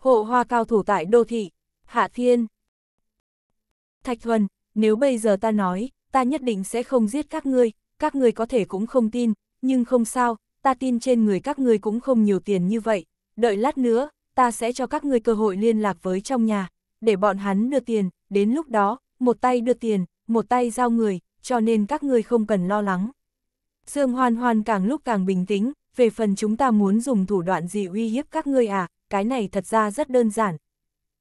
hộ hoa cao thủ tại đô thị, Hạ Thiên. Thạch Thuần, nếu bây giờ ta nói, ta nhất định sẽ không giết các ngươi, các ngươi có thể cũng không tin, nhưng không sao, ta tin trên người các ngươi cũng không nhiều tiền như vậy, đợi lát nữa, ta sẽ cho các ngươi cơ hội liên lạc với trong nhà, để bọn hắn đưa tiền, đến lúc đó, một tay đưa tiền, một tay giao người, cho nên các ngươi không cần lo lắng. Dương Hoan Hoan càng lúc càng bình tĩnh, về phần chúng ta muốn dùng thủ đoạn gì uy hiếp các ngươi à, cái này thật ra rất đơn giản.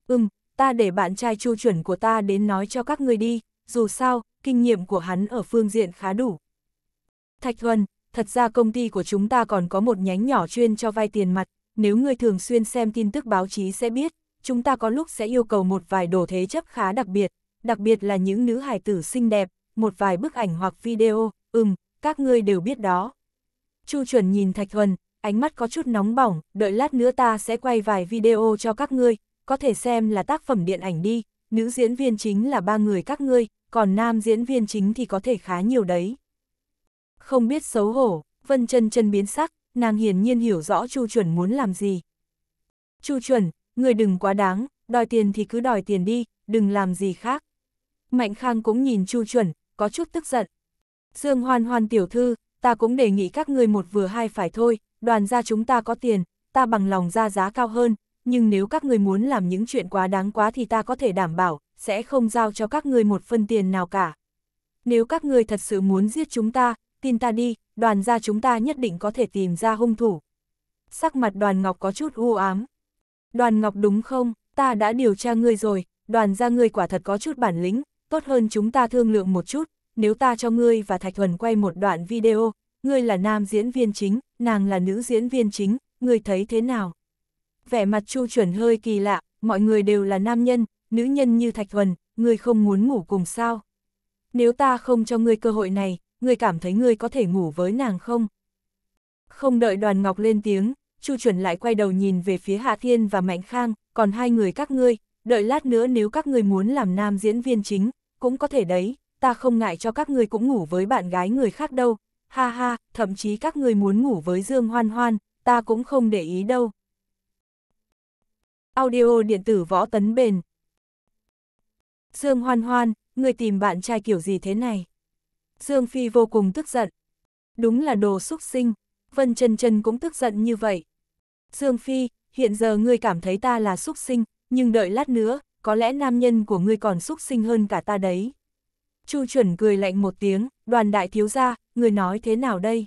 Ừm, ta để bạn trai chu chuẩn của ta đến nói cho các ngươi đi, dù sao, kinh nghiệm của hắn ở phương diện khá đủ. Thạch Thuần, thật ra công ty của chúng ta còn có một nhánh nhỏ chuyên cho vay tiền mặt, nếu ngươi thường xuyên xem tin tức báo chí sẽ biết, chúng ta có lúc sẽ yêu cầu một vài đồ thế chấp khá đặc biệt, đặc biệt là những nữ hài tử xinh đẹp, một vài bức ảnh hoặc video, ừm, các ngươi đều biết đó. Chu chuẩn nhìn Thạch Thuần, ánh mắt có chút nóng bỏng, đợi lát nữa ta sẽ quay vài video cho các ngươi, có thể xem là tác phẩm điện ảnh đi, nữ diễn viên chính là ba người các ngươi, còn nam diễn viên chính thì có thể khá nhiều đấy. Không biết xấu hổ, Vân chân chân biến sắc, nàng hiển nhiên hiểu rõ Chu chuẩn muốn làm gì. Chu chuẩn, người đừng quá đáng, đòi tiền thì cứ đòi tiền đi, đừng làm gì khác. Mạnh Khang cũng nhìn Chu chuẩn, có chút tức giận. Dương Hoan Hoan tiểu thư, ta cũng đề nghị các ngươi một vừa hai phải thôi, đoàn gia chúng ta có tiền, ta bằng lòng ra giá cao hơn, nhưng nếu các ngươi muốn làm những chuyện quá đáng quá thì ta có thể đảm bảo, sẽ không giao cho các ngươi một phân tiền nào cả. Nếu các ngươi thật sự muốn giết chúng ta, tin ta đi, đoàn gia chúng ta nhất định có thể tìm ra hung thủ. Sắc mặt đoàn ngọc có chút u ám. Đoàn ngọc đúng không, ta đã điều tra ngươi rồi, đoàn gia ngươi quả thật có chút bản lĩnh, tốt hơn chúng ta thương lượng một chút, nếu ta cho ngươi và Thạch Thuần quay một đoạn video, ngươi là nam diễn viên chính, nàng là nữ diễn viên chính, ngươi thấy thế nào? Vẻ mặt Chu Chuẩn hơi kỳ lạ, mọi người đều là nam nhân, nữ nhân như Thạch Thuần, ngươi không muốn ngủ cùng sao? Nếu ta không cho ngươi cơ hội này, ngươi cảm thấy ngươi có thể ngủ với nàng không? Không đợi đoàn ngọc lên tiếng, Chu Chuẩn lại quay đầu nhìn về phía Hạ Thiên và Mạnh Khang, còn hai người các ngươi, đợi lát nữa nếu các ngươi muốn làm nam diễn viên chính, cũng có thể đấy ta không ngại cho các người cũng ngủ với bạn gái người khác đâu, ha ha, thậm chí các người muốn ngủ với Dương Hoan Hoan, ta cũng không để ý đâu. Audio điện tử võ tấn bền Dương Hoan Hoan, người tìm bạn trai kiểu gì thế này? Dương Phi vô cùng tức giận. Đúng là đồ xúc sinh, Vân Trần Trần cũng tức giận như vậy. Dương Phi, hiện giờ ngươi cảm thấy ta là xúc sinh, nhưng đợi lát nữa, có lẽ nam nhân của ngươi còn xúc sinh hơn cả ta đấy. Chu chuẩn cười lạnh một tiếng, đoàn đại thiếu gia, người nói thế nào đây?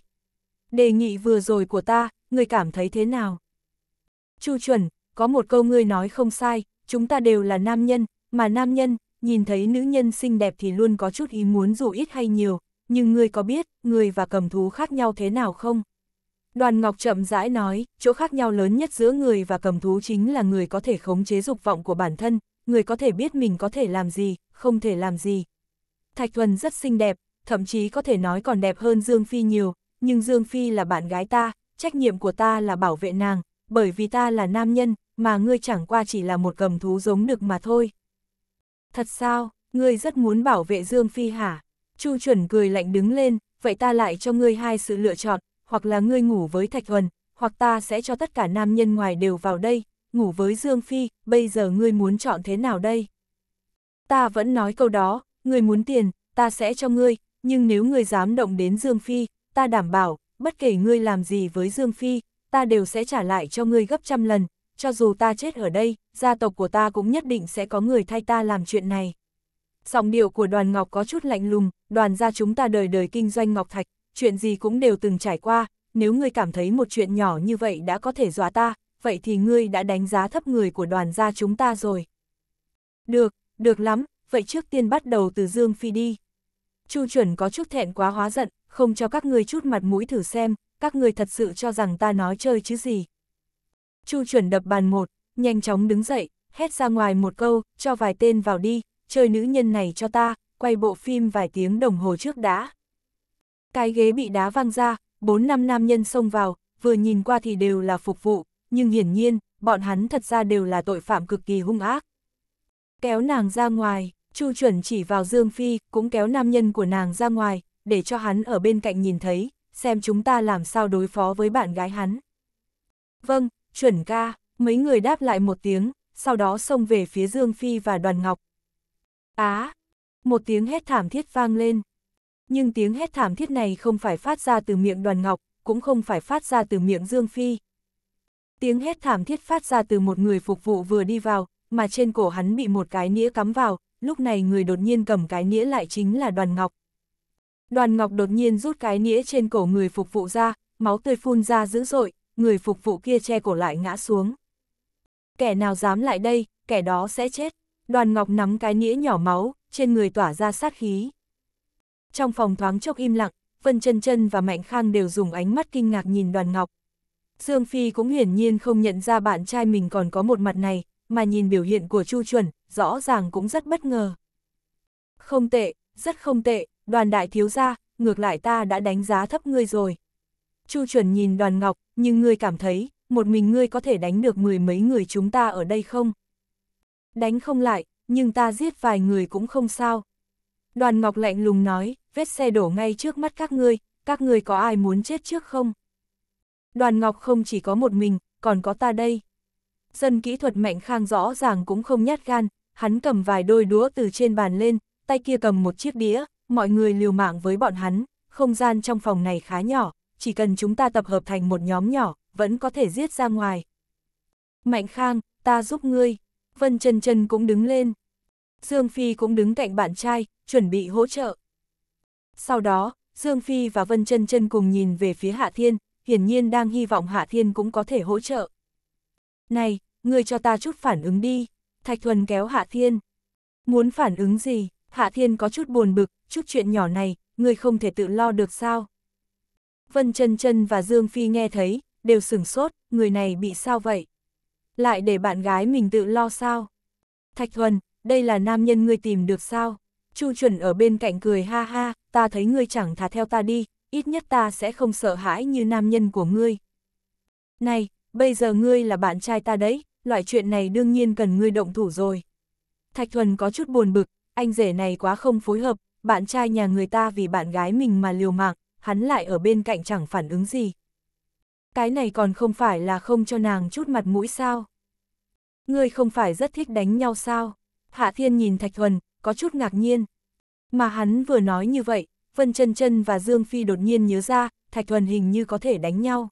Đề nghị vừa rồi của ta, người cảm thấy thế nào? Chu chuẩn, có một câu ngươi nói không sai, chúng ta đều là nam nhân, mà nam nhân, nhìn thấy nữ nhân xinh đẹp thì luôn có chút ý muốn dù ít hay nhiều, nhưng ngươi có biết, người và cầm thú khác nhau thế nào không? Đoàn Ngọc chậm rãi nói, chỗ khác nhau lớn nhất giữa người và cầm thú chính là người có thể khống chế dục vọng của bản thân, người có thể biết mình có thể làm gì, không thể làm gì, Thạch Thuần rất xinh đẹp, thậm chí có thể nói còn đẹp hơn Dương Phi nhiều, nhưng Dương Phi là bạn gái ta, trách nhiệm của ta là bảo vệ nàng, bởi vì ta là nam nhân, mà ngươi chẳng qua chỉ là một cầm thú giống được mà thôi. Thật sao, ngươi rất muốn bảo vệ Dương Phi hả? Chu chuẩn cười lạnh đứng lên, vậy ta lại cho ngươi hai sự lựa chọn, hoặc là ngươi ngủ với Thạch Thuần, hoặc ta sẽ cho tất cả nam nhân ngoài đều vào đây, ngủ với Dương Phi, bây giờ ngươi muốn chọn thế nào đây? Ta vẫn nói câu đó, người muốn tiền, ta sẽ cho ngươi, nhưng nếu ngươi dám động đến Dương Phi, ta đảm bảo, bất kể ngươi làm gì với Dương Phi, ta đều sẽ trả lại cho ngươi gấp trăm lần, cho dù ta chết ở đây, gia tộc của ta cũng nhất định sẽ có người thay ta làm chuyện này. Sòng điệu của đoàn ngọc có chút lạnh lùng, đoàn gia chúng ta đời đời kinh doanh ngọc thạch, chuyện gì cũng đều từng trải qua, nếu ngươi cảm thấy một chuyện nhỏ như vậy đã có thể dọa ta, vậy thì ngươi đã đánh giá thấp người của đoàn gia chúng ta rồi. Được, được lắm, vậy trước tiên bắt đầu từ Dương Phi đi. Chu chuẩn có chút thẹn quá hóa giận, không cho các ngươi chút mặt mũi thử xem, các ngươi thật sự cho rằng ta nói chơi chứ gì. Chu chuẩn đập bàn một, nhanh chóng đứng dậy, hét ra ngoài một câu, cho vài tên vào đi, chơi nữ nhân này cho ta, quay bộ phim vài tiếng đồng hồ trước đã. Cái ghế bị đá văng ra, bốn năm nam nhân xông vào, vừa nhìn qua thì đều là phục vụ, nhưng hiển nhiên, bọn hắn thật ra đều là tội phạm cực kỳ hung ác. Kéo nàng ra ngoài, Chu chuẩn chỉ vào Dương Phi, cũng kéo nam nhân của nàng ra ngoài, để cho hắn ở bên cạnh nhìn thấy, xem chúng ta làm sao đối phó với bạn gái hắn. Vâng, chuẩn ca, mấy người đáp lại một tiếng, sau đó xông về phía Dương Phi và Đoàn Ngọc. Á! một tiếng hét thảm thiết vang lên. Nhưng tiếng hét thảm thiết này không phải phát ra từ miệng Đoàn Ngọc, cũng không phải phát ra từ miệng Dương Phi. Tiếng hét thảm thiết phát ra từ một người phục vụ vừa đi vào, mà trên cổ hắn bị một cái nĩa cắm vào, lúc này người đột nhiên cầm cái nĩa lại chính là đoàn ngọc. Đoàn ngọc đột nhiên rút cái nĩa trên cổ người phục vụ ra, máu tươi phun ra dữ dội, người phục vụ kia che cổ lại ngã xuống. Kẻ nào dám lại đây, kẻ đó sẽ chết. Đoàn ngọc nắm cái nĩa nhỏ máu, trên người tỏa ra sát khí. Trong phòng thoáng chốc im lặng, Vân chân chân và Mạnh Khang đều dùng ánh mắt kinh ngạc nhìn đoàn ngọc. Dương Phi cũng hiển nhiên không nhận ra bạn trai mình còn có một mặt này, mà nhìn biểu hiện của Chu Chuẩn, rõ ràng cũng rất bất ngờ. Không tệ, rất không tệ, đoàn đại thiếu gia, ngược lại ta đã đánh giá thấp ngươi rồi. Chu Chuẩn nhìn đoàn ngọc, nhưng ngươi cảm thấy, một mình ngươi có thể đánh được mười mấy người chúng ta ở đây không? Đánh không lại, nhưng ta giết vài người cũng không sao. Đoàn ngọc lạnh lùng nói, vết xe đổ ngay trước mắt các ngươi, các ngươi có ai muốn chết trước không? Đoàn ngọc không chỉ có một mình, còn có ta đây. Dân kỹ thuật mạnh khang rõ ràng cũng không nhát gan, hắn cầm vài đôi đũa từ trên bàn lên, tay kia cầm một chiếc đĩa, mọi người liều mạng với bọn hắn, không gian trong phòng này khá nhỏ, chỉ cần chúng ta tập hợp thành một nhóm nhỏ, vẫn có thể giết ra ngoài. Mạnh khang, ta giúp ngươi. Vân trần trần cũng đứng lên. Dương Phi cũng đứng cạnh bạn trai, chuẩn bị hỗ trợ. Sau đó, Dương Phi và Vân trần trần cùng nhìn về phía Hạ Thiên, hiển nhiên đang hy vọng Hạ Thiên cũng có thể hỗ trợ. Này, ngươi cho ta chút phản ứng đi. Thạch Thuần kéo Hạ Thiên. Muốn phản ứng gì? Hạ Thiên có chút buồn bực, chút chuyện nhỏ này, ngươi không thể tự lo được sao? Vân Trân Trân và Dương Phi nghe thấy, đều sửng sốt, người này bị sao vậy? Lại để bạn gái mình tự lo sao? Thạch Thuần, đây là nam nhân ngươi tìm được sao? Chu chuẩn ở bên cạnh cười ha ha, ta thấy ngươi chẳng thả theo ta đi, ít nhất ta sẽ không sợ hãi như nam nhân của ngươi. Này, bây giờ ngươi là bạn trai ta đấy, loại chuyện này đương nhiên cần ngươi động thủ rồi. Thạch Thuần có chút buồn bực, anh rể này quá không phối hợp, bạn trai nhà người ta vì bạn gái mình mà liều mạng, hắn lại ở bên cạnh chẳng phản ứng gì. Cái này còn không phải là không cho nàng chút mặt mũi sao? Ngươi không phải rất thích đánh nhau sao? Hạ Thiên nhìn Thạch Thuần, có chút ngạc nhiên. Mà hắn vừa nói như vậy, Vân Trân Trân và Dương Phi đột nhiên nhớ ra, Thạch Thuần hình như có thể đánh nhau.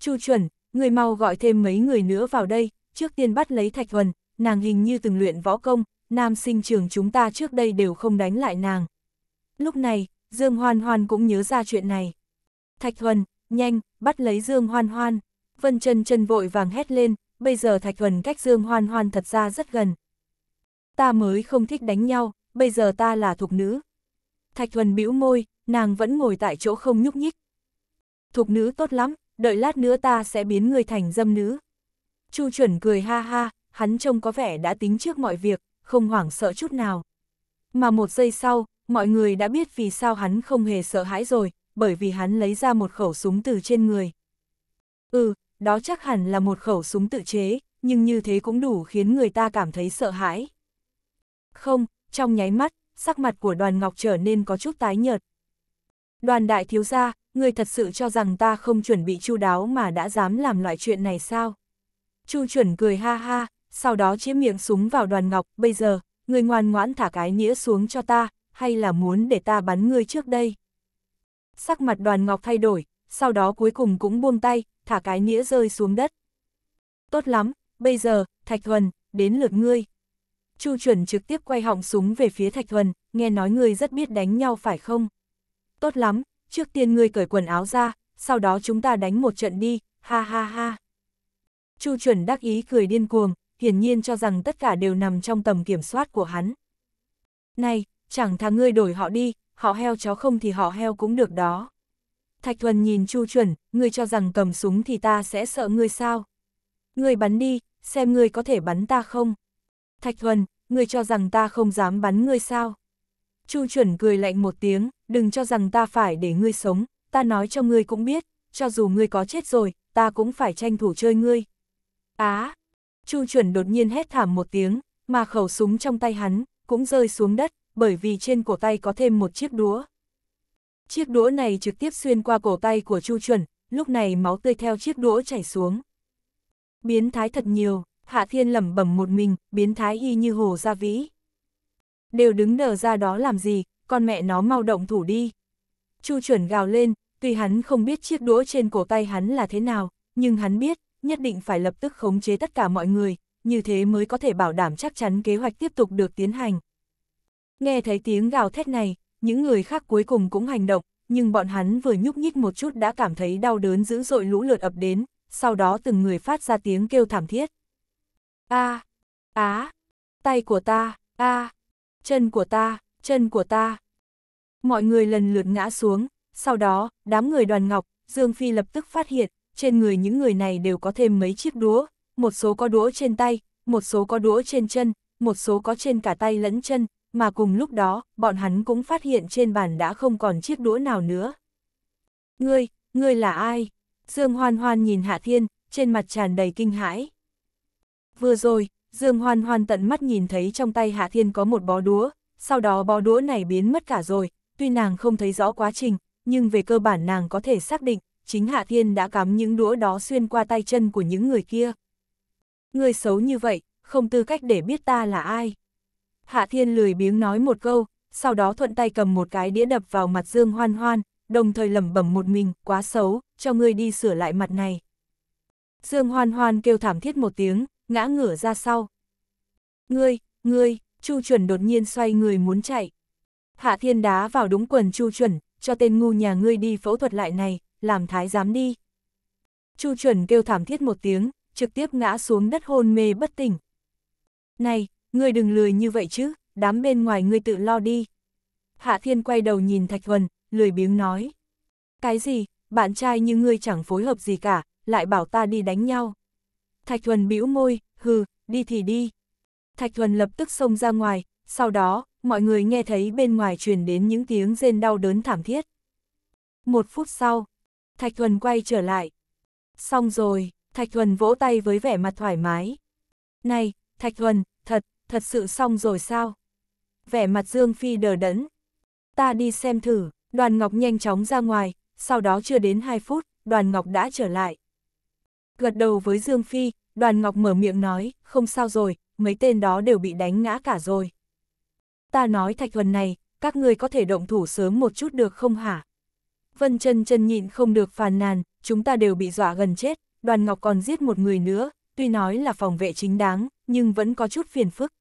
Chu chuẩn, người mau gọi thêm mấy người nữa vào đây, trước tiên bắt lấy Thạch Huần, nàng hình như từng luyện võ công, nam sinh trường chúng ta trước đây đều không đánh lại nàng. Lúc này, Dương Hoan Hoan cũng nhớ ra chuyện này. Thạch Huần, nhanh, bắt lấy Dương Hoan Hoan. Vân chân chân vội vàng hét lên, bây giờ Thạch Huần cách Dương Hoan Hoan thật ra rất gần. Ta mới không thích đánh nhau, bây giờ ta là thục nữ. Thạch Huần bĩu môi, nàng vẫn ngồi tại chỗ không nhúc nhích. Thục nữ tốt lắm, đợi lát nữa ta sẽ biến ngươi thành dâm nữ. Chu chuẩn cười ha ha, hắn trông có vẻ đã tính trước mọi việc, không hoảng sợ chút nào. Mà một giây sau, mọi người đã biết vì sao hắn không hề sợ hãi rồi, bởi vì hắn lấy ra một khẩu súng từ trên người. Ừ, đó chắc hẳn là một khẩu súng tự chế, nhưng như thế cũng đủ khiến người ta cảm thấy sợ hãi. Không, trong nháy mắt, sắc mặt của đoàn ngọc trở nên có chút tái nhợt. Đoàn đại thiếu gia, ngươi thật sự cho rằng ta không chuẩn bị chu đáo mà đã dám làm loại chuyện này sao? Chu chuẩn cười ha ha, sau đó chĩa miệng súng vào đoàn ngọc, bây giờ, ngươi ngoan ngoãn thả cái nghĩa xuống cho ta, hay là muốn để ta bắn ngươi trước đây? Sắc mặt đoàn ngọc thay đổi, sau đó cuối cùng cũng buông tay, thả cái nghĩa rơi xuống đất. Tốt lắm, bây giờ, Thạch Thuần, đến lượt ngươi. Chu chuẩn trực tiếp quay họng súng về phía Thạch Thuần, nghe nói ngươi rất biết đánh nhau phải không? Tốt lắm, trước tiên ngươi cởi quần áo ra, sau đó chúng ta đánh một trận đi, ha ha ha. Chu chuẩn đắc ý cười điên cuồng, hiển nhiên cho rằng tất cả đều nằm trong tầm kiểm soát của hắn. Này, chẳng thà ngươi đổi họ đi, họ heo chó không thì họ heo cũng được đó. Thạch Thuần nhìn Chu Chuẩn, ngươi cho rằng cầm súng thì ta sẽ sợ ngươi sao? Ngươi bắn đi, xem ngươi có thể bắn ta không? Thạch Thuần, ngươi cho rằng ta không dám bắn ngươi sao? Chu Chuẩn cười lạnh một tiếng, đừng cho rằng ta phải để ngươi sống, ta nói cho ngươi cũng biết, cho dù ngươi có chết rồi, ta cũng phải tranh thủ chơi ngươi. Á! Chu chuẩn đột nhiên hét thảm một tiếng, mà khẩu súng trong tay hắn cũng rơi xuống đất, bởi vì trên cổ tay có thêm một chiếc đũa. Chiếc đũa này trực tiếp xuyên qua cổ tay của Chu chuẩn, lúc này máu tươi theo chiếc đũa chảy xuống. Biến thái thật nhiều, Hạ Thiên lẩm bẩm một mình, biến thái y như hồ gia vĩ. Đều đứng nở ra đó làm gì, con mẹ nó mau động thủ đi. Chu chuẩn gào lên, tuy hắn không biết chiếc đũa trên cổ tay hắn là thế nào, nhưng hắn biết, nhất định phải lập tức khống chế tất cả mọi người, như thế mới có thể bảo đảm chắc chắn kế hoạch tiếp tục được tiến hành. Nghe thấy tiếng gào thét này, những người khác cuối cùng cũng hành động, nhưng bọn hắn vừa nhúc nhích một chút đã cảm thấy đau đớn dữ dội lũ lượt ập đến, sau đó từng người phát ra tiếng kêu thảm thiết. A, á, tay của ta, a, chân của ta, chân của ta. Mọi người lần lượt ngã xuống, sau đó, đám người đoàn ngọc, Dương Phi lập tức phát hiện, trên người những người này đều có thêm mấy chiếc đũa, một số có đũa trên tay, một số có đũa trên chân, một số có trên cả tay lẫn chân, mà cùng lúc đó, bọn hắn cũng phát hiện trên bàn đã không còn chiếc đũa nào nữa. Ngươi, ngươi là ai? Dương Hoan Hoan nhìn Hạ Thiên, trên mặt tràn đầy kinh hãi. Vừa rồi, Dương Hoan Hoan tận mắt nhìn thấy trong tay Hạ Thiên có một bó đũa sau đó bó đũa này biến mất cả rồi, tuy nàng không thấy rõ quá trình, nhưng về cơ bản nàng có thể xác định, chính Hạ Thiên đã cắm những đũa đó xuyên qua tay chân của những người kia. Người xấu như vậy, không tư cách để biết ta là ai. Hạ Thiên lười biếng nói một câu, sau đó thuận tay cầm một cái đĩa đập vào mặt Dương Hoan Hoan, đồng thời lẩm bẩm một mình, quá xấu, cho ngươi đi sửa lại mặt này. Dương Hoan Hoan kêu thảm thiết một tiếng, ngã ngửa ra sau. Ngươi, ngươi, Chu chuẩn đột nhiên xoay người muốn chạy. Hạ thiên đá vào đúng quần chu chuẩn, cho tên ngu nhà ngươi đi phẫu thuật lại này, làm thái dám đi. Chu chuẩn kêu thảm thiết một tiếng, trực tiếp ngã xuống đất hôn mê bất tỉnh. Này, ngươi đừng lười như vậy chứ, đám bên ngoài ngươi tự lo đi. Hạ thiên quay đầu nhìn Thạch Huần, lười biếng nói. Cái gì, bạn trai như ngươi chẳng phối hợp gì cả, lại bảo ta đi đánh nhau. Thạch Thuần bĩu môi, hừ, đi thì đi. Thạch Thuần lập tức xông ra ngoài, sau đó, mọi người nghe thấy bên ngoài truyền đến những tiếng rên đau đớn thảm thiết. Một phút sau, Thạch Thuần quay trở lại. Xong rồi, Thạch Thuần vỗ tay với vẻ mặt thoải mái. Này, Thạch Thuần, thật, thật sự xong rồi sao? Vẻ mặt Dương Phi đờ đẫn. Ta đi xem thử, đoàn Ngọc nhanh chóng ra ngoài, sau đó chưa đến 2 phút, đoàn Ngọc đã trở lại. Gật đầu với Dương Phi, đoàn Ngọc mở miệng nói, không sao rồi, mấy tên đó đều bị đánh ngã cả rồi. Ta nói Thạch Thuần này, các ngươi có thể động thủ sớm một chút được không hả? Vân chân chân nhịn không được phàn nàn, chúng ta đều bị dọa gần chết, đoàn ngọc còn giết một người nữa, tuy nói là phòng vệ chính đáng, nhưng vẫn có chút phiền phức.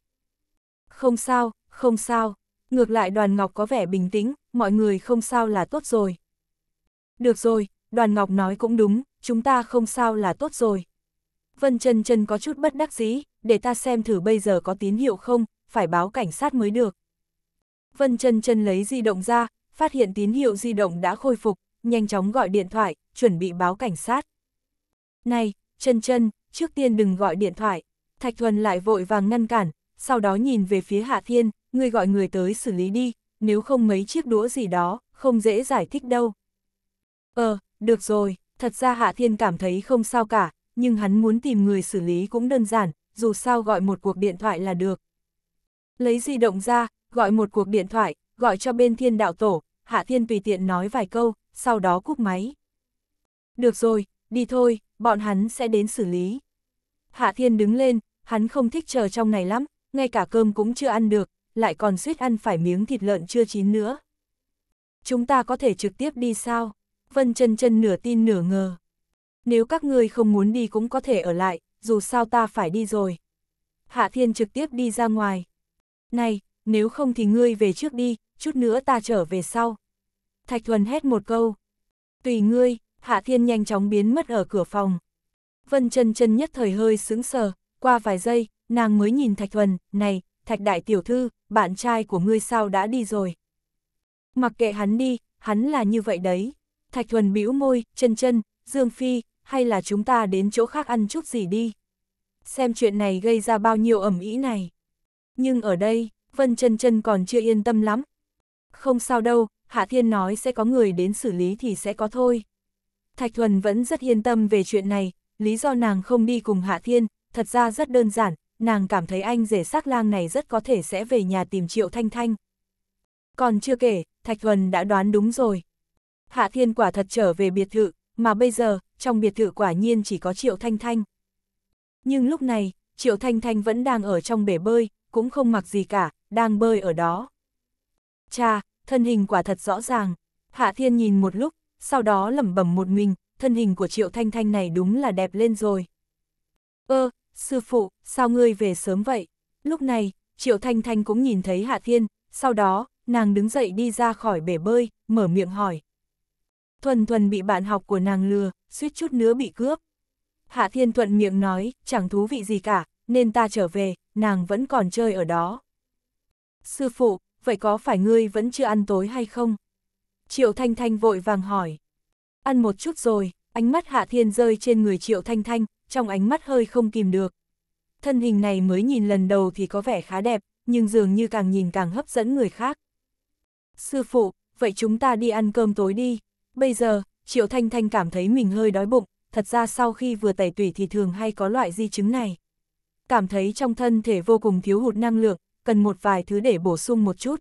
Không sao, không sao, ngược lại đoàn ngọc có vẻ bình tĩnh, mọi người không sao là tốt rồi. Được rồi, đoàn ngọc nói cũng đúng, chúng ta không sao là tốt rồi. Vân Trần Trần có chút bất đắc dĩ, để ta xem thử bây giờ có tín hiệu không, phải báo cảnh sát mới được. Vân Trần Trần lấy di động ra, phát hiện tín hiệu di động đã khôi phục, nhanh chóng gọi điện thoại, chuẩn bị báo cảnh sát. Này, Trần Trần, trước tiên đừng gọi điện thoại. Thạch Thuần lại vội vàng ngăn cản, sau đó nhìn về phía Hạ Thiên, ngươi gọi người tới xử lý đi, nếu không mấy chiếc đũa gì đó, không dễ giải thích đâu. Ờ, được rồi, thật ra Hạ Thiên cảm thấy không sao cả, nhưng hắn muốn tìm người xử lý cũng đơn giản, dù sao gọi một cuộc điện thoại là được. Lấy di động ra, gọi một cuộc điện thoại, gọi cho bên thiên đạo tổ, Hạ Thiên tùy tiện nói vài câu, sau đó cúp máy. Được rồi, đi thôi, bọn hắn sẽ đến xử lý. Hạ Thiên đứng lên, hắn không thích chờ trong này lắm, ngay cả cơm cũng chưa ăn được, lại còn suýt ăn phải miếng thịt lợn chưa chín nữa. Chúng ta có thể trực tiếp đi sao? Vân chân chân nửa tin nửa ngờ. Nếu các ngươi không muốn đi cũng có thể ở lại, dù sao ta phải đi rồi. Hạ Thiên trực tiếp đi ra ngoài. Này, nếu không thì ngươi về trước đi, chút nữa ta trở về sau. Thạch Thuần hét một câu. Tùy ngươi, Hạ Thiên nhanh chóng biến mất ở cửa phòng. Vân chân chân nhất thời hơi sững sờ, qua vài giây, nàng mới nhìn Thạch Thuần, này, Thạch Đại Tiểu Thư, bạn trai của ngươi sao đã đi rồi. Mặc kệ hắn đi, hắn là như vậy đấy. Thạch Thuần bĩu môi, chân chân, Dương Phi, hay là chúng ta đến chỗ khác ăn chút gì đi. Xem chuyện này gây ra bao nhiêu ẩm ý này. Nhưng ở đây, Vân chân chân còn chưa yên tâm lắm. Không sao đâu, Hạ Thiên nói sẽ có người đến xử lý thì sẽ có thôi. Thạch Thuần vẫn rất yên tâm về chuyện này, lý do nàng không đi cùng Hạ Thiên, thật ra rất đơn giản, nàng cảm thấy anh rể sắc lang này rất có thể sẽ về nhà tìm Triệu Thanh Thanh. Còn chưa kể, Thạch Thuần đã đoán đúng rồi. Hạ Thiên quả thật trở về biệt thự, mà bây giờ, trong biệt thự quả nhiên chỉ có Triệu Thanh Thanh. Nhưng lúc này, Triệu Thanh Thanh vẫn đang ở trong bể bơi, cũng không mặc gì cả, đang bơi ở đó. Cha, thân hình quả thật rõ ràng. Hạ Thiên nhìn một lúc, sau đó lẩm bẩm một mình, thân hình của Triệu Thanh Thanh này đúng là đẹp lên rồi. Ơ, ờ, sư phụ, sao ngươi về sớm vậy? Lúc này, Triệu Thanh Thanh cũng nhìn thấy Hạ Thiên, sau đó, nàng đứng dậy đi ra khỏi bể bơi, mở miệng hỏi thuần thuần bị bạn học của nàng lừa, suýt chút nữa bị cướp. Hạ Thiên Thuận miệng nói, chẳng thú vị gì cả, nên ta trở về, nàng vẫn còn chơi ở đó. Sư phụ, vậy có phải ngươi vẫn chưa ăn tối hay không? Triệu Thanh Thanh vội vàng hỏi. Ăn một chút rồi, ánh mắt Hạ Thiên rơi trên người Triệu Thanh Thanh, trong ánh mắt hơi không kìm được. Thân hình này mới nhìn lần đầu thì có vẻ khá đẹp, nhưng dường như càng nhìn càng hấp dẫn người khác. Sư phụ, vậy chúng ta đi ăn cơm tối đi, Bây giờ, Triệu Thanh Thanh cảm thấy mình hơi đói bụng, thật ra sau khi vừa tẩy tủy thì thường hay có loại di chứng này. Cảm thấy trong thân thể vô cùng thiếu hụt năng lượng, cần một vài thứ để bổ sung một chút.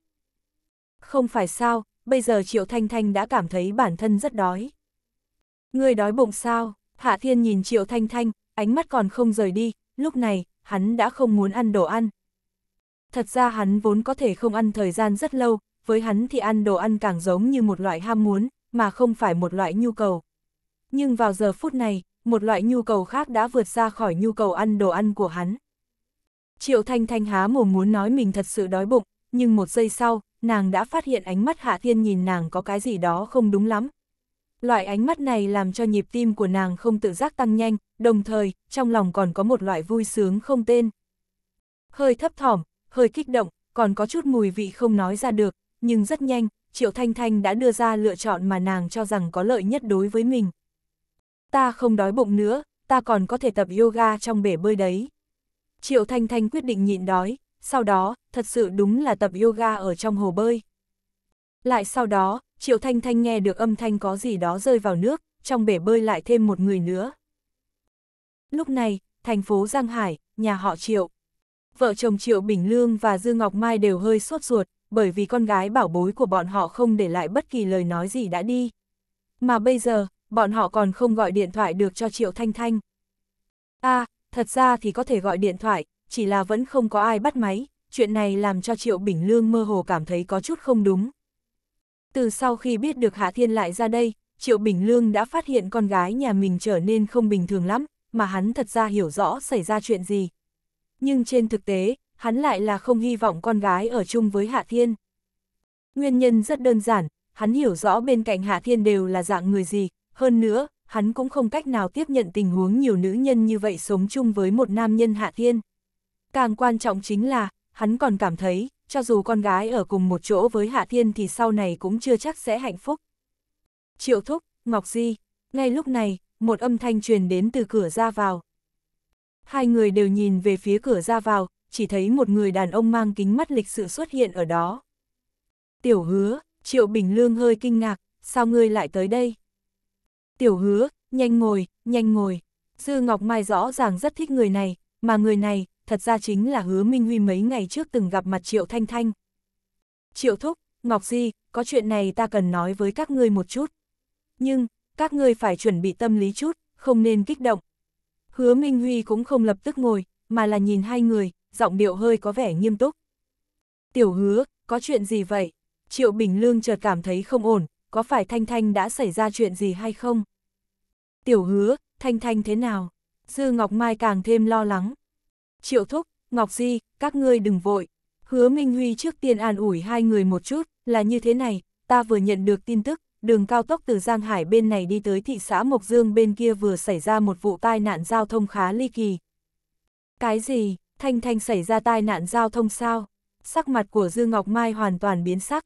Không phải sao, bây giờ Triệu Thanh Thanh đã cảm thấy bản thân rất đói. Người đói bụng sao? Hạ Thiên nhìn Triệu Thanh Thanh, ánh mắt còn không rời đi, lúc này, hắn đã không muốn ăn đồ ăn. Thật ra hắn vốn có thể không ăn thời gian rất lâu, với hắn thì ăn đồ ăn càng giống như một loại ham muốn, mà không phải một loại nhu cầu. Nhưng vào giờ phút này, một loại nhu cầu khác đã vượt ra khỏi nhu cầu ăn đồ ăn của hắn. Triệu Thanh Thanh há mồm muốn nói mình thật sự đói bụng, nhưng một giây sau, nàng đã phát hiện ánh mắt Hạ Thiên nhìn nàng có cái gì đó không đúng lắm. Loại ánh mắt này làm cho nhịp tim của nàng không tự giác tăng nhanh, đồng thời, trong lòng còn có một loại vui sướng không tên. Hơi thấp thỏm, hơi kích động, còn có chút mùi vị không nói ra được, nhưng rất nhanh, Triệu Thanh Thanh đã đưa ra lựa chọn mà nàng cho rằng có lợi nhất đối với mình. Ta không đói bụng nữa, ta còn có thể tập yoga trong bể bơi đấy. Triệu Thanh Thanh quyết định nhịn đói, sau đó, thật sự đúng là tập yoga ở trong hồ bơi. Lại sau đó, Triệu Thanh Thanh nghe được âm thanh có gì đó rơi vào nước, trong bể bơi lại thêm một người nữa. Lúc này, thành phố Giang Hải, nhà họ Triệu. Vợ chồng Triệu Bình Lương và Dư Ngọc Mai đều hơi sốt ruột, bởi vì con gái bảo bối của bọn họ không để lại bất kỳ lời nói gì đã đi. Mà bây giờ, bọn họ còn không gọi điện thoại được cho Triệu Thanh Thanh. a à, thật ra thì có thể gọi điện thoại, chỉ là vẫn không có ai bắt máy, chuyện này làm cho Triệu Bình Lương mơ hồ cảm thấy có chút không đúng. Từ sau khi biết được Hạ Thiên lại ra đây, Triệu Bình Lương đã phát hiện con gái nhà mình trở nên không bình thường lắm, mà hắn thật ra hiểu rõ xảy ra chuyện gì. Nhưng trên thực tế, hắn lại là không hy vọng con gái ở chung với Hạ Thiên. Nguyên nhân rất đơn giản, hắn hiểu rõ bên cạnh Hạ Thiên đều là dạng người gì, hơn nữa, hắn cũng không cách nào tiếp nhận tình huống nhiều nữ nhân như vậy sống chung với một nam nhân Hạ Thiên. Càng quan trọng chính là, hắn còn cảm thấy, cho dù con gái ở cùng một chỗ với Hạ Thiên thì sau này cũng chưa chắc sẽ hạnh phúc. Triệu Thúc, Ngọc Di, ngay lúc này, một âm thanh truyền đến từ cửa ra vào. Hai người đều nhìn về phía cửa ra vào, chỉ thấy một người đàn ông mang kính mắt lịch sự xuất hiện ở đó. Tiểu hứa, Triệu Bình Lương hơi kinh ngạc, sao ngươi lại tới đây? Tiểu hứa, nhanh ngồi, nhanh ngồi. Dư Ngọc Mai rõ ràng rất thích người này, mà người này, thật ra chính là hứa Minh Huy mấy ngày trước từng gặp mặt Triệu Thanh Thanh. Triệu Thúc, Ngọc Di, có chuyện này ta cần nói với các ngươi một chút. Nhưng, các ngươi phải chuẩn bị tâm lý chút, không nên kích động. Hứa Minh Huy cũng không lập tức ngồi, mà là nhìn hai người, giọng điệu hơi có vẻ nghiêm túc. Tiểu hứa, có chuyện gì vậy? Triệu Bình Lương chợt cảm thấy không ổn, có phải Thanh Thanh đã xảy ra chuyện gì hay không? Tiểu hứa, Thanh Thanh thế nào? Dư Ngọc Mai càng thêm lo lắng. Triệu Thúc, Ngọc Di, các ngươi đừng vội. Hứa Minh Huy trước tiên an ủi hai người một chút, là như thế này, ta vừa nhận được tin tức, đường cao tốc từ Giang Hải bên này đi tới thị xã Mộc Dương bên kia vừa xảy ra một vụ tai nạn giao thông khá ly kỳ. Cái gì? Thanh Thanh xảy ra tai nạn giao thông sao? Sắc mặt của Dư Ngọc Mai hoàn toàn biến sắc.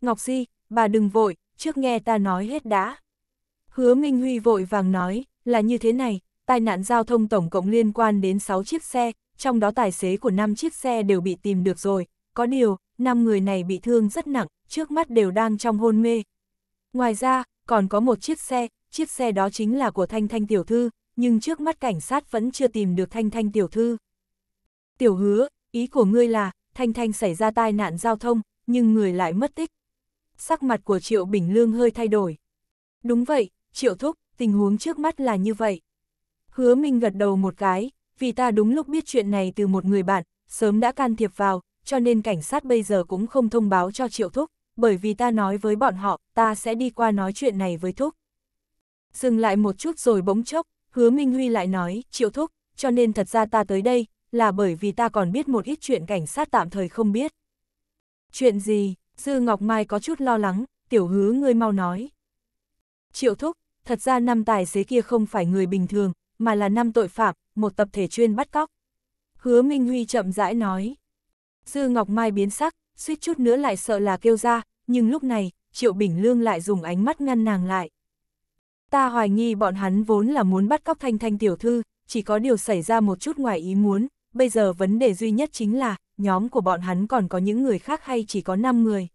Ngọc Di, bà đừng vội, trước nghe ta nói hết đã. Hứa Minh Huy vội vàng nói, là như thế này, tai nạn giao thông tổng cộng liên quan đến 6 chiếc xe, trong đó tài xế của 5 chiếc xe đều bị tìm được rồi, có điều, 5 người này bị thương rất nặng, trước mắt đều đang trong hôn mê. Ngoài ra, còn có một chiếc xe, chiếc xe đó chính là của Thanh Thanh Tiểu Thư, nhưng trước mắt cảnh sát vẫn chưa tìm được Thanh Thanh Tiểu Thư. Tiểu hứa, ý của ngươi là, Thanh Thanh xảy ra tai nạn giao thông, nhưng người lại mất tích. Sắc mặt của Triệu Bình Lương hơi thay đổi. Đúng vậy, Triệu Thúc, tình huống trước mắt là như vậy. Hứa Minh gật đầu một cái, vì ta đúng lúc biết chuyện này từ một người bạn, sớm đã can thiệp vào, cho nên cảnh sát bây giờ cũng không thông báo cho Triệu Thúc, bởi vì ta nói với bọn họ, ta sẽ đi qua nói chuyện này với Thúc. Dừng lại một chút rồi bỗng chốc, Hứa Minh Huy lại nói, Triệu Thúc, cho nên thật ra ta tới đây, là bởi vì ta còn biết một ít chuyện cảnh sát tạm thời không biết. Chuyện gì, Dư Ngọc Mai có chút lo lắng, tiểu hứa ngươi mau nói. Triệu thúc, thật ra năm tài xế kia không phải người bình thường, mà là năm tội phạm, một tập thể chuyên bắt cóc. Hứa Minh Huy chậm rãi nói. Dư Ngọc Mai biến sắc, suýt chút nữa lại sợ là kêu ra, nhưng lúc này, Triệu Bình Lương lại dùng ánh mắt ngăn nàng lại. Ta hoài nghi bọn hắn vốn là muốn bắt cóc thanh thanh tiểu thư, chỉ có điều xảy ra một chút ngoài ý muốn, bây giờ vấn đề duy nhất chính là, nhóm của bọn hắn còn có những người khác hay chỉ có 5 người.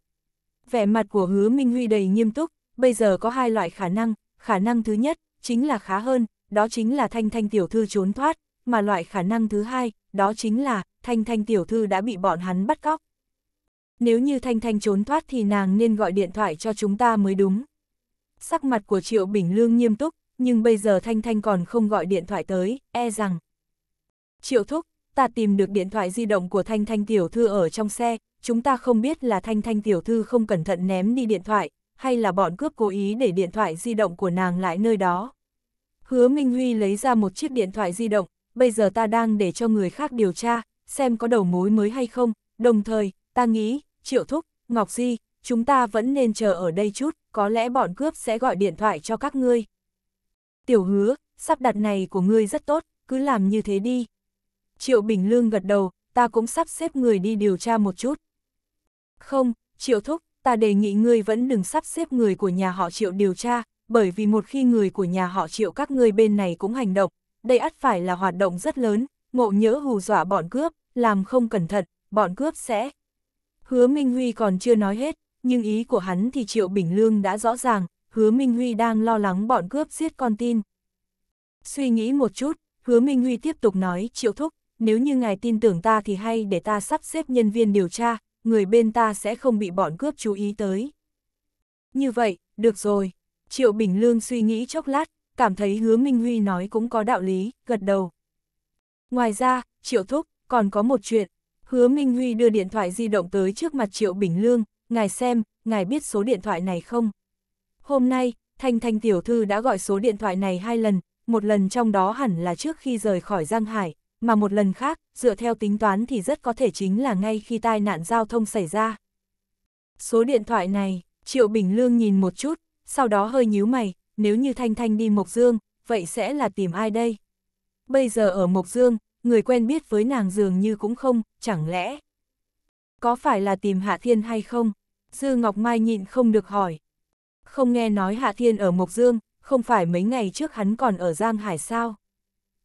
Vẻ mặt của hứa Minh Huy đầy nghiêm túc, bây giờ có hai loại khả năng, khả năng thứ nhất, chính là khá hơn, đó chính là Thanh Thanh Tiểu Thư trốn thoát, mà loại khả năng thứ hai, đó chính là, Thanh Thanh Tiểu Thư đã bị bọn hắn bắt cóc. Nếu như Thanh Thanh trốn thoát thì nàng nên gọi điện thoại cho chúng ta mới đúng. Sắc mặt của Triệu Bình Lương nghiêm túc, nhưng bây giờ Thanh Thanh còn không gọi điện thoại tới, e rằng. Triệu Thúc, ta tìm được điện thoại di động của Thanh Thanh tiểu thư ở trong xe, chúng ta không biết là Thanh Thanh tiểu thư không cẩn thận ném đi điện thoại, hay là bọn cướp cố ý để điện thoại di động của nàng lại nơi đó. Hứa Minh Huy lấy ra một chiếc điện thoại di động, bây giờ ta đang để cho người khác điều tra, xem có đầu mối mới hay không, đồng thời, ta nghĩ, Triệu Thúc, Ngọc Di, chúng ta vẫn nên chờ ở đây chút, có lẽ bọn cướp sẽ gọi điện thoại cho các ngươi. Tiểu hứa, sắp đặt này của ngươi rất tốt, cứ làm như thế đi. Triệu Bình Lương gật đầu, ta cũng sắp xếp người đi điều tra một chút. Không, Triệu Thúc, ta đề nghị ngươi vẫn đừng sắp xếp người của nhà họ Triệu điều tra, bởi vì một khi người của nhà họ Triệu các ngươi bên này cũng hành động, đây ắt phải là hoạt động rất lớn, ngộ nhỡ hù dọa bọn cướp, làm không cẩn thận, bọn cướp sẽ. Hứa Minh Huy còn chưa nói hết, nhưng ý của hắn thì Triệu Bình Lương đã rõ ràng, Hứa Minh Huy đang lo lắng bọn cướp giết con tin. Suy nghĩ một chút, Hứa Minh Huy tiếp tục nói Triệu Thúc, nếu như ngài tin tưởng ta thì hay để ta sắp xếp nhân viên điều tra, người bên ta sẽ không bị bọn cướp chú ý tới. Như vậy, được rồi. Triệu Bình Lương suy nghĩ chốc lát, cảm thấy hứa Minh Huy nói cũng có đạo lý, gật đầu. Ngoài ra, Triệu Thúc, còn có một chuyện. Hứa Minh Huy đưa điện thoại di động tới trước mặt Triệu Bình Lương, ngài xem, ngài biết số điện thoại này không? Hôm nay, Thanh Thanh Tiểu Thư đã gọi số điện thoại này hai lần, một lần trong đó hẳn là trước khi rời khỏi Giang Hải, mà một lần khác, dựa theo tính toán thì rất có thể chính là ngay khi tai nạn giao thông xảy ra. Số điện thoại này, Triệu Bình Lương nhìn một chút, sau đó hơi nhíu mày, nếu như Thanh Thanh đi Mộc Dương, vậy sẽ là tìm ai đây? Bây giờ ở Mộc Dương, người quen biết với nàng dường như cũng không, chẳng lẽ? Có phải là tìm Hạ Thiên hay không? Dư Ngọc Mai nhịn không được hỏi. Không nghe nói Hạ Thiên ở Mộc Dương, không phải mấy ngày trước hắn còn ở Giang Hải sao?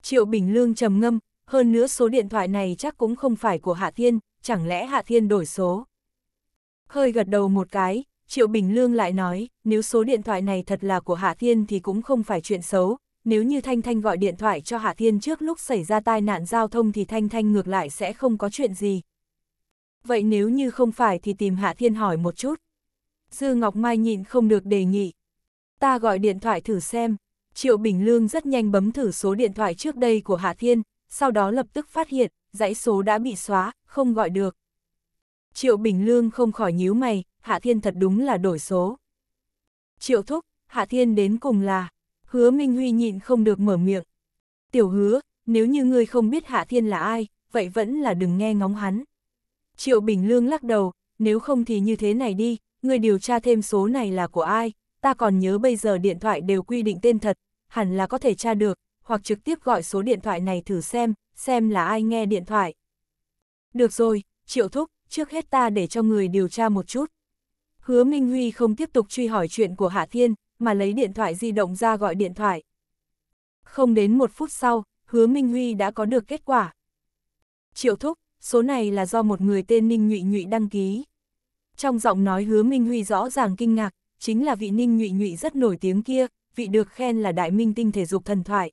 Triệu Bình Lương trầm ngâm, hơn nữa số điện thoại này chắc cũng không phải của Hạ Thiên, chẳng lẽ Hạ Thiên đổi số. Hơi gật đầu một cái, Triệu Bình Lương lại nói, nếu số điện thoại này thật là của Hạ Thiên thì cũng không phải chuyện xấu, nếu như Thanh Thanh gọi điện thoại cho Hạ Thiên trước lúc xảy ra tai nạn giao thông thì Thanh Thanh ngược lại sẽ không có chuyện gì. Vậy nếu như không phải thì tìm Hạ Thiên hỏi một chút. Dư Ngọc Mai nhịn không được đề nghị. Ta gọi điện thoại thử xem. Triệu Bình Lương rất nhanh bấm thử số điện thoại trước đây của Hạ Thiên, sau đó lập tức phát hiện, dãy số đã bị xóa, không gọi được. Triệu Bình Lương không khỏi nhíu mày, Hạ Thiên thật đúng là đổi số. Triệu Thúc, Hạ Thiên đến cùng là, hứa Minh Huy nhịn không được mở miệng. Tiểu hứa, nếu như ngươi không biết Hạ Thiên là ai, vậy vẫn là đừng nghe ngóng hắn. Triệu Bình Lương lắc đầu, nếu không thì như thế này đi, ngươi điều tra thêm số này là của ai, ta còn nhớ bây giờ điện thoại đều quy định tên thật, hẳn là có thể tra được, hoặc trực tiếp gọi số điện thoại này thử xem, xem là ai nghe điện thoại. Được rồi, triệu thúc, trước hết ta để cho người điều tra một chút. Hứa Minh Huy không tiếp tục truy hỏi chuyện của Hạ Thiên, mà lấy điện thoại di động ra gọi điện thoại. Không đến một phút sau, hứa Minh Huy đã có được kết quả. Triệu thúc, số này là do một người tên Ninh Nhụy Nhụy đăng ký. Trong giọng nói hứa Minh Huy rõ ràng kinh ngạc, chính là vị Ninh Nhụy Nhụy rất nổi tiếng kia, vị được khen là đại minh tinh thể dục thần thoại.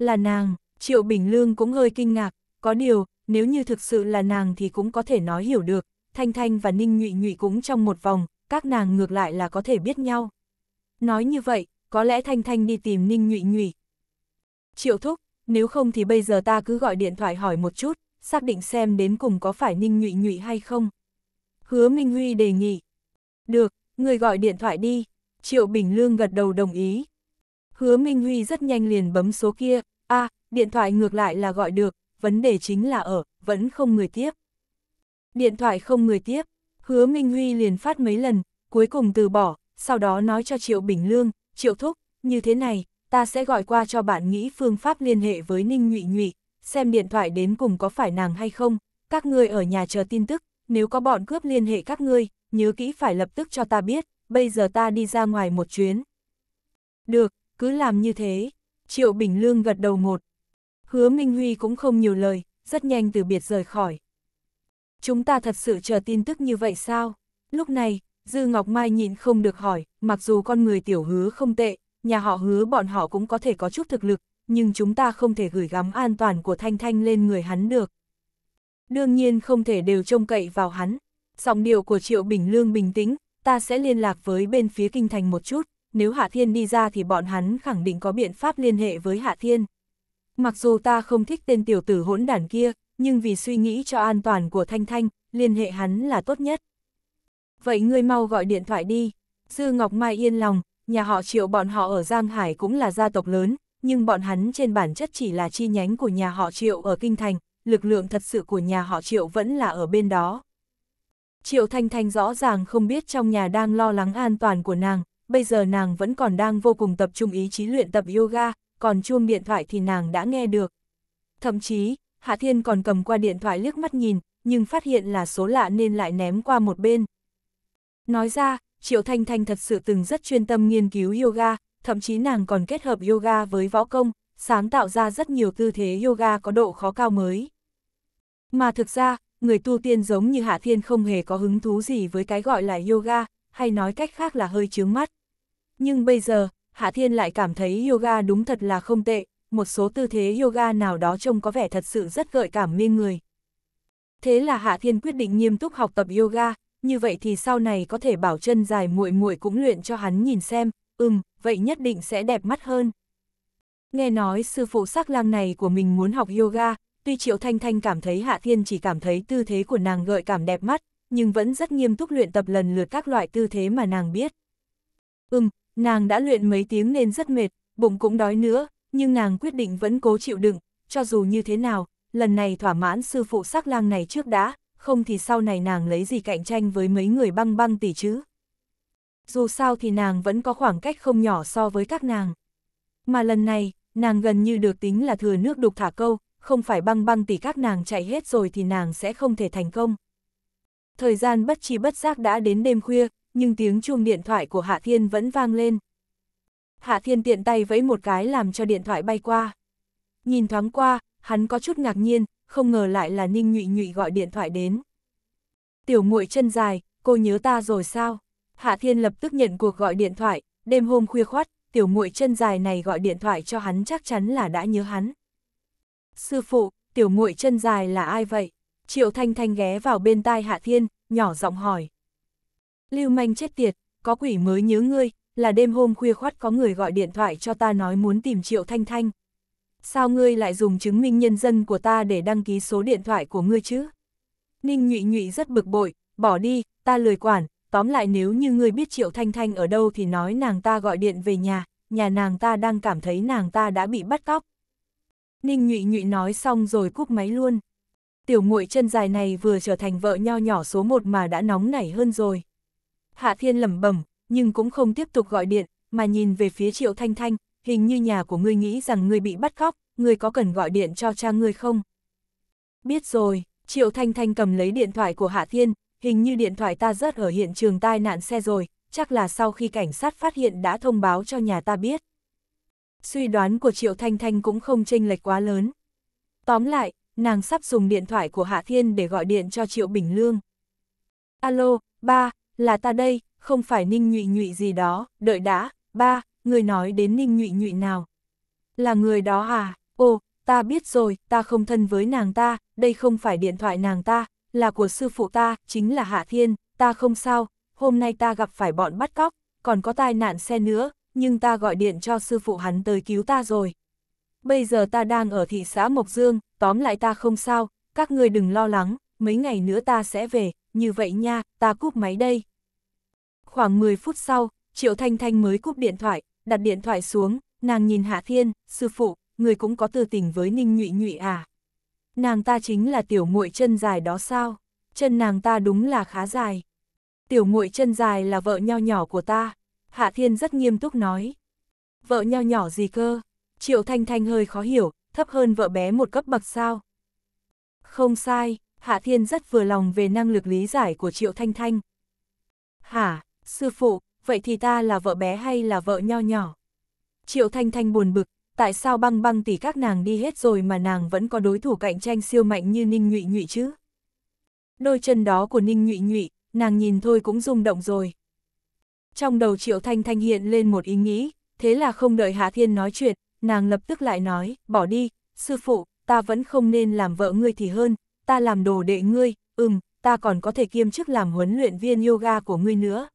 Là nàng, Triệu Bình Lương cũng hơi kinh ngạc, có điều, nếu như thực sự là nàng thì cũng có thể nói hiểu được, Thanh Thanh và Ninh Nhụy Nhụy cũng trong một vòng, các nàng ngược lại là có thể biết nhau. Nói như vậy, có lẽ Thanh Thanh đi tìm Ninh Nhụy Nhụy. Triệu Thúc, nếu không thì bây giờ ta cứ gọi điện thoại hỏi một chút, xác định xem đến cùng có phải Ninh Nhụy Nhụy hay không. Hứa Minh Huy đề nghị. Được, người gọi điện thoại đi. Triệu Bình Lương gật đầu đồng ý. Hứa Minh Huy rất nhanh liền bấm số kia, a à, điện thoại ngược lại là gọi được, vấn đề chính là ở, vẫn không người tiếp. Điện thoại không người tiếp, hứa Minh Huy liền phát mấy lần, cuối cùng từ bỏ, sau đó nói cho Triệu Bình Lương, Triệu Thúc, như thế này, ta sẽ gọi qua cho bạn nghĩ phương pháp liên hệ với Ninh Nhụy Nhụy, xem điện thoại đến cùng có phải nàng hay không, các ngươi ở nhà chờ tin tức, nếu có bọn cướp liên hệ các ngươi, nhớ kỹ phải lập tức cho ta biết, bây giờ ta đi ra ngoài một chuyến. Được, cứ làm như thế. Triệu Bình Lương gật đầu một. Hứa Minh Huy cũng không nhiều lời, rất nhanh từ biệt rời khỏi. Chúng ta thật sự chờ tin tức như vậy sao? Lúc này, Dư Ngọc Mai nhịn không được hỏi, mặc dù con người tiểu hứa không tệ, nhà họ hứa bọn họ cũng có thể có chút thực lực, nhưng chúng ta không thể gửi gắm an toàn của Thanh Thanh lên người hắn được. Đương nhiên không thể đều trông cậy vào hắn. Giọng điệu của Triệu Bình Lương bình tĩnh, ta sẽ liên lạc với bên phía kinh thành một chút, nếu Hạ Thiên đi ra thì bọn hắn khẳng định có biện pháp liên hệ với Hạ Thiên. Mặc dù ta không thích tên tiểu tử hỗn đản kia, nhưng vì suy nghĩ cho an toàn của Thanh Thanh, liên hệ hắn là tốt nhất. Vậy ngươi mau gọi điện thoại đi. Dư Ngọc Mai yên lòng, nhà họ triệu bọn họ ở Giang Hải cũng là gia tộc lớn, nhưng bọn hắn trên bản chất chỉ là chi nhánh của nhà họ triệu ở Kinh Thành, lực lượng thật sự của nhà họ triệu vẫn là ở bên đó. Triệu Thanh Thanh rõ ràng không biết trong nhà đang lo lắng an toàn của nàng, bây giờ nàng vẫn còn đang vô cùng tập trung ý chí luyện tập yoga, còn chuông điện thoại thì nàng đã nghe được. Thậm chí, Hạ Thiên còn cầm qua điện thoại liếc mắt nhìn, nhưng phát hiện là số lạ nên lại ném qua một bên. Nói ra, Triệu Thanh Thanh thật sự từng rất chuyên tâm nghiên cứu yoga, thậm chí nàng còn kết hợp yoga với võ công, sáng tạo ra rất nhiều tư thế yoga có độ khó cao mới. Mà thực ra, người tu tiên giống như Hạ Thiên không hề có hứng thú gì với cái gọi là yoga, hay nói cách khác là hơi chướng mắt. Nhưng bây giờ, Hạ Thiên lại cảm thấy yoga đúng thật là không tệ, một số tư thế yoga nào đó trông có vẻ thật sự rất gợi cảm mê người. Thế là Hạ Thiên quyết định nghiêm túc học tập yoga, như vậy thì sau này có thể bảo chân dài muội muội cũng luyện cho hắn nhìn xem, ừm, vậy nhất định sẽ đẹp mắt hơn. Nghe nói sư phụ sắc lang này của mình muốn học yoga, tuy Triệu Thanh Thanh cảm thấy Hạ Thiên chỉ cảm thấy tư thế của nàng gợi cảm đẹp mắt, nhưng vẫn rất nghiêm túc luyện tập lần lượt các loại tư thế mà nàng biết. Ừm, Nàng đã luyện mấy tiếng nên rất mệt, bụng cũng đói nữa, nhưng nàng quyết định vẫn cố chịu đựng, cho dù như thế nào, lần này thỏa mãn sư phụ sắc lang này trước đã, không thì sau này nàng lấy gì cạnh tranh với mấy người băng băng tỷ chứ. Dù sao thì nàng vẫn có khoảng cách không nhỏ so với các nàng. Mà lần này, nàng gần như được tính là thừa nước đục thả câu, không phải băng băng tỷ các nàng chạy hết rồi thì nàng sẽ không thể thành công. Thời gian bất chi bất giác đã đến đêm khuya, nhưng tiếng chuông điện thoại của Hạ Thiên vẫn vang lên. Hạ Thiên tiện tay vẫy một cái làm cho điện thoại bay qua. Nhìn thoáng qua, hắn có chút ngạc nhiên, không ngờ lại là Ninh Nhụy Nhụy gọi điện thoại đến. Tiểu muội chân dài, cô nhớ ta rồi sao? Hạ Thiên lập tức nhận cuộc gọi điện thoại, đêm hôm khuya khoát, tiểu muội chân dài này gọi điện thoại cho hắn chắc chắn là đã nhớ hắn. Sư phụ, tiểu muội chân dài là ai vậy? Triệu Thanh Thanh ghé vào bên tai Hạ Thiên, nhỏ giọng hỏi lưu manh chết tiệt, có quỷ mới nhớ ngươi, là đêm hôm khuya khoát có người gọi điện thoại cho ta nói muốn tìm Triệu Thanh Thanh. Sao ngươi lại dùng chứng minh nhân dân của ta để đăng ký số điện thoại của ngươi chứ? Ninh nhụy nhụy rất bực bội, bỏ đi, ta lười quản, tóm lại nếu như ngươi biết Triệu Thanh Thanh ở đâu thì nói nàng ta gọi điện về nhà, nhà nàng ta đang cảm thấy nàng ta đã bị bắt cóc. Ninh nhụy nhụy nói xong rồi cúp máy luôn. Tiểu muội chân dài này vừa trở thành vợ nho nhỏ số một mà đã nóng nảy hơn rồi. Hạ Thiên lẩm bẩm, nhưng cũng không tiếp tục gọi điện, mà nhìn về phía Triệu Thanh Thanh, hình như nhà của ngươi nghĩ rằng ngươi bị bắt cóc, ngươi có cần gọi điện cho cha ngươi không? Biết rồi, Triệu Thanh Thanh cầm lấy điện thoại của Hạ Thiên, hình như điện thoại ta rớt ở hiện trường tai nạn xe rồi, chắc là sau khi cảnh sát phát hiện đã thông báo cho nhà ta biết. Suy đoán của Triệu Thanh Thanh cũng không chênh lệch quá lớn. Tóm lại, nàng sắp dùng điện thoại của Hạ Thiên để gọi điện cho Triệu Bình Lương. Alo, ba, là ta đây, không phải ninh nhụy nhụy gì đó, đợi đã, ba, người nói đến ninh nhụy nhụy nào. Là người đó à, ồ, ta biết rồi, ta không thân với nàng ta, đây không phải điện thoại nàng ta, là của sư phụ ta, chính là Hạ Thiên, ta không sao, hôm nay ta gặp phải bọn bắt cóc, còn có tai nạn xe nữa, nhưng ta gọi điện cho sư phụ hắn tới cứu ta rồi. Bây giờ ta đang ở thị xã Mộc Dương, tóm lại ta không sao, các người đừng lo lắng, mấy ngày nữa ta sẽ về, như vậy nha, ta cúp máy đây. Khoảng 10 phút sau, Triệu Thanh Thanh mới cúp điện thoại, đặt điện thoại xuống, nàng nhìn Hạ Thiên, sư phụ, người cũng có tư tình với Ninh Nhụy Nhụy à. Nàng ta chính là tiểu muội chân dài đó sao? Chân nàng ta đúng là khá dài. Tiểu muội chân dài là vợ nho nhỏ của ta. Hạ Thiên rất nghiêm túc nói. Vợ nho nhỏ gì cơ? Triệu Thanh Thanh hơi khó hiểu, thấp hơn vợ bé một cấp bậc sao? Không sai, Hạ Thiên rất vừa lòng về năng lực lý giải của Triệu Thanh Thanh. Hả, sư phụ, vậy thì ta là vợ bé hay là vợ nho nhỏ? Triệu Thanh Thanh buồn bực, tại sao băng băng tỷ các nàng đi hết rồi mà nàng vẫn có đối thủ cạnh tranh siêu mạnh như Ninh Nhụy Nhụy chứ? Đôi chân đó của Ninh Nhụy Nhụy, nàng nhìn thôi cũng rung động rồi. Trong đầu Triệu Thanh Thanh hiện lên một ý nghĩ, thế là không đợi Hạ Thiên nói chuyện, nàng lập tức lại nói, bỏ đi, sư phụ, ta vẫn không nên làm vợ ngươi thì hơn, ta làm đồ đệ ngươi, ừm, ta còn có thể kiêm chức làm huấn luyện viên yoga của ngươi nữa.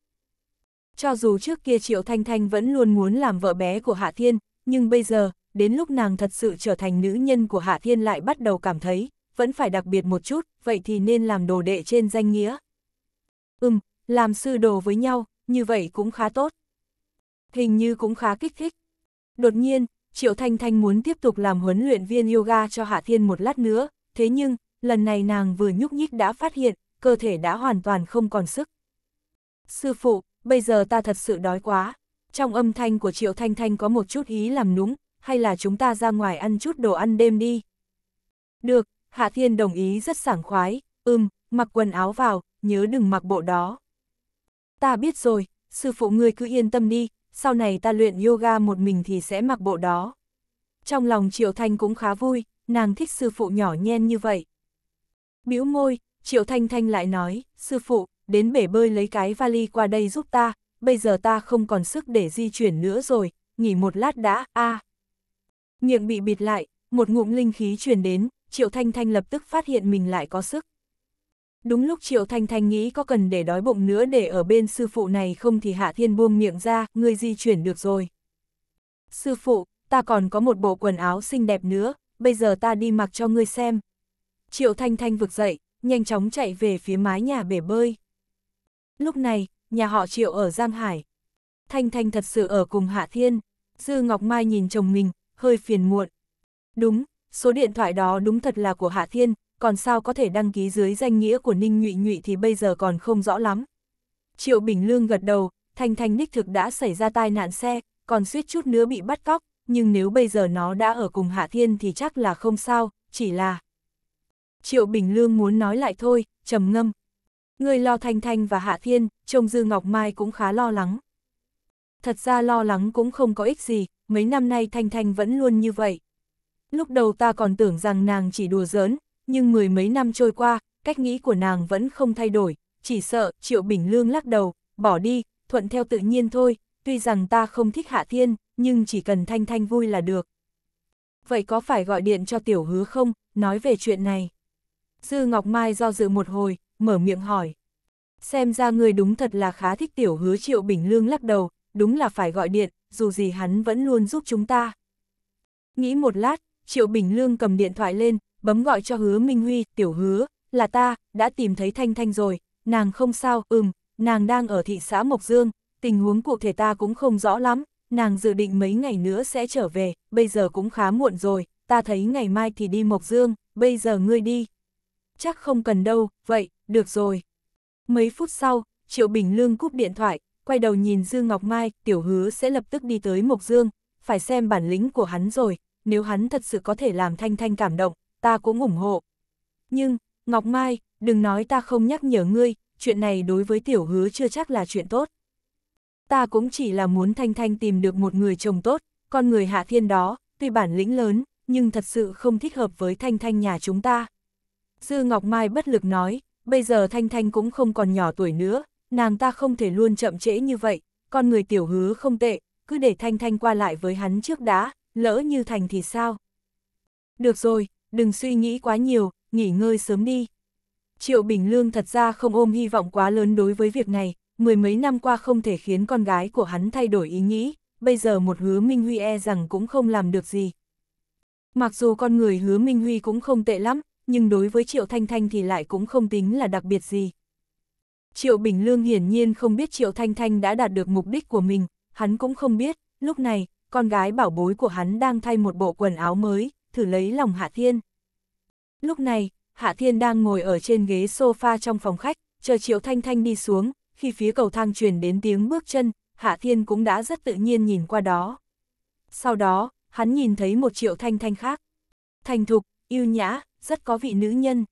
Cho dù trước kia Triệu Thanh Thanh vẫn luôn muốn làm vợ bé của Hạ Thiên, nhưng bây giờ, đến lúc nàng thật sự trở thành nữ nhân của Hạ Thiên lại bắt đầu cảm thấy, vẫn phải đặc biệt một chút, vậy thì nên làm đồ đệ trên danh nghĩa. Ừm, làm sư đồ với nhau, như vậy cũng khá tốt. Hình như cũng khá kích thích. Đột nhiên, Triệu Thanh Thanh muốn tiếp tục làm huấn luyện viên yoga cho Hạ Thiên một lát nữa, thế nhưng, lần này nàng vừa nhúc nhích đã phát hiện, cơ thể đã hoàn toàn không còn sức. Sư phụ, bây giờ ta thật sự đói quá. Trong âm thanh của Triệu Thanh Thanh có một chút ý làm núng, hay là chúng ta ra ngoài ăn chút đồ ăn đêm đi. Được, Hạ Thiên đồng ý rất sảng khoái, ưm, mặc quần áo vào, nhớ đừng mặc bộ đó. Ta biết rồi, sư phụ ngươi cứ yên tâm đi, sau này ta luyện yoga một mình thì sẽ mặc bộ đó. Trong lòng Triệu Thanh cũng khá vui, nàng thích sư phụ nhỏ nhen như vậy. Bĩu môi, Triệu Thanh Thanh lại nói, sư phụ, đến bể bơi lấy cái vali qua đây giúp ta, bây giờ ta không còn sức để di chuyển nữa rồi, nghỉ một lát đã, a. À. Miệng bị bịt lại, một ngụm linh khí truyền đến, Triệu Thanh Thanh lập tức phát hiện mình lại có sức. Đúng lúc Triệu Thanh Thanh nghĩ có cần để đói bụng nữa để ở bên sư phụ này không thì Hạ Thiên buông miệng ra, ngươi di chuyển được rồi. Sư phụ, ta còn có một bộ quần áo xinh đẹp nữa, bây giờ ta đi mặc cho ngươi xem. Triệu Thanh Thanh vực dậy, nhanh chóng chạy về phía mái nhà bể bơi. Lúc này, nhà họ Triệu ở Giang Hải. Thanh Thanh thật sự ở cùng Hạ Thiên. Dư Ngọc Mai nhìn chồng mình, hơi phiền muộn. Đúng, số điện thoại đó đúng thật là của Hạ Thiên, còn sao có thể đăng ký dưới danh nghĩa của Ninh Nhụy Nhụy thì bây giờ còn không rõ lắm. Triệu Bình Lương gật đầu, Thanh Thanh đích thực đã xảy ra tai nạn xe, còn suýt chút nữa bị bắt cóc, nhưng nếu bây giờ nó đã ở cùng Hạ Thiên thì chắc là không sao, chỉ là... Triệu Bình Lương muốn nói lại thôi, trầm ngâm, Người lo Thanh Thanh và Hạ Thiên, trông Dư Ngọc Mai cũng khá lo lắng. Thật ra lo lắng cũng không có ích gì, mấy năm nay Thanh Thanh vẫn luôn như vậy. Lúc đầu ta còn tưởng rằng nàng chỉ đùa giỡn, nhưng mười mấy năm trôi qua, cách nghĩ của nàng vẫn không thay đổi, chỉ sợ Triệu Bình Lương lắc đầu, bỏ đi, thuận theo tự nhiên thôi, tuy rằng ta không thích Hạ Thiên, nhưng chỉ cần Thanh Thanh vui là được. Vậy có phải gọi điện cho Tiểu Hứa không, nói về chuyện này? Dư Ngọc Mai do dự một hồi, mở miệng hỏi. Xem ra người đúng thật là khá thích tiểu hứa triệu Bình Lương lắc đầu, đúng là phải gọi điện, dù gì hắn vẫn luôn giúp chúng ta. Nghĩ một lát, Triệu Bình Lương cầm điện thoại lên, bấm gọi cho hứa Minh Huy, tiểu hứa, là ta, đã tìm thấy Thanh Thanh rồi, nàng không sao, ừm, nàng đang ở thị xã Mộc Dương, tình huống cụ thể ta cũng không rõ lắm, nàng dự định mấy ngày nữa sẽ trở về, bây giờ cũng khá muộn rồi, ta thấy ngày mai thì đi Mộc Dương, bây giờ ngươi đi. Chắc không cần đâu, vậy, được rồi. Mấy phút sau, Triệu Bình Lương cúp điện thoại, quay đầu nhìn Dương Ngọc Mai, tiểu hứa sẽ lập tức đi tới Mộc Dương, phải xem bản lĩnh của hắn rồi, nếu hắn thật sự có thể làm Thanh Thanh cảm động, ta cũng ủng hộ. Nhưng, Ngọc Mai, đừng nói ta không nhắc nhở ngươi, chuyện này đối với tiểu hứa chưa chắc là chuyện tốt. Ta cũng chỉ là muốn Thanh Thanh tìm được một người chồng tốt, con người hạ thiên đó, tuy bản lĩnh lớn, nhưng thật sự không thích hợp với Thanh Thanh nhà chúng ta. Dư Ngọc Mai bất lực nói, bây giờ Thanh Thanh cũng không còn nhỏ tuổi nữa, nàng ta không thể luôn chậm trễ như vậy, con người tiểu hứa không tệ, cứ để Thanh Thanh qua lại với hắn trước đã, lỡ như thành thì sao? Được rồi, đừng suy nghĩ quá nhiều, nghỉ ngơi sớm đi. Triệu Bình Lương thật ra không ôm hy vọng quá lớn đối với việc này, mười mấy năm qua không thể khiến con gái của hắn thay đổi ý nghĩ, bây giờ một hứa Minh Huy e rằng cũng không làm được gì. Mặc dù con người hứa Minh Huy cũng không tệ lắm, nhưng đối với Triệu Thanh Thanh thì lại cũng không tính là đặc biệt gì. Triệu Bình Lương hiển nhiên không biết Triệu Thanh Thanh đã đạt được mục đích của mình, hắn cũng không biết, lúc này, con gái bảo bối của hắn đang thay một bộ quần áo mới, thử lấy lòng Hạ Thiên. Lúc này, Hạ Thiên đang ngồi ở trên ghế sofa trong phòng khách, chờ Triệu Thanh Thanh đi xuống, khi phía cầu thang truyền đến tiếng bước chân, Hạ Thiên cũng đã rất tự nhiên nhìn qua đó. Sau đó, hắn nhìn thấy một Triệu Thanh Thanh khác. Thành thục, yêu nhã, rất có vị nữ nhân.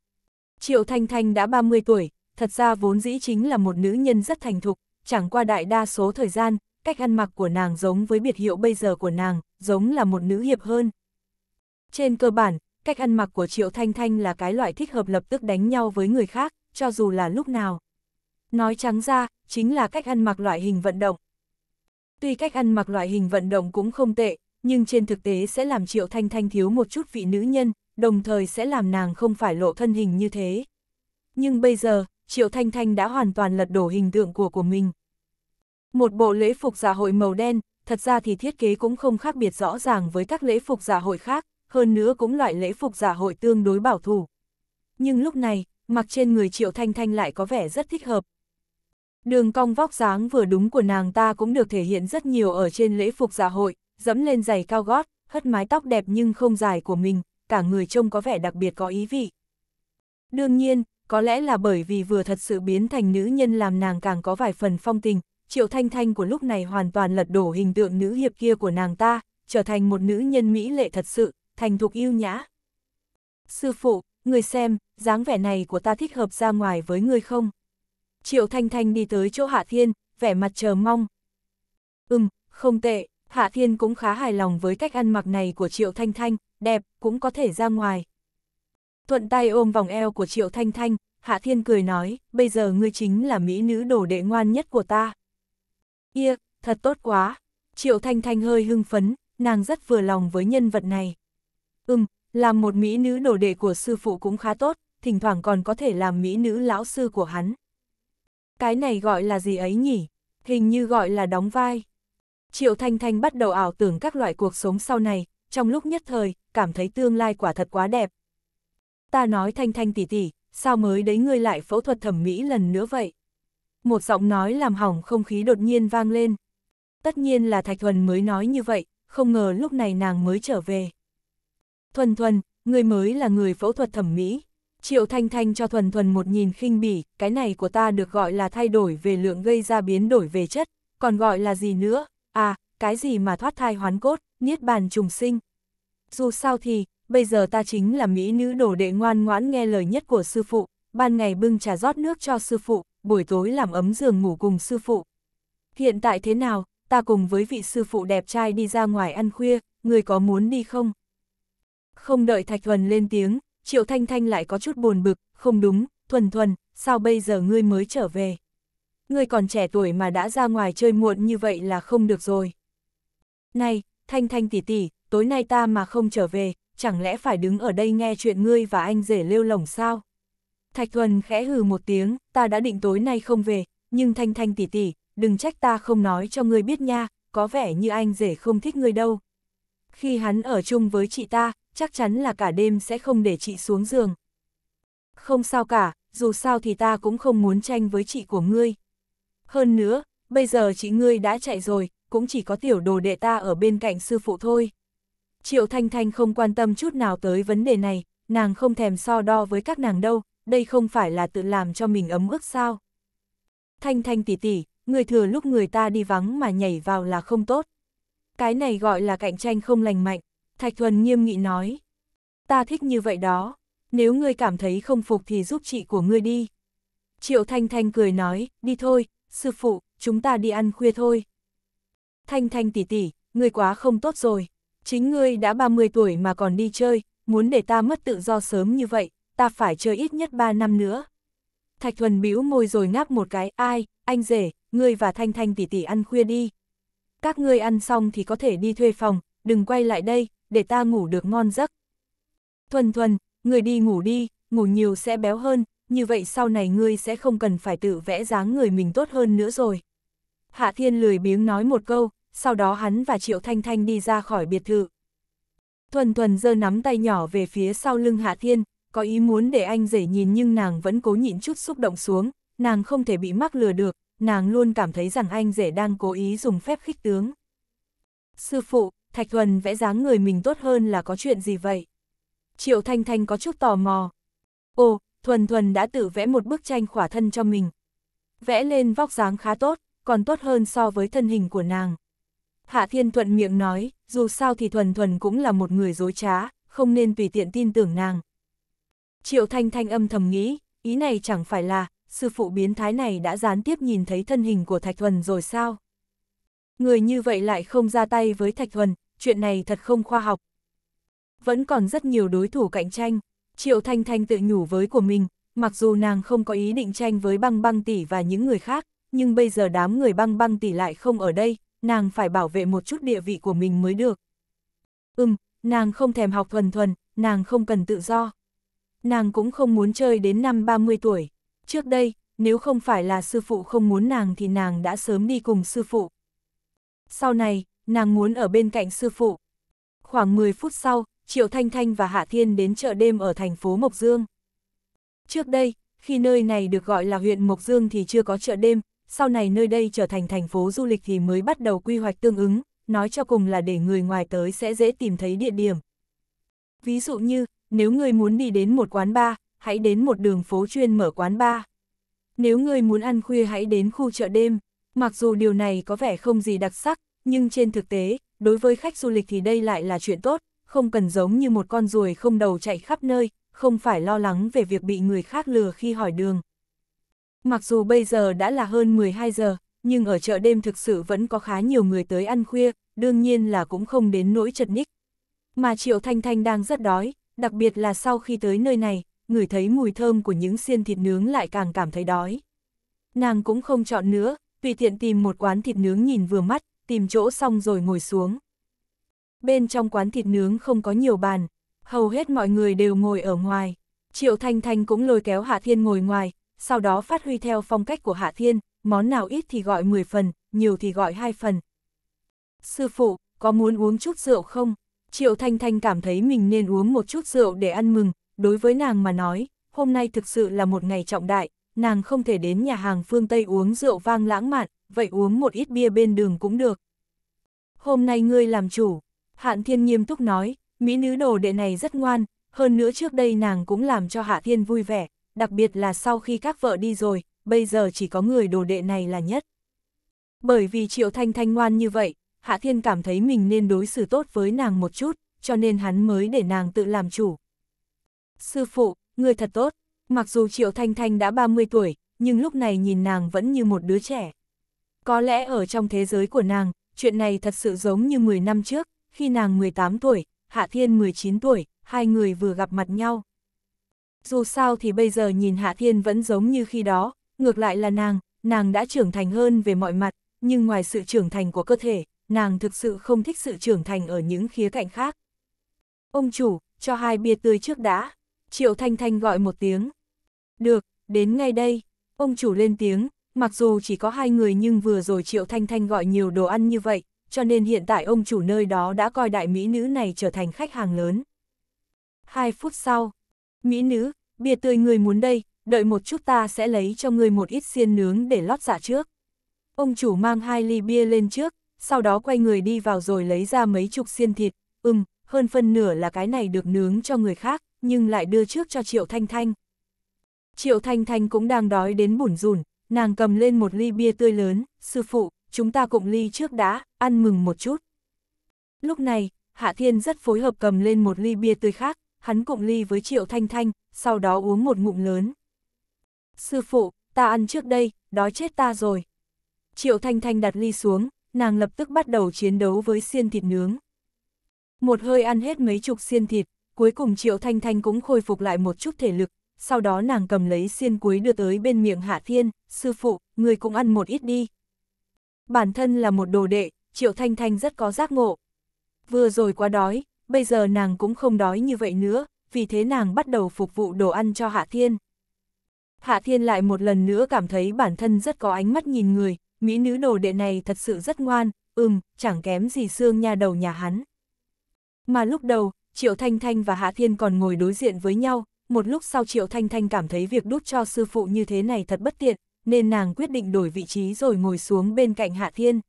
Triệu Thanh Thanh đã 30 tuổi, thật ra vốn dĩ chính là một nữ nhân rất thành thục, chẳng qua đại đa số thời gian, cách ăn mặc của nàng giống với biệt hiệu bây giờ của nàng, giống là một nữ hiệp hơn. Trên cơ bản, cách ăn mặc của Triệu Thanh Thanh là cái loại thích hợp lập tức đánh nhau với người khác, cho dù là lúc nào. Nói trắng ra, chính là cách ăn mặc loại hình vận động. Tuy cách ăn mặc loại hình vận động cũng không tệ, nhưng trên thực tế sẽ làm Triệu Thanh Thanh thiếu một chút vị nữ nhân, đồng thời sẽ làm nàng không phải lộ thân hình như thế. Nhưng bây giờ, Triệu Thanh Thanh đã hoàn toàn lật đổ hình tượng của của mình. Một bộ lễ phục dạ hội màu đen, thật ra thì thiết kế cũng không khác biệt rõ ràng với các lễ phục dạ hội khác, hơn nữa cũng loại lễ phục dạ hội tương đối bảo thủ. Nhưng lúc này, mặc trên người Triệu Thanh Thanh lại có vẻ rất thích hợp. Đường cong vóc dáng vừa đúng của nàng ta cũng được thể hiện rất nhiều ở trên lễ phục dạ hội, dẫm lên giày cao gót, hất mái tóc đẹp nhưng không dài của mình, cả người trông có vẻ đặc biệt có ý vị. Đương nhiên, có lẽ là bởi vì vừa thật sự biến thành nữ nhân làm nàng càng có vài phần phong tình, Triệu Thanh Thanh của lúc này hoàn toàn lật đổ hình tượng nữ hiệp kia của nàng ta, trở thành một nữ nhân mỹ lệ thật sự, thành thục yêu nhã. Sư phụ, người xem, dáng vẻ này của ta thích hợp ra ngoài với người không? Triệu Thanh Thanh đi tới chỗ Hạ Thiên, vẻ mặt chờ mong. Ừm, không tệ. Hạ Thiên cũng khá hài lòng với cách ăn mặc này của Triệu Thanh Thanh, đẹp, cũng có thể ra ngoài. Thuận tay ôm vòng eo của Triệu Thanh Thanh, Hạ Thiên cười nói, bây giờ ngươi chính là mỹ nữ đồ đệ ngoan nhất của ta. Ia, thật tốt quá. Triệu Thanh Thanh hơi hưng phấn, nàng rất vừa lòng với nhân vật này. Ừm, làm một mỹ nữ đồ đệ của sư phụ cũng khá tốt, thỉnh thoảng còn có thể làm mỹ nữ lão sư của hắn. Cái này gọi là gì ấy nhỉ? Hình như gọi là đóng vai. Triệu Thanh Thanh bắt đầu ảo tưởng các loại cuộc sống sau này, trong lúc nhất thời, cảm thấy tương lai quả thật quá đẹp. Ta nói Thanh Thanh tỷ tỷ, sao mới đấy ngươi lại phẫu thuật thẩm mỹ lần nữa vậy? Một giọng nói làm hỏng không khí đột nhiên vang lên. Tất nhiên là Thạch Thuần mới nói như vậy, không ngờ lúc này nàng mới trở về. Thuần Thuần, ngươi mới là người phẫu thuật thẩm mỹ. Triệu Thanh Thanh cho Thuần Thuần một nhìn khinh bỉ, cái này của ta được gọi là thay đổi về lượng gây ra biến đổi về chất, còn gọi là gì nữa, À, cái gì mà thoát thai hoán cốt, niết bàn trùng sinh. Dù sao thì, bây giờ ta chính là mỹ nữ đổ đệ ngoan ngoãn nghe lời nhất của sư phụ, ban ngày bưng trà rót nước cho sư phụ, buổi tối làm ấm giường ngủ cùng sư phụ. Hiện tại thế nào, ta cùng với vị sư phụ đẹp trai đi ra ngoài ăn khuya, người có muốn đi không? Không đợi Thạch Thuần lên tiếng, Triệu Thanh Thanh lại có chút buồn bực, không đúng, Thuần Thuần, sao bây giờ ngươi mới trở về? ngươi còn trẻ tuổi mà đã ra ngoài chơi muộn như vậy là không được rồi. Này, Thanh Thanh tỷ tỷ, tối nay ta mà không trở về, chẳng lẽ phải đứng ở đây nghe chuyện ngươi và anh rể lêu lỏng sao? Thạch Thuần khẽ hừ một tiếng, ta đã định tối nay không về, nhưng Thanh Thanh tỷ tỷ, đừng trách ta không nói cho ngươi biết nha, có vẻ như anh rể không thích ngươi đâu. Khi hắn ở chung với chị ta, chắc chắn là cả đêm sẽ không để chị xuống giường. Không sao cả, dù sao thì ta cũng không muốn tranh với chị của ngươi. Hơn nữa, bây giờ chị ngươi đã chạy rồi, cũng chỉ có tiểu đồ đệ ta ở bên cạnh sư phụ thôi. Triệu Thanh Thanh không quan tâm chút nào tới vấn đề này, nàng không thèm so đo với các nàng đâu, đây không phải là tự làm cho mình ấm ức sao. Thanh Thanh tỉ tỉ, người thừa lúc người ta đi vắng mà nhảy vào là không tốt. Cái này gọi là cạnh tranh không lành mạnh, Thạch Thuần nghiêm nghị nói. Ta thích như vậy đó, nếu ngươi cảm thấy không phục thì giúp chị của ngươi đi. Triệu Thanh Thanh cười nói, đi thôi, sư phụ, chúng ta đi ăn khuya thôi. Thanh Thanh tỷ tỷ, ngươi quá không tốt rồi, chính ngươi đã 30 tuổi mà còn đi chơi, muốn để ta mất tự do sớm như vậy, ta phải chơi ít nhất 3 năm nữa. Thạch Thuần bĩu môi rồi ngáp một cái, ai, anh rể, ngươi và Thanh Thanh tỷ tỷ ăn khuya đi. Các ngươi ăn xong thì có thể đi thuê phòng, đừng quay lại đây, để ta ngủ được ngon giấc. Thuần Thuần, người đi ngủ đi, ngủ nhiều sẽ béo hơn, như vậy sau này ngươi sẽ không cần phải tự vẽ dáng người mình tốt hơn nữa rồi. Hạ Thiên lười biếng nói một câu, sau đó hắn và Triệu Thanh Thanh đi ra khỏi biệt thự. Thuần Thuần giơ nắm tay nhỏ về phía sau lưng Hạ Thiên, có ý muốn để anh rể nhìn nhưng nàng vẫn cố nhịn chút xúc động xuống, nàng không thể bị mắc lừa được, nàng luôn cảm thấy rằng anh rể đang cố ý dùng phép khích tướng. Sư phụ, Thạch Thuần vẽ dáng người mình tốt hơn là có chuyện gì vậy? Triệu Thanh Thanh có chút tò mò. Ồ, Thuần Thuần đã tự vẽ một bức tranh khỏa thân cho mình. Vẽ lên vóc dáng khá tốt, còn tốt hơn so với thân hình của nàng. Hạ Thiên Thuận miệng nói, dù sao thì Thuần Thuần cũng là một người dối trá, không nên tùy tiện tin tưởng nàng. Triệu Thanh Thanh âm thầm nghĩ, ý này chẳng phải là, sư phụ biến thái này đã gián tiếp nhìn thấy thân hình của Thạch Thuần rồi sao? Người như vậy lại không ra tay với Thạch Thuần, chuyện này thật không khoa học. Vẫn còn rất nhiều đối thủ cạnh tranh, Triệu Thanh Thanh tự nhủ với của mình, mặc dù nàng không có ý định tranh với băng băng tỷ và những người khác, nhưng bây giờ đám người băng băng tỷ lại không ở đây, nàng phải bảo vệ một chút địa vị của mình mới được. Ừm, nàng không thèm học thuần thuần, nàng không cần tự do. Nàng cũng không muốn chơi đến năm 30 tuổi. Trước đây, nếu không phải là sư phụ không muốn nàng thì nàng đã sớm đi cùng sư phụ. Sau này, nàng muốn ở bên cạnh sư phụ. Khoảng 10 phút sau, Triệu Thanh Thanh và Hạ Thiên đến chợ đêm ở thành phố Mộc Dương. Trước đây, khi nơi này được gọi là huyện Mộc Dương thì chưa có chợ đêm, sau này nơi đây trở thành thành phố du lịch thì mới bắt đầu quy hoạch tương ứng, nói cho cùng là để người ngoài tới sẽ dễ tìm thấy địa điểm. Ví dụ như, nếu người muốn đi đến một quán bar, hãy đến một đường phố chuyên mở quán bar. Nếu người muốn ăn khuya hãy đến khu chợ đêm. Mặc dù điều này có vẻ không gì đặc sắc, nhưng trên thực tế, đối với khách du lịch thì đây lại là chuyện tốt, không cần giống như một con ruồi không đầu chạy khắp nơi, không phải lo lắng về việc bị người khác lừa khi hỏi đường. Mặc dù bây giờ đã là hơn 12 giờ, nhưng ở chợ đêm thực sự vẫn có khá nhiều người tới ăn khuya, đương nhiên là cũng không đến nỗi chật ních. Mà Triệu Thanh Thanh đang rất đói, đặc biệt là sau khi tới nơi này, người thấy mùi thơm của những xiên thịt nướng lại càng cảm thấy đói. Nàng cũng không chọn nữa, tùy tiện tìm một quán thịt nướng nhìn vừa mắt, tìm chỗ xong rồi ngồi xuống bên trong quán thịt nướng không có nhiều bàn, hầu hết mọi người đều ngồi ở ngoài. Triệu Thanh Thanh cũng lôi kéo Hạ Thiên ngồi ngoài, sau đó phát huy theo phong cách của Hạ Thiên, món nào ít thì gọi 10 phần, nhiều thì gọi hai phần. Sư phụ, có muốn uống chút rượu không? Triệu Thanh Thanh cảm thấy mình nên uống một chút rượu để ăn mừng, đối với nàng mà nói, hôm nay thực sự là một ngày trọng đại, nàng không thể đến nhà hàng phương Tây uống rượu vang lãng mạn, vậy uống một ít bia bên đường cũng được. Hôm nay ngươi làm chủ, Hạn Thiên nghiêm túc nói, mỹ nữ đồ đệ này rất ngoan, hơn nữa trước đây nàng cũng làm cho Hạ Thiên vui vẻ, đặc biệt là sau khi các vợ đi rồi, bây giờ chỉ có người đồ đệ này là nhất. Bởi vì Triệu Thanh Thanh ngoan như vậy, Hạ Thiên cảm thấy mình nên đối xử tốt với nàng một chút, cho nên hắn mới để nàng tự làm chủ. Sư phụ, người thật tốt, mặc dù Triệu Thanh Thanh đã 30 tuổi, nhưng lúc này nhìn nàng vẫn như một đứa trẻ. Có lẽ ở trong thế giới của nàng, chuyện này thật sự giống như 10 năm trước, khi nàng 18 tuổi, Hạ Thiên 19 tuổi, hai người vừa gặp mặt nhau. Dù sao thì bây giờ nhìn Hạ Thiên vẫn giống như khi đó, ngược lại là nàng, nàng đã trưởng thành hơn về mọi mặt, nhưng ngoài sự trưởng thành của cơ thể, nàng thực sự không thích sự trưởng thành ở những khía cạnh khác. Ông chủ, cho hai bia tươi trước đã. Triệu Thanh Thanh gọi một tiếng. Được, đến ngay đây. Ông chủ lên tiếng, mặc dù chỉ có hai người nhưng vừa rồi Triệu Thanh Thanh gọi nhiều đồ ăn như vậy, cho nên hiện tại ông chủ nơi đó đã coi đại mỹ nữ này trở thành khách hàng lớn. Hai phút sau, mỹ nữ, bia tươi người muốn đây, đợi một chút ta sẽ lấy cho người một ít xiên nướng để lót dạ trước. Ông chủ mang hai ly bia lên trước, sau đó quay người đi vào rồi lấy ra mấy chục xiên thịt, ừm, hơn phân nửa là cái này được nướng cho người khác, nhưng lại đưa trước cho Triệu Thanh Thanh. Triệu Thanh Thanh cũng đang đói đến bủn rủn, nàng cầm lên một ly bia tươi lớn, sư phụ, chúng ta cụng ly trước đã, ăn mừng một chút. Lúc này, Hạ Thiên rất phối hợp cầm lên một ly bia tươi khác, hắn cụng ly với Triệu Thanh Thanh, sau đó uống một ngụm lớn. Sư phụ, ta ăn trước đây, đói chết ta rồi. Triệu Thanh Thanh đặt ly xuống, nàng lập tức bắt đầu chiến đấu với xiên thịt nướng. Một hơi ăn hết mấy chục xiên thịt, cuối cùng Triệu Thanh Thanh cũng khôi phục lại một chút thể lực, sau đó nàng cầm lấy xiên cuối đưa tới bên miệng Hạ Thiên, sư phụ, người cũng ăn một ít đi, Bản thân là một đồ đệ, Triệu Thanh Thanh rất có giác ngộ. Vừa rồi quá đói, bây giờ nàng cũng không đói như vậy nữa, vì thế nàng bắt đầu phục vụ đồ ăn cho Hạ Thiên. Hạ Thiên lại một lần nữa cảm thấy bản thân rất có ánh mắt nhìn người, mỹ nữ đồ đệ này thật sự rất ngoan, ừm, chẳng kém gì xương nha đầu nhà hắn. Mà lúc đầu, Triệu Thanh Thanh và Hạ Thiên còn ngồi đối diện với nhau, một lúc sau Triệu Thanh Thanh cảm thấy việc đút cho sư phụ như thế này thật bất tiện, nên nàng quyết định đổi vị trí rồi ngồi xuống bên cạnh Hạ Thiên.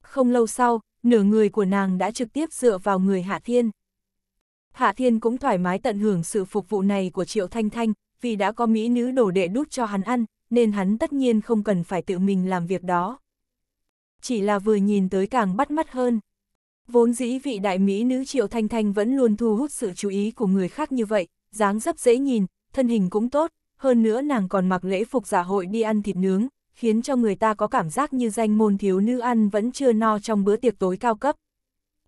Không lâu sau, nửa người của nàng đã trực tiếp dựa vào người Hạ Thiên. Hạ Thiên cũng thoải mái tận hưởng sự phục vụ này của Triệu Thanh Thanh, vì đã có mỹ nữ đổ đệ đút cho hắn ăn, nên hắn tất nhiên không cần phải tự mình làm việc đó. Chỉ là vừa nhìn tới càng bắt mắt hơn. Vốn dĩ vị đại mỹ nữ Triệu Thanh Thanh vẫn luôn thu hút sự chú ý của người khác như vậy, dáng dấp dễ nhìn, thân hình cũng tốt, hơn nữa nàng còn mặc lễ phục giả dạ hội đi ăn thịt nướng, khiến cho người ta có cảm giác như danh môn thiếu nữ ăn vẫn chưa no trong bữa tiệc tối cao cấp.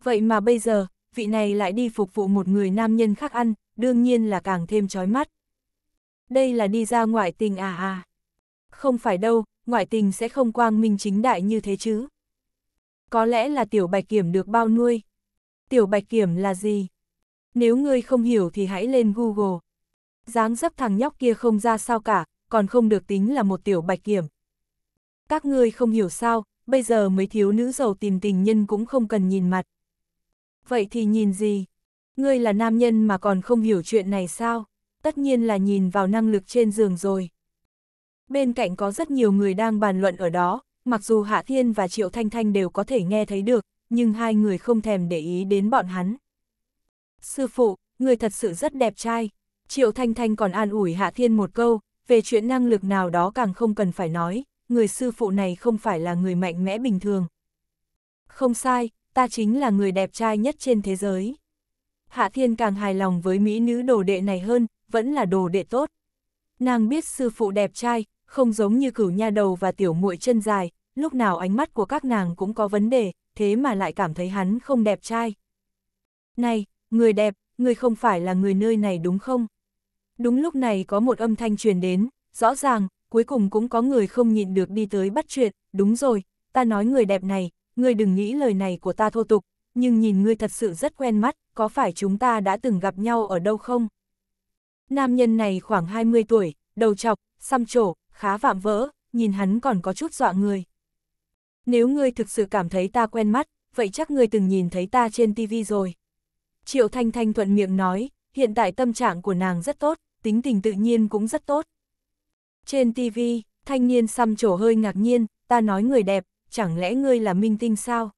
Vậy mà bây giờ, vị này lại đi phục vụ một người nam nhân khác ăn, đương nhiên là càng thêm chói mắt. Đây là đi ra ngoại tình à à. Không phải đâu, ngoại tình sẽ không quang minh chính đại như thế chứ. Có lẽ là tiểu bạch kiểm được bao nuôi. Tiểu bạch kiểm là gì? Nếu ngươi không hiểu thì hãy lên Google, dáng dấp thằng nhóc kia không ra sao cả, còn không được tính là một tiểu bạch kiểm. Các ngươi không hiểu sao, bây giờ mấy thiếu nữ giàu tìm tình nhân cũng không cần nhìn mặt. Vậy thì nhìn gì? Ngươi là nam nhân mà còn không hiểu chuyện này sao? Tất nhiên là nhìn vào năng lực trên giường rồi. Bên cạnh có rất nhiều người đang bàn luận ở đó, mặc dù Hạ Thiên và Triệu Thanh Thanh đều có thể nghe thấy được, nhưng hai người không thèm để ý đến bọn hắn. Sư phụ, người thật sự rất đẹp trai, Triệu Thanh Thanh còn an ủi Hạ Thiên một câu, về chuyện năng lực nào đó càng không cần phải nói, người sư phụ này không phải là người mạnh mẽ bình thường. Không sai, ta chính là người đẹp trai nhất trên thế giới. Hạ Thiên càng hài lòng với mỹ nữ đồ đệ này hơn, vẫn là đồ đệ tốt. Nàng biết sư phụ đẹp trai, không giống như cửu nha đầu và tiểu muội chân dài, lúc nào ánh mắt của các nàng cũng có vấn đề, thế mà lại cảm thấy hắn không đẹp trai. Này, người đẹp, người không phải là người nơi này đúng không? Đúng lúc này có một âm thanh truyền đến, rõ ràng, cuối cùng cũng có người không nhịn được đi tới bắt chuyện, đúng rồi, ta nói người đẹp này, người đừng nghĩ lời này của ta thô tục, nhưng nhìn ngươi thật sự rất quen mắt, có phải chúng ta đã từng gặp nhau ở đâu không? Nam nhân này khoảng 20 tuổi, đầu trọc, xăm trổ, khá vạm vỡ, nhìn hắn còn có chút dọa người. Nếu ngươi thực sự cảm thấy ta quen mắt, vậy chắc ngươi từng nhìn thấy ta trên tivi rồi. Triệu Thanh Thanh thuận miệng nói, hiện tại tâm trạng của nàng rất tốt, tính tình tự nhiên cũng rất tốt. Trên TV, thanh niên xăm trổ hơi ngạc nhiên, ta nói người đẹp, chẳng lẽ ngươi là minh tinh sao?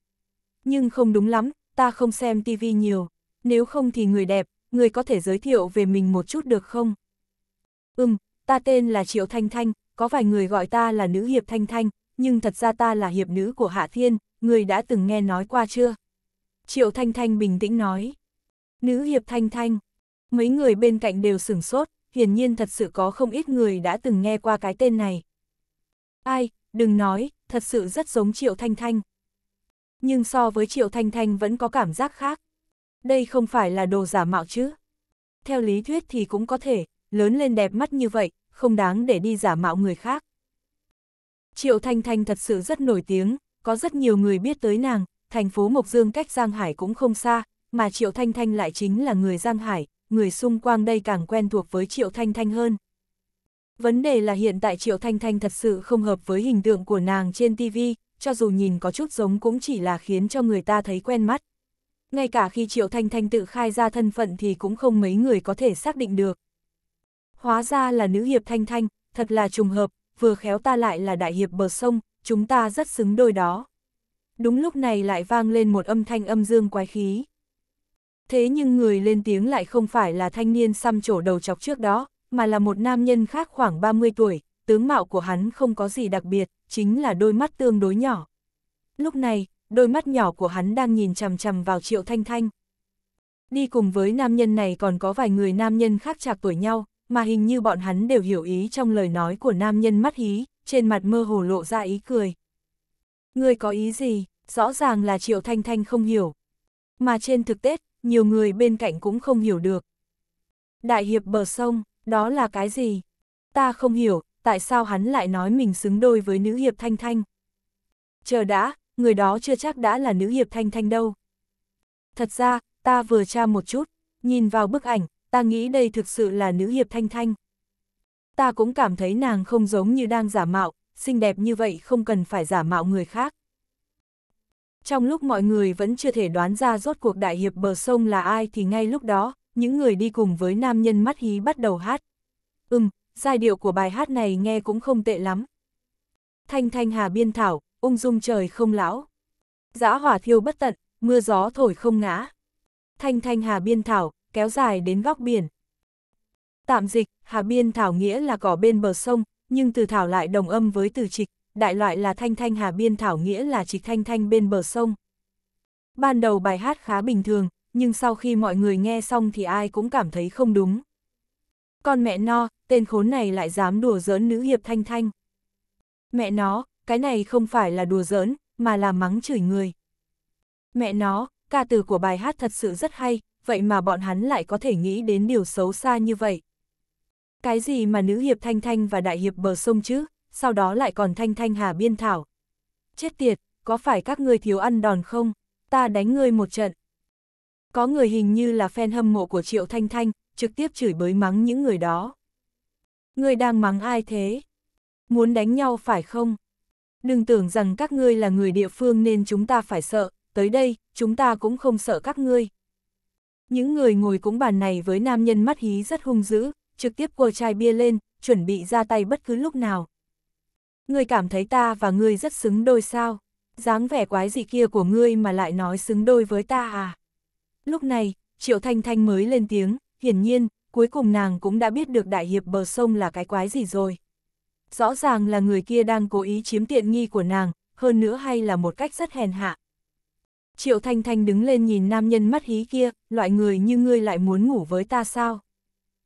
Nhưng không đúng lắm, ta không xem TV nhiều, nếu không thì người đẹp, người có thể giới thiệu về mình một chút được không? Ừm, ta tên là Triệu Thanh Thanh, có vài người gọi ta là nữ hiệp Thanh Thanh, nhưng thật ra ta là hiệp nữ của Hạ Thiên, người đã từng nghe nói qua chưa? Triệu Thanh Thanh bình tĩnh nói. Nữ hiệp Thanh Thanh. Mấy người bên cạnh đều sửng sốt, hiển nhiên thật sự có không ít người đã từng nghe qua cái tên này. Ai, đừng nói, thật sự rất giống Triệu Thanh Thanh. Nhưng so với Triệu Thanh Thanh vẫn có cảm giác khác. Đây không phải là đồ giả mạo chứ. Theo lý thuyết thì cũng có thể, lớn lên đẹp mắt như vậy, không đáng để đi giả mạo người khác. Triệu Thanh Thanh thật sự rất nổi tiếng, có rất nhiều người biết tới nàng, thành phố Mộc Dương cách Giang Hải cũng không xa, mà Triệu Thanh Thanh lại chính là người Giang Hải, người xung quanh đây càng quen thuộc với Triệu Thanh Thanh hơn. Vấn đề là hiện tại Triệu Thanh Thanh thật sự không hợp với hình tượng của nàng trên TV, cho dù nhìn có chút giống cũng chỉ là khiến cho người ta thấy quen mắt. Ngay cả khi Triệu Thanh Thanh tự khai ra thân phận thì cũng không mấy người có thể xác định được. Hóa ra là nữ hiệp Thanh Thanh, thật là trùng hợp, vừa khéo ta lại là đại hiệp bờ sông, chúng ta rất xứng đôi đó. Đúng lúc này lại vang lên một âm thanh âm dương quái khí thế nhưng người lên tiếng lại không phải là thanh niên xăm trổ đầu chọc trước đó, mà là một nam nhân khác khoảng 30 tuổi, tướng mạo của hắn không có gì đặc biệt, chính là đôi mắt tương đối nhỏ. Lúc này, đôi mắt nhỏ của hắn đang nhìn chằm chằm vào Triệu Thanh Thanh. Đi cùng với nam nhân này còn có vài người nam nhân khác chạc tuổi nhau, mà hình như bọn hắn đều hiểu ý trong lời nói của nam nhân mắt hí, trên mặt mơ hồ lộ ra ý cười. Người có ý gì, rõ ràng là Triệu Thanh Thanh không hiểu. Mà trên thực tế, nhiều người bên cạnh cũng không hiểu được. Đại hiệp bờ sông, đó là cái gì? Ta không hiểu, tại sao hắn lại nói mình xứng đôi với nữ hiệp Thanh Thanh? Chờ đã, người đó chưa chắc đã là nữ hiệp Thanh Thanh đâu. Thật ra, ta vừa tra một chút, nhìn vào bức ảnh, ta nghĩ đây thực sự là nữ hiệp Thanh Thanh. Ta cũng cảm thấy nàng không giống như đang giả mạo, xinh đẹp như vậy không cần phải giả mạo người khác. Trong lúc mọi người vẫn chưa thể đoán ra rốt cuộc đại hiệp bờ sông là ai thì ngay lúc đó, những người đi cùng với nam nhân mắt hí bắt đầu hát. Ừm, giai điệu của bài hát này nghe cũng không tệ lắm. Thanh thanh hà biên thảo, ung dung trời không lão. Giã hỏa thiêu bất tận, mưa gió thổi không ngã. Thanh thanh hà biên thảo, kéo dài đến góc biển. Tạm dịch, hà biên thảo nghĩa là cỏ bên bờ sông, nhưng từ thảo lại đồng âm với từ trịch, đại loại là Thanh Thanh Hà Biên Thảo nghĩa là chỉ Thanh Thanh bên bờ sông. Ban đầu bài hát khá bình thường, nhưng sau khi mọi người nghe xong thì ai cũng cảm thấy không đúng. Con mẹ no, tên khốn này lại dám đùa giỡn nữ hiệp Thanh Thanh. Mẹ nó, cái này không phải là đùa giỡn, mà là mắng chửi người. Mẹ nó, ca từ của bài hát thật sự rất hay, vậy mà bọn hắn lại có thể nghĩ đến điều xấu xa như vậy. Cái gì mà nữ hiệp Thanh Thanh và đại hiệp bờ sông chứ? sau đó lại còn thanh thanh hà biên thảo. Chết tiệt, có phải các ngươi thiếu ăn đòn không? Ta đánh ngươi một trận. Có người hình như là fan hâm mộ của Triệu Thanh Thanh, trực tiếp chửi bới mắng những người đó. Ngươi đang mắng ai thế? Muốn đánh nhau phải không? Đừng tưởng rằng các ngươi là người địa phương nên chúng ta phải sợ, tới đây, chúng ta cũng không sợ các ngươi. Những người ngồi cũng bàn này với nam nhân mắt hí rất hung dữ, trực tiếp quờ chai bia lên, chuẩn bị ra tay bất cứ lúc nào. Ngươi cảm thấy ta và ngươi rất xứng đôi sao? dáng vẻ quái gì kia của ngươi mà lại nói xứng đôi với ta à? Lúc này, Triệu Thanh Thanh mới lên tiếng, hiển nhiên, cuối cùng nàng cũng đã biết được đại hiệp bờ sông là cái quái gì rồi. Rõ ràng là người kia đang cố ý chiếm tiện nghi của nàng, hơn nữa hay là một cách rất hèn hạ. Triệu Thanh Thanh đứng lên nhìn nam nhân mắt hí kia, loại người như ngươi lại muốn ngủ với ta sao?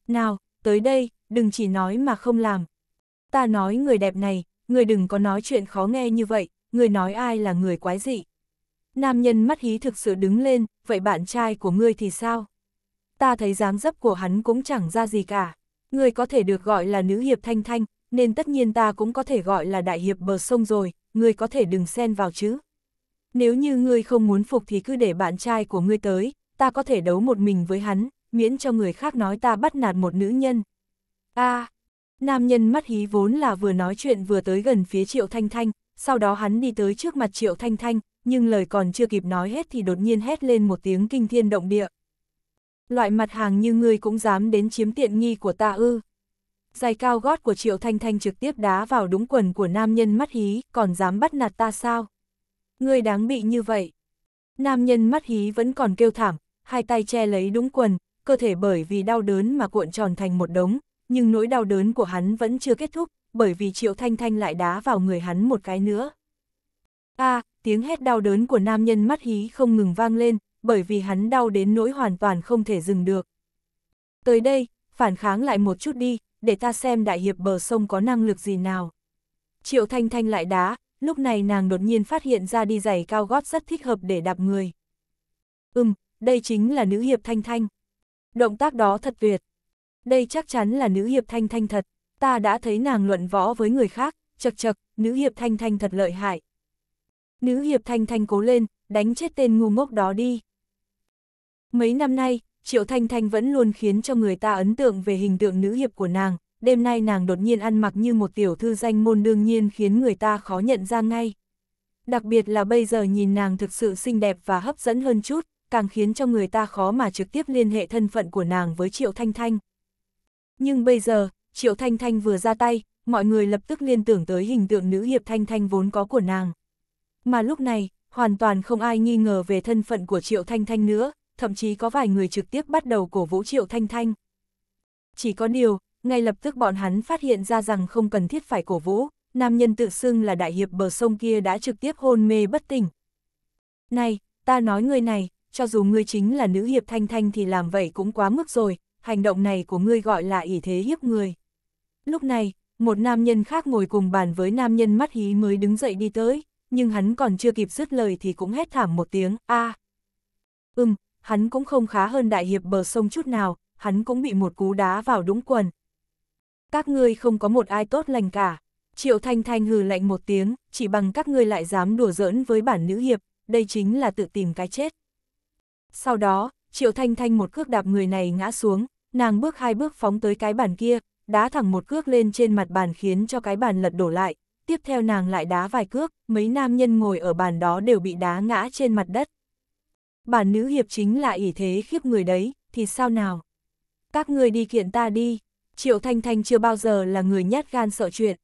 Nào, tới đây, đừng chỉ nói mà không làm. Ta nói người đẹp này, người đừng có nói chuyện khó nghe như vậy, người nói ai là người quái dị. Nam nhân mắt hí thực sự đứng lên, vậy bạn trai của ngươi thì sao? Ta thấy dáng dấp của hắn cũng chẳng ra gì cả. Ngươi có thể được gọi là nữ hiệp thanh thanh, nên tất nhiên ta cũng có thể gọi là đại hiệp bờ sông rồi, ngươi có thể đừng xen vào chứ. Nếu như ngươi không muốn phục thì cứ để bạn trai của ngươi tới, ta có thể đấu một mình với hắn, miễn cho người khác nói ta bắt nạt một nữ nhân. a Nam nhân mắt hí vốn là vừa nói chuyện vừa tới gần phía Triệu Thanh Thanh, sau đó hắn đi tới trước mặt Triệu Thanh Thanh, nhưng lời còn chưa kịp nói hết thì đột nhiên hét lên một tiếng kinh thiên động địa. Loại mặt hàng như ngươi cũng dám đến chiếm tiện nghi của ta ư. Dài cao gót của Triệu Thanh Thanh trực tiếp đá vào đúng quần của nam nhân mắt hí, còn dám bắt nạt ta sao? Ngươi đáng bị như vậy. Nam nhân mắt hí vẫn còn kêu thảm, hai tay che lấy đúng quần, cơ thể bởi vì đau đớn mà cuộn tròn thành một đống, nhưng nỗi đau đớn của hắn vẫn chưa kết thúc, bởi vì Triệu Thanh Thanh lại đá vào người hắn một cái nữa. A, à, tiếng hét đau đớn của nam nhân mắt hí không ngừng vang lên, bởi vì hắn đau đến nỗi hoàn toàn không thể dừng được. Tới đây, phản kháng lại một chút đi, để ta xem đại hiệp bờ sông có năng lực gì nào. Triệu Thanh Thanh lại đá, lúc này nàng đột nhiên phát hiện ra đi giày cao gót rất thích hợp để đạp người. Ừm, đây chính là nữ hiệp Thanh Thanh. Động tác đó thật tuyệt đây chắc chắn là nữ hiệp thanh thanh thật, ta đã thấy nàng luận võ với người khác, chật chật, nữ hiệp thanh thanh thật lợi hại. Nữ hiệp thanh thanh cố lên, đánh chết tên ngu ngốc đó đi. Mấy năm nay, Triệu Thanh Thanh vẫn luôn khiến cho người ta ấn tượng về hình tượng nữ hiệp của nàng, đêm nay nàng đột nhiên ăn mặc như một tiểu thư danh môn đương nhiên khiến người ta khó nhận ra ngay. Đặc biệt là bây giờ nhìn nàng thực sự xinh đẹp và hấp dẫn hơn chút, càng khiến cho người ta khó mà trực tiếp liên hệ thân phận của nàng với Triệu Thanh Thanh. Nhưng bây giờ, Triệu Thanh Thanh vừa ra tay, mọi người lập tức liên tưởng tới hình tượng nữ hiệp Thanh Thanh vốn có của nàng. Mà lúc này, hoàn toàn không ai nghi ngờ về thân phận của Triệu Thanh Thanh nữa, thậm chí có vài người trực tiếp bắt đầu cổ vũ Triệu Thanh Thanh. Chỉ có điều, ngay lập tức bọn hắn phát hiện ra rằng không cần thiết phải cổ vũ, nam nhân tự xưng là đại hiệp bờ sông kia đã trực tiếp hôn mê bất tỉnh. Này, ta nói người này, cho dù người chính là nữ hiệp Thanh Thanh thì làm vậy cũng quá mức rồi, hành động này của ngươi gọi là ỷ thế hiếp người. Lúc này, một nam nhân khác ngồi cùng bàn với nam nhân mắt hí mới đứng dậy đi tới, nhưng hắn còn chưa kịp dứt lời thì cũng hét thảm một tiếng, a à. Ừm, hắn cũng không khá hơn đại hiệp bờ sông chút nào, hắn cũng bị một cú đá vào đúng quần. Các ngươi không có một ai tốt lành cả. Triệu Thanh Thanh hừ lạnh một tiếng, chỉ bằng các ngươi lại dám đùa giỡn với bản nữ hiệp, đây chính là tự tìm cái chết. Sau đó, Triệu Thanh Thanh một cước đạp người này ngã xuống, nàng bước hai bước phóng tới cái bàn kia, đá thẳng một cước lên trên mặt bàn khiến cho cái bàn lật đổ lại, tiếp theo nàng lại đá vài cước, mấy nam nhân ngồi ở bàn đó đều bị đá ngã trên mặt đất. Bản nữ hiệp chính là ỷ thế khiếp người đấy, thì sao nào? Các người đi kiện ta đi, Triệu Thanh Thanh chưa bao giờ là người nhát gan sợ chuyện.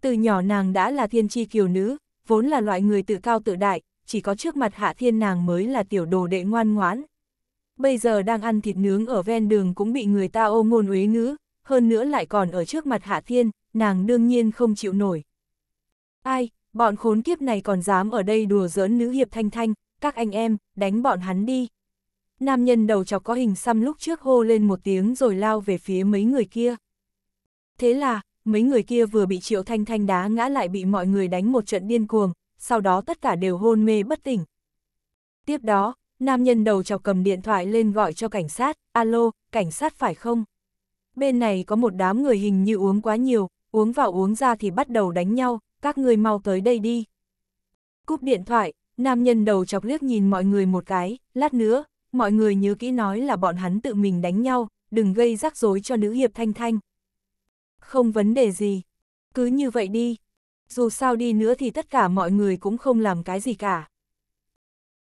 Từ nhỏ nàng đã là thiên tri kiều nữ, vốn là loại người tự cao tự đại, chỉ có trước mặt hạ thiên nàng mới là tiểu đồ đệ ngoan ngoãn, bây giờ đang ăn thịt nướng ở ven đường cũng bị người ta ô ngôn uế ngữ, hơn nữa lại còn ở trước mặt Hạ Thiên, nàng đương nhiên không chịu nổi. Ai, bọn khốn kiếp này còn dám ở đây đùa giỡn nữ hiệp thanh thanh, các anh em, đánh bọn hắn đi. Nam nhân đầu chọc có hình xăm lúc trước hô lên một tiếng rồi lao về phía mấy người kia. Thế là, mấy người kia vừa bị triệu thanh thanh đá ngã lại bị mọi người đánh một trận điên cuồng, sau đó tất cả đều hôn mê bất tỉnh. Tiếp đó, nam nhân đầu chọc cầm điện thoại lên gọi cho cảnh sát, alo, cảnh sát phải không? Bên này có một đám người hình như uống quá nhiều, uống vào uống ra thì bắt đầu đánh nhau, các người mau tới đây đi. Cúp điện thoại, nam nhân đầu chọc liếc nhìn mọi người một cái, lát nữa, mọi người nhớ kỹ nói là bọn hắn tự mình đánh nhau, đừng gây rắc rối cho nữ hiệp thanh thanh. Không vấn đề gì, cứ như vậy đi. Dù sao đi nữa thì tất cả mọi người cũng không làm cái gì cả.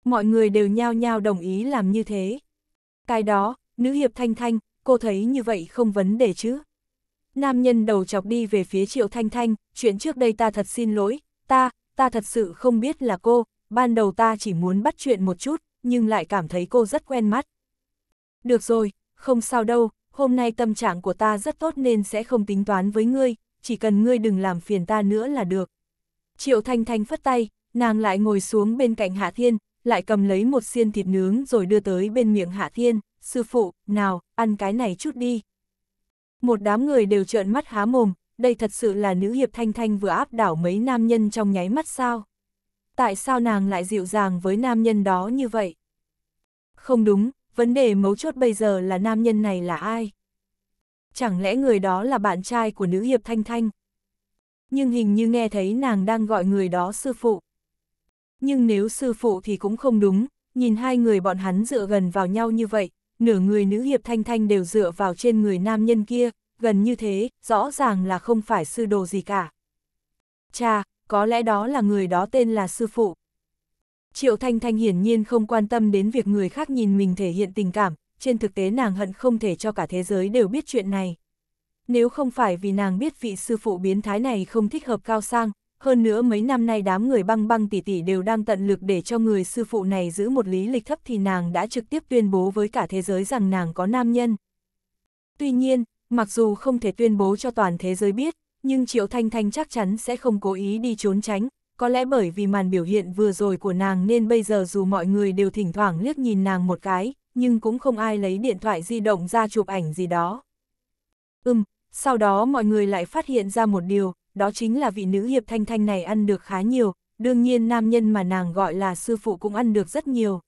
Mọi người đều nhao nhao đồng ý làm như thế. Cái đó, nữ hiệp Thanh Thanh, cô thấy như vậy không vấn đề chứ. Nam nhân đầu chọc đi về phía Triệu Thanh Thanh, chuyện trước đây ta thật xin lỗi, ta, ta thật sự không biết là cô, ban đầu ta chỉ muốn bắt chuyện một chút, nhưng lại cảm thấy cô rất quen mắt. Được rồi, không sao đâu, hôm nay tâm trạng của ta rất tốt nên sẽ không tính toán với ngươi, chỉ cần ngươi đừng làm phiền ta nữa là được. Triệu Thanh Thanh phất tay, nàng lại ngồi xuống bên cạnh Hạ Thiên, lại cầm lấy một xiên thịt nướng rồi đưa tới bên miệng Hạ Thiên, sư phụ, nào, ăn cái này chút đi. Một đám người đều trợn mắt há mồm, đây thật sự là nữ hiệp thanh thanh vừa áp đảo mấy nam nhân trong nháy mắt sao. Tại sao nàng lại dịu dàng với nam nhân đó như vậy? Không đúng, vấn đề mấu chốt bây giờ là nam nhân này là ai? Chẳng lẽ người đó là bạn trai của nữ hiệp thanh thanh? Nhưng hình như nghe thấy nàng đang gọi người đó sư phụ nhưng nếu sư phụ thì cũng không đúng, nhìn hai người bọn hắn dựa gần vào nhau như vậy, nửa người nữ hiệp thanh thanh đều dựa vào trên người nam nhân kia, gần như thế, rõ ràng là không phải sư đồ gì cả. Cha, có lẽ đó là người đó tên là sư phụ. Triệu Thanh Thanh hiển nhiên không quan tâm đến việc người khác nhìn mình thể hiện tình cảm, trên thực tế nàng hận không thể cho cả thế giới đều biết chuyện này. Nếu không phải vì nàng biết vị sư phụ biến thái này không thích hợp cao sang, hơn nữa mấy năm nay đám người băng băng tỷ tỷ đều đang tận lực để cho người sư phụ này giữ một lý lịch thấp thì nàng đã trực tiếp tuyên bố với cả thế giới rằng nàng có nam nhân. Tuy nhiên, mặc dù không thể tuyên bố cho toàn thế giới biết, nhưng Triệu Thanh Thanh chắc chắn sẽ không cố ý đi trốn tránh, có lẽ bởi vì màn biểu hiện vừa rồi của nàng nên bây giờ dù mọi người đều thỉnh thoảng liếc nhìn nàng một cái, nhưng cũng không ai lấy điện thoại di động ra chụp ảnh gì đó. Ừm, sau đó mọi người lại phát hiện ra một điều, đó chính là vị nữ hiệp thanh thanh này ăn được khá nhiều, đương nhiên nam nhân mà nàng gọi là sư phụ cũng ăn được rất nhiều.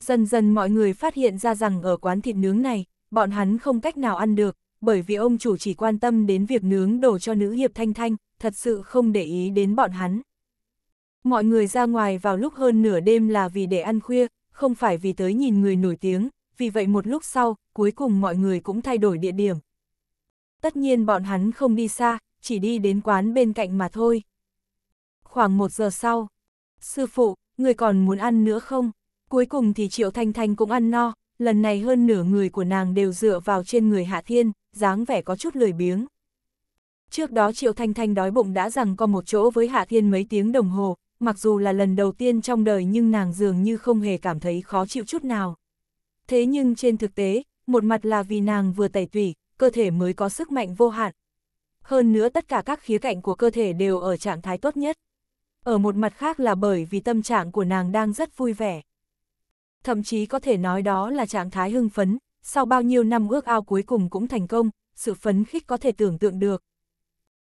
Dần dần mọi người phát hiện ra rằng ở quán thịt nướng này, bọn hắn không cách nào ăn được, bởi vì ông chủ chỉ quan tâm đến việc nướng đồ cho nữ hiệp thanh thanh, thật sự không để ý đến bọn hắn. Mọi người ra ngoài vào lúc hơn nửa đêm là vì để ăn khuya, không phải vì tới nhìn người nổi tiếng, vì vậy một lúc sau, cuối cùng mọi người cũng thay đổi địa điểm. Tất nhiên bọn hắn không đi xa, chỉ đi đến quán bên cạnh mà thôi. Khoảng một giờ sau, sư phụ, người còn muốn ăn nữa không? Cuối cùng thì Triệu Thanh Thanh cũng ăn no, lần này hơn nửa người của nàng đều dựa vào trên người Hạ Thiên, dáng vẻ có chút lười biếng. Trước đó Triệu Thanh Thanh đói bụng đã rằng có một chỗ với Hạ Thiên mấy tiếng đồng hồ, mặc dù là lần đầu tiên trong đời nhưng nàng dường như không hề cảm thấy khó chịu chút nào. Thế nhưng trên thực tế, một mặt là vì nàng vừa tẩy tủy, cơ thể mới có sức mạnh vô hạn, hơn nữa tất cả các khía cạnh của cơ thể đều ở trạng thái tốt nhất. Ở một mặt khác là bởi vì tâm trạng của nàng đang rất vui vẻ. Thậm chí có thể nói đó là trạng thái hưng phấn, sau bao nhiêu năm ước ao cuối cùng cũng thành công, sự phấn khích có thể tưởng tượng được.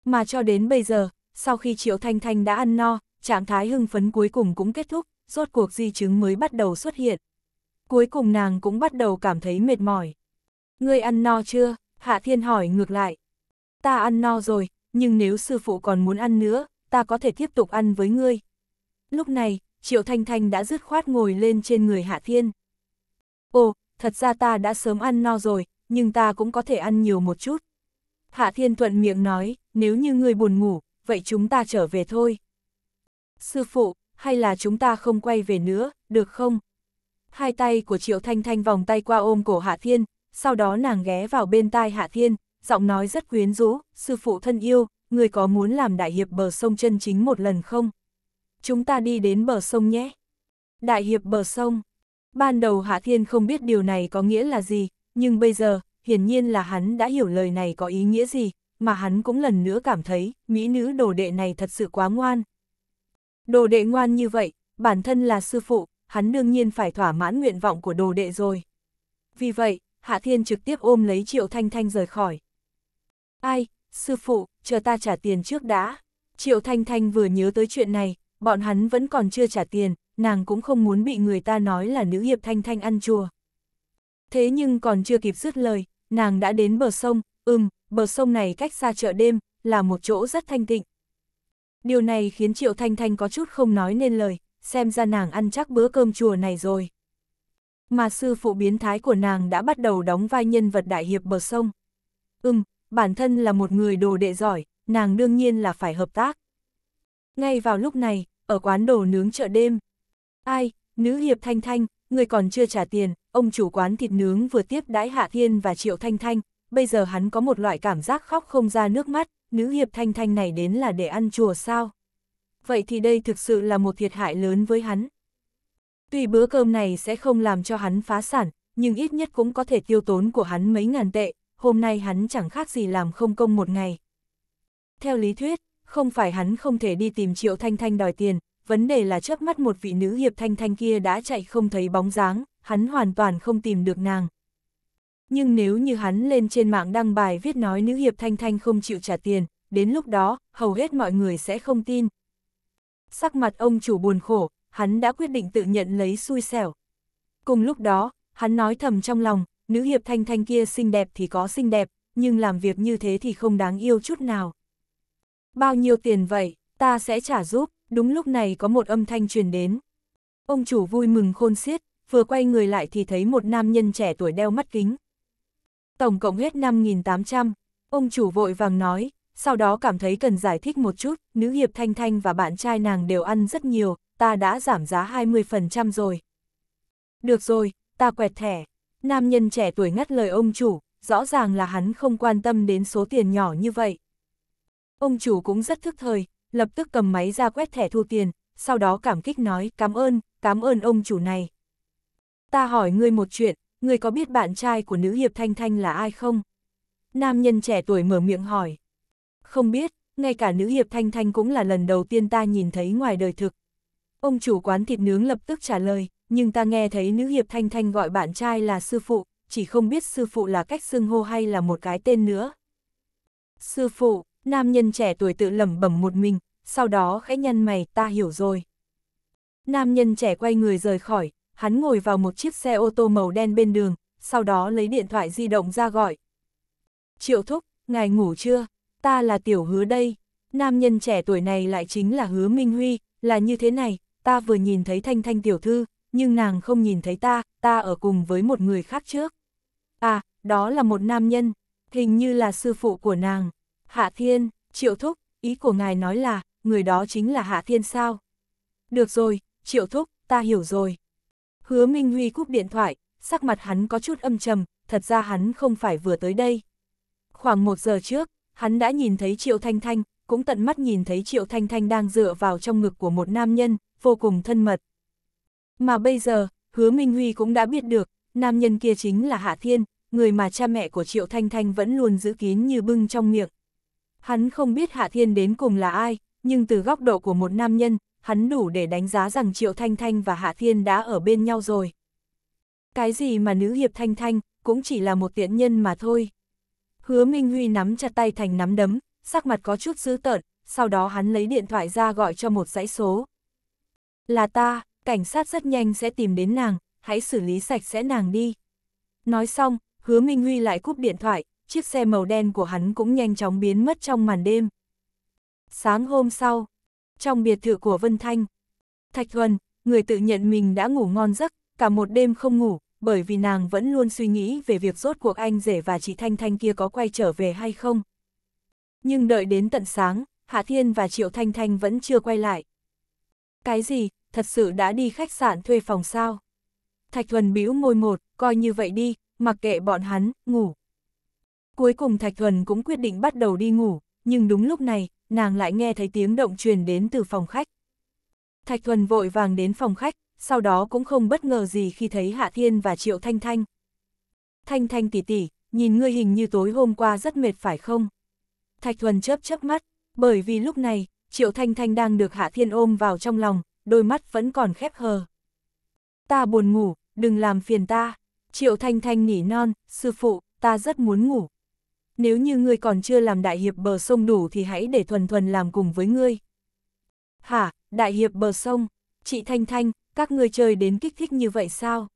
Mà cho đến bây giờ, sau khi Triệu Thanh Thanh đã ăn no, trạng thái hưng phấn cuối cùng cũng kết thúc, rốt cuộc di chứng mới bắt đầu xuất hiện. Cuối cùng nàng cũng bắt đầu cảm thấy mệt mỏi. Ngươi ăn no chưa? Hạ Thiên hỏi ngược lại ta ăn no rồi, nhưng nếu sư phụ còn muốn ăn nữa, ta có thể tiếp tục ăn với ngươi. Lúc này, Triệu Thanh Thanh đã dứt khoát ngồi lên trên người Hạ Thiên. Ồ, thật ra ta đã sớm ăn no rồi, nhưng ta cũng có thể ăn nhiều một chút. Hạ Thiên thuận miệng nói, nếu như ngươi buồn ngủ, vậy chúng ta trở về thôi. Sư phụ, hay là chúng ta không quay về nữa, được không? Hai tay của Triệu Thanh Thanh vòng tay qua ôm cổ Hạ Thiên, sau đó nàng ghé vào bên tai Hạ Thiên, giọng nói rất quyến rũ, sư phụ thân yêu, người có muốn làm đại hiệp bờ sông chân chính một lần không? Chúng ta đi đến bờ sông nhé. Đại hiệp bờ sông. Ban đầu Hạ Thiên không biết điều này có nghĩa là gì, nhưng bây giờ, hiển nhiên là hắn đã hiểu lời này có ý nghĩa gì, mà hắn cũng lần nữa cảm thấy, mỹ nữ đồ đệ này thật sự quá ngoan. Đồ đệ ngoan như vậy, bản thân là sư phụ, hắn đương nhiên phải thỏa mãn nguyện vọng của đồ đệ rồi. Vì vậy, Hạ Thiên trực tiếp ôm lấy Triệu Thanh Thanh rời khỏi. Ai, sư phụ, chờ ta trả tiền trước đã. Triệu Thanh Thanh vừa nhớ tới chuyện này, bọn hắn vẫn còn chưa trả tiền, nàng cũng không muốn bị người ta nói là nữ hiệp Thanh Thanh ăn chùa. Thế nhưng còn chưa kịp dứt lời, nàng đã đến bờ sông, ừm, bờ sông này cách xa chợ đêm, là một chỗ rất thanh tịnh. Điều này khiến Triệu Thanh Thanh có chút không nói nên lời, xem ra nàng ăn chắc bữa cơm chùa này rồi. Mà sư phụ biến thái của nàng đã bắt đầu đóng vai nhân vật đại hiệp bờ sông. Ừm, bản thân là một người đồ đệ giỏi, nàng đương nhiên là phải hợp tác. Ngay vào lúc này, ở quán đồ nướng chợ đêm, ai, nữ hiệp Thanh Thanh, người còn chưa trả tiền, ông chủ quán thịt nướng vừa tiếp đãi Hạ Thiên và Triệu Thanh Thanh, bây giờ hắn có một loại cảm giác khóc không ra nước mắt, nữ hiệp Thanh Thanh này đến là để ăn chùa sao. Vậy thì đây thực sự là một thiệt hại lớn với hắn. Tuy bữa cơm này sẽ không làm cho hắn phá sản, nhưng ít nhất cũng có thể tiêu tốn của hắn mấy ngàn tệ, hôm nay hắn chẳng khác gì làm không công một ngày. Theo lý thuyết, không phải hắn không thể đi tìm Triệu Thanh Thanh đòi tiền, vấn đề là trước mắt một vị nữ hiệp Thanh Thanh kia đã chạy không thấy bóng dáng, hắn hoàn toàn không tìm được nàng. Nhưng nếu như hắn lên trên mạng đăng bài viết nói nữ hiệp Thanh Thanh không chịu trả tiền, đến lúc đó, hầu hết mọi người sẽ không tin. Sắc mặt ông chủ buồn khổ, hắn đã quyết định tự nhận lấy xui xẻo. Cùng lúc đó, hắn nói thầm trong lòng, nữ hiệp thanh thanh kia xinh đẹp thì có xinh đẹp, nhưng làm việc như thế thì không đáng yêu chút nào. Bao nhiêu tiền vậy, ta sẽ trả giúp, đúng lúc này có một âm thanh truyền đến. Ông chủ vui mừng khôn xiết, vừa quay người lại thì thấy một nam nhân trẻ tuổi đeo mắt kính. Tổng cộng hết 5.800, ông chủ vội vàng nói, sau đó cảm thấy cần giải thích một chút, nữ hiệp Thanh Thanh và bạn trai nàng đều ăn rất nhiều, ta đã giảm giá 20% rồi. Được rồi, ta quẹt thẻ. Nam nhân trẻ tuổi ngắt lời ông chủ, rõ ràng là hắn không quan tâm đến số tiền nhỏ như vậy. Ông chủ cũng rất thức thời, lập tức cầm máy ra quét thẻ thu tiền, sau đó cảm kích nói cảm ơn, cảm ơn ông chủ này. Ta hỏi ngươi một chuyện, ngươi có biết bạn trai của nữ hiệp Thanh Thanh là ai không? Nam nhân trẻ tuổi mở miệng hỏi. Không biết, ngay cả nữ hiệp Thanh Thanh cũng là lần đầu tiên ta nhìn thấy ngoài đời thực. Ông chủ quán thịt nướng lập tức trả lời, nhưng ta nghe thấy nữ hiệp Thanh Thanh gọi bạn trai là sư phụ, chỉ không biết sư phụ là cách xưng hô hay là một cái tên nữa. Sư phụ, nam nhân trẻ tuổi tự lẩm bẩm một mình, sau đó khẽ nhăn mày, ta hiểu rồi. Nam nhân trẻ quay người rời khỏi, hắn ngồi vào một chiếc xe ô tô màu đen bên đường, sau đó lấy điện thoại di động ra gọi. Triệu thúc, ngài ngủ chưa? Ta là tiểu hứa đây. Nam nhân trẻ tuổi này lại chính là hứa Minh Huy, là như thế này, ta vừa nhìn thấy thanh thanh tiểu thư, nhưng nàng không nhìn thấy ta, ta ở cùng với một người khác trước. À, đó là một nam nhân, hình như là sư phụ của nàng. Hạ Thiên, Triệu Thúc, ý của ngài nói là, người đó chính là Hạ Thiên sao? Được rồi, Triệu Thúc, ta hiểu rồi. Hứa Minh Huy cúp điện thoại, sắc mặt hắn có chút âm trầm, thật ra hắn không phải vừa tới đây. Khoảng một giờ trước, hắn đã nhìn thấy Triệu Thanh Thanh, cũng tận mắt nhìn thấy Triệu Thanh Thanh đang dựa vào trong ngực của một nam nhân, vô cùng thân mật. Mà bây giờ, hứa Minh Huy cũng đã biết được, nam nhân kia chính là Hạ Thiên, người mà cha mẹ của Triệu Thanh Thanh vẫn luôn giữ kín như bưng trong miệng. Hắn không biết Hạ Thiên đến cùng là ai, nhưng từ góc độ của một nam nhân, hắn đủ để đánh giá rằng Triệu Thanh Thanh và Hạ Thiên đã ở bên nhau rồi. Cái gì mà nữ hiệp Thanh Thanh, cũng chỉ là một tiện nhân mà thôi. Hứa Minh Huy nắm chặt tay thành nắm đấm, sắc mặt có chút dữ tợn, sau đó hắn lấy điện thoại ra gọi cho một dãy số. Là ta, cảnh sát rất nhanh sẽ tìm đến nàng, hãy xử lý sạch sẽ nàng đi. Nói xong, hứa Minh Huy lại cúp điện thoại, chiếc xe màu đen của hắn cũng nhanh chóng biến mất trong màn đêm. Sáng hôm sau, trong biệt thự của Vân Thanh, Thạch Thuần, người tự nhận mình đã ngủ ngon giấc, cả một đêm không ngủ, bởi vì nàng vẫn luôn suy nghĩ về việc rốt cuộc anh rể và chị Thanh Thanh kia có quay trở về hay không. Nhưng đợi đến tận sáng, Hạ Thiên và Triệu Thanh Thanh vẫn chưa quay lại. Cái gì, thật sự đã đi khách sạn thuê phòng sao? Thạch Thuần bĩu môi một, coi như vậy đi, mặc kệ bọn hắn, ngủ. Cuối cùng Thạch Thuần cũng quyết định bắt đầu đi ngủ, nhưng đúng lúc này, nàng lại nghe thấy tiếng động truyền đến từ phòng khách. Thạch Thuần vội vàng đến phòng khách, sau đó cũng không bất ngờ gì khi thấy Hạ Thiên và Triệu Thanh Thanh. Thanh Thanh tỉ tỉ, nhìn ngươi hình như tối hôm qua rất mệt phải không? Thạch Thuần chớp chớp mắt, bởi vì lúc này, Triệu Thanh Thanh đang được Hạ Thiên ôm vào trong lòng, đôi mắt vẫn còn khép hờ. Ta buồn ngủ, đừng làm phiền ta. Triệu Thanh Thanh nỉ non, sư phụ, ta rất muốn ngủ. Nếu như ngươi còn chưa làm đại hiệp bờ sông đủ thì hãy để thuần thuần làm cùng với ngươi. Hả, đại hiệp bờ sông, chị Thanh Thanh, các ngươi chơi đến kích thích như vậy sao?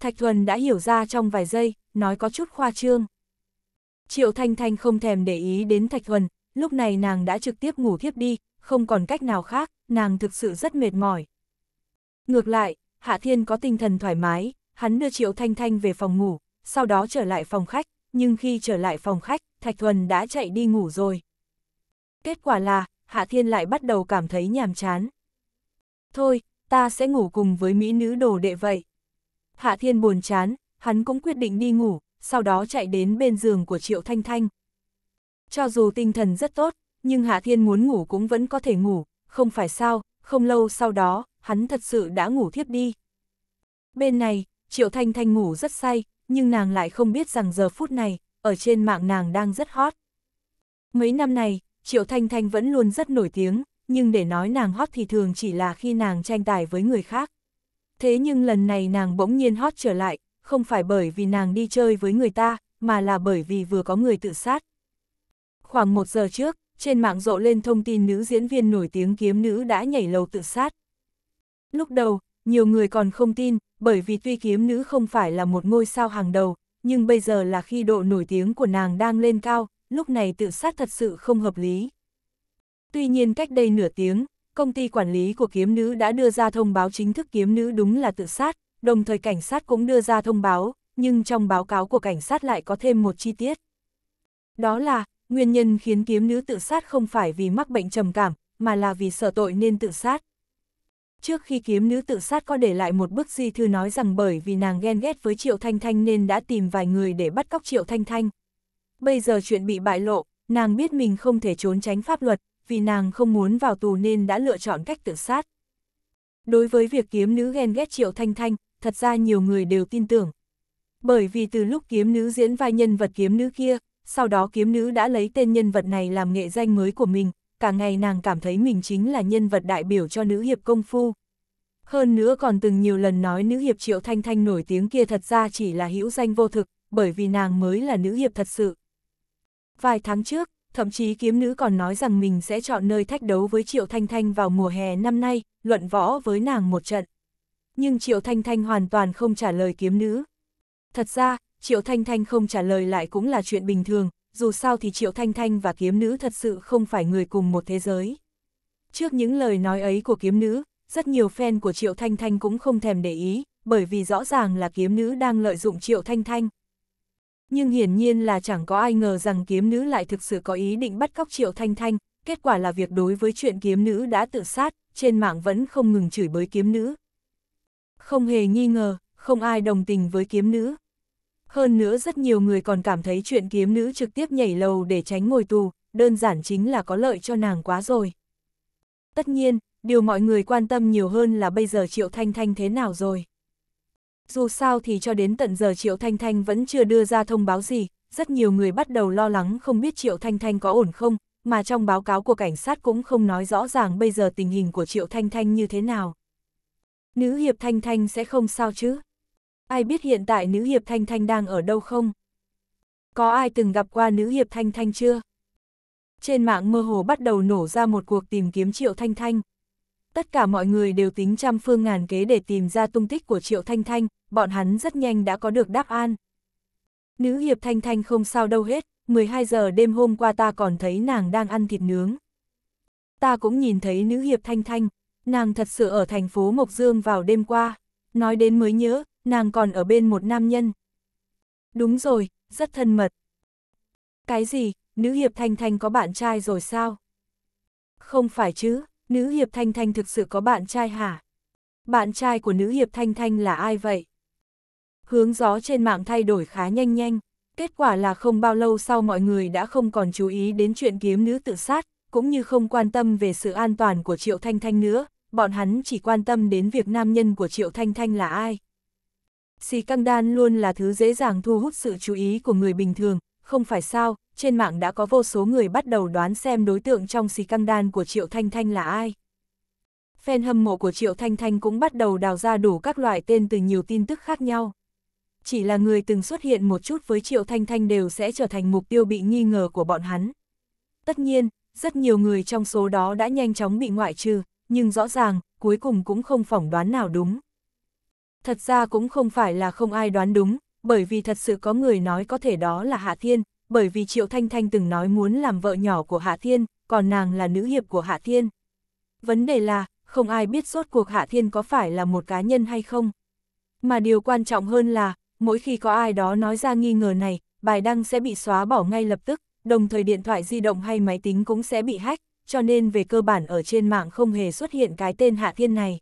Thạch Thuần đã hiểu ra trong vài giây, nói có chút khoa trương. Triệu Thanh Thanh không thèm để ý đến Thạch Thuần, lúc này nàng đã trực tiếp ngủ thiếp đi, không còn cách nào khác, nàng thực sự rất mệt mỏi. Ngược lại, Hạ Thiên có tinh thần thoải mái, hắn đưa Triệu Thanh Thanh về phòng ngủ, sau đó trở lại phòng khách, nhưng khi trở lại phòng khách, Thạch Thuần đã chạy đi ngủ rồi. Kết quả là, Hạ Thiên lại bắt đầu cảm thấy nhàm chán. Thôi, ta sẽ ngủ cùng với mỹ nữ đồ đệ vậy. Hạ Thiên buồn chán, hắn cũng quyết định đi ngủ, sau đó chạy đến bên giường của Triệu Thanh Thanh, cho dù tinh thần rất tốt, nhưng Hạ Thiên muốn ngủ cũng vẫn có thể ngủ, không phải sao, không lâu sau đó, hắn thật sự đã ngủ thiếp đi. Bên này, Triệu Thanh Thanh ngủ rất say, nhưng nàng lại không biết rằng giờ phút này, ở trên mạng nàng đang rất hot. Mấy năm này, Triệu Thanh Thanh vẫn luôn rất nổi tiếng, nhưng để nói nàng hot thì thường chỉ là khi nàng tranh tài với người khác. Thế nhưng lần này nàng bỗng nhiên hot trở lại, không phải bởi vì nàng đi chơi với người ta, mà là bởi vì vừa có người tự sát. Khoảng một giờ trước, trên mạng rộ lên thông tin nữ diễn viên nổi tiếng kiếm nữ đã nhảy lầu tự sát. Lúc đầu, nhiều người còn không tin, bởi vì tuy kiếm nữ không phải là một ngôi sao hàng đầu, nhưng bây giờ là khi độ nổi tiếng của nàng đang lên cao, lúc này tự sát thật sự không hợp lý. Tuy nhiên cách đây nửa tiếng, công ty quản lý của kiếm nữ đã đưa ra thông báo chính thức kiếm nữ đúng là tự sát, đồng thời cảnh sát cũng đưa ra thông báo, nhưng trong báo cáo của cảnh sát lại có thêm một chi tiết. Đó là, Nguyên nhân khiến kiếm nữ tự sát không phải vì mắc bệnh trầm cảm, mà là vì sợ tội nên tự sát. Trước khi kiếm nữ tự sát có để lại một bức di thư nói rằng bởi vì nàng ghen ghét với Triệu Thanh Thanh nên đã tìm vài người để bắt cóc Triệu Thanh Thanh. Bây giờ chuyện bị bại lộ, nàng biết mình không thể trốn tránh pháp luật, vì nàng không muốn vào tù nên đã lựa chọn cách tự sát. Đối với việc kiếm nữ ghen ghét Triệu Thanh Thanh, thật ra nhiều người đều tin tưởng. Bởi vì từ lúc kiếm nữ diễn vai nhân vật kiếm nữ kia, sau đó kiếm nữ đã lấy tên nhân vật này làm nghệ danh mới của mình, cả ngày nàng cảm thấy mình chính là nhân vật đại biểu cho nữ hiệp công phu. Hơn nữa còn từng nhiều lần nói nữ hiệp Triệu Thanh Thanh nổi tiếng kia thật ra chỉ là hữu danh vô thực, bởi vì nàng mới là nữ hiệp thật sự. Vài tháng trước, thậm chí kiếm nữ còn nói rằng mình sẽ chọn nơi thách đấu với Triệu Thanh Thanh vào mùa hè năm nay, luận võ với nàng một trận. Nhưng Triệu Thanh Thanh hoàn toàn không trả lời kiếm nữ. Thật ra, Triệu Thanh Thanh không trả lời lại cũng là chuyện bình thường, dù sao thì Triệu Thanh Thanh và kiếm nữ thật sự không phải người cùng một thế giới. Trước những lời nói ấy của kiếm nữ, rất nhiều fan của Triệu Thanh Thanh cũng không thèm để ý, bởi vì rõ ràng là kiếm nữ đang lợi dụng Triệu Thanh Thanh. Nhưng hiển nhiên là chẳng có ai ngờ rằng kiếm nữ lại thực sự có ý định bắt cóc Triệu Thanh Thanh, kết quả là việc đối với chuyện kiếm nữ đã tự sát, trên mạng vẫn không ngừng chửi bới kiếm nữ. Không hề nghi ngờ, không ai đồng tình với kiếm nữ. Hơn nữa rất nhiều người còn cảm thấy chuyện kiếm nữ trực tiếp nhảy lầu để tránh ngồi tù, đơn giản chính là có lợi cho nàng quá rồi. Tất nhiên, điều mọi người quan tâm nhiều hơn là bây giờ Triệu Thanh Thanh thế nào rồi. Dù sao thì cho đến tận giờ Triệu Thanh Thanh vẫn chưa đưa ra thông báo gì, rất nhiều người bắt đầu lo lắng không biết Triệu Thanh Thanh có ổn không, mà trong báo cáo của cảnh sát cũng không nói rõ ràng bây giờ tình hình của Triệu Thanh Thanh như thế nào. Nữ hiệp Thanh Thanh sẽ không sao chứ? Ai biết hiện tại nữ hiệp Thanh Thanh đang ở đâu không? Có ai từng gặp qua nữ hiệp Thanh Thanh chưa? Trên mạng mơ hồ bắt đầu nổ ra một cuộc tìm kiếm Triệu Thanh Thanh. Tất cả mọi người đều tính trăm phương ngàn kế để tìm ra tung tích của Triệu Thanh Thanh, bọn hắn rất nhanh đã có được đáp án. Nữ hiệp Thanh Thanh không sao đâu hết, 12 giờ đêm hôm qua ta còn thấy nàng đang ăn thịt nướng. Ta cũng nhìn thấy nữ hiệp Thanh Thanh, nàng thật sự ở thành phố Mộc Dương vào đêm qua. Nói đến mới nhớ, nàng còn ở bên một nam nhân. Đúng rồi, rất thân mật. Cái gì, nữ hiệp Thanh Thanh có bạn trai rồi sao? Không phải chứ, nữ hiệp Thanh Thanh thực sự có bạn trai hả? Bạn trai của nữ hiệp Thanh Thanh là ai vậy? Hướng gió trên mạng thay đổi khá nhanh nhanh, kết quả là không bao lâu sau mọi người đã không còn chú ý đến chuyện kiếm nữ tự sát, cũng như không quan tâm về sự an toàn của Triệu Thanh Thanh nữa, bọn hắn chỉ quan tâm đến việc nam nhân của Triệu Thanh Thanh là ai xì căng đan luôn là thứ dễ dàng thu hút sự chú ý của người bình thường, không phải sao, trên mạng đã có vô số người bắt đầu đoán xem đối tượng trong xì căng đan của Triệu Thanh Thanh là ai. Fan hâm mộ của Triệu Thanh Thanh cũng bắt đầu đào ra đủ các loại tên từ nhiều tin tức khác nhau. Chỉ là người từng xuất hiện một chút với Triệu Thanh Thanh đều sẽ trở thành mục tiêu bị nghi ngờ của bọn hắn. Tất nhiên, rất nhiều người trong số đó đã nhanh chóng bị ngoại trừ, nhưng rõ ràng, cuối cùng cũng không phỏng đoán nào đúng. Thật ra cũng không phải là không ai đoán đúng, bởi vì thật sự có người nói có thể đó là Hạ Thiên, bởi vì Triệu Thanh Thanh từng nói muốn làm vợ nhỏ của Hạ Thiên, còn nàng là nữ hiệp của Hạ Thiên. Vấn đề là, không ai biết suốt cuộc Hạ Thiên có phải là một cá nhân hay không. Mà điều quan trọng hơn là, mỗi khi có ai đó nói ra nghi ngờ này, bài đăng sẽ bị xóa bỏ ngay lập tức, đồng thời điện thoại di động hay máy tính cũng sẽ bị hack, cho nên về cơ bản ở trên mạng không hề xuất hiện cái tên Hạ Thiên này.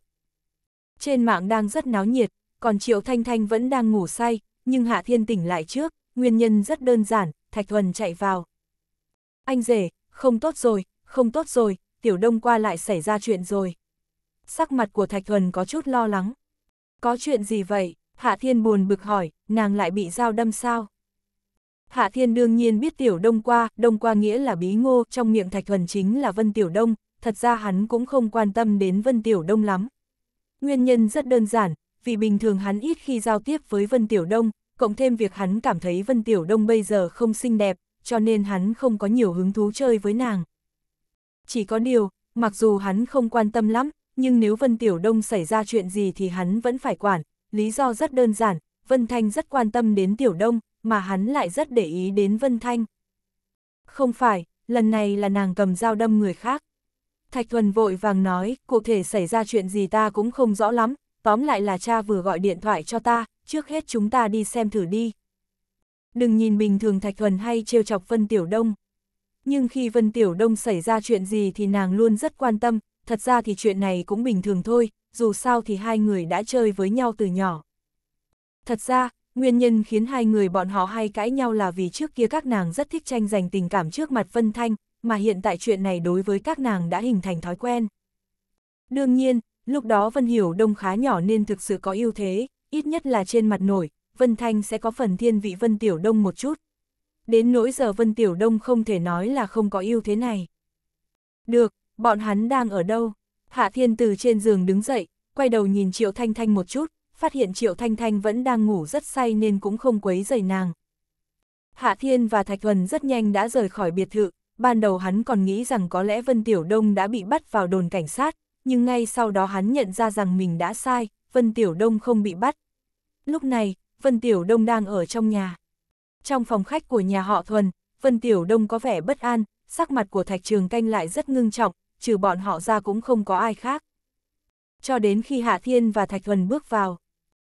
Trên mạng đang rất náo nhiệt, còn Triệu Thanh Thanh vẫn đang ngủ say, nhưng Hạ Thiên tỉnh lại trước, nguyên nhân rất đơn giản, Thạch Thuần chạy vào. Anh rể, không tốt rồi, không tốt rồi, Tiểu Đông qua lại xảy ra chuyện rồi. Sắc mặt của Thạch Thuần có chút lo lắng. Có chuyện gì vậy? Hạ Thiên buồn bực hỏi, nàng lại bị dao đâm sao? Hạ Thiên đương nhiên biết Tiểu Đông qua, Đông qua nghĩa là bí ngô, trong miệng Thạch Thuần chính là Vân Tiểu Đông, thật ra hắn cũng không quan tâm đến Vân Tiểu Đông lắm, Nguyên nhân rất đơn giản, vì bình thường hắn ít khi giao tiếp với Vân Tiểu Đông, cộng thêm việc hắn cảm thấy Vân Tiểu Đông bây giờ không xinh đẹp, cho nên hắn không có nhiều hứng thú chơi với nàng. Chỉ có điều, mặc dù hắn không quan tâm lắm, nhưng nếu Vân Tiểu Đông xảy ra chuyện gì thì hắn vẫn phải quản, lý do rất đơn giản, Vân Thanh rất quan tâm đến Tiểu Đông, mà hắn lại rất để ý đến Vân Thanh. Không phải, lần này là nàng cầm dao đâm người khác. Thạch Thuần vội vàng nói, cụ thể xảy ra chuyện gì ta cũng không rõ lắm, tóm lại là cha vừa gọi điện thoại cho ta, trước hết chúng ta đi xem thử đi. Đừng nhìn bình thường Thạch Thuần hay trêu chọc Vân Tiểu Đông. Nhưng khi Vân Tiểu Đông xảy ra chuyện gì thì nàng luôn rất quan tâm, thật ra thì chuyện này cũng bình thường thôi, dù sao thì hai người đã chơi với nhau từ nhỏ. Thật ra, nguyên nhân khiến hai người bọn họ hay cãi nhau là vì trước kia các nàng rất thích tranh giành tình cảm trước mặt Vân Thanh, mà hiện tại chuyện này đối với các nàng đã hình thành thói quen. Đương nhiên, lúc đó Vân Hiểu Đông khá nhỏ nên thực sự có ưu thế, ít nhất là trên mặt nổi, Vân Thanh sẽ có phần thiên vị Vân Tiểu Đông một chút. Đến nỗi giờ Vân Tiểu Đông không thể nói là không có ưu thế này. Được, bọn hắn đang ở đâu? Hạ Thiên từ trên giường đứng dậy, quay đầu nhìn Triệu Thanh Thanh một chút, phát hiện Triệu Thanh Thanh vẫn đang ngủ rất say nên cũng không quấy rầy nàng. Hạ Thiên và Thạch Thuần rất nhanh đã rời khỏi biệt thự, ban đầu hắn còn nghĩ rằng có lẽ Vân Tiểu Đông đã bị bắt vào đồn cảnh sát, nhưng ngay sau đó hắn nhận ra rằng mình đã sai, Vân Tiểu Đông không bị bắt. Lúc này, Vân Tiểu Đông đang ở trong nhà. Trong phòng khách của nhà họ Thuần, Vân Tiểu Đông có vẻ bất an, sắc mặt của Thạch Trường Canh lại rất ngưng trọng, trừ bọn họ ra cũng không có ai khác. Cho đến khi Hạ Thiên và Thạch Thuần bước vào.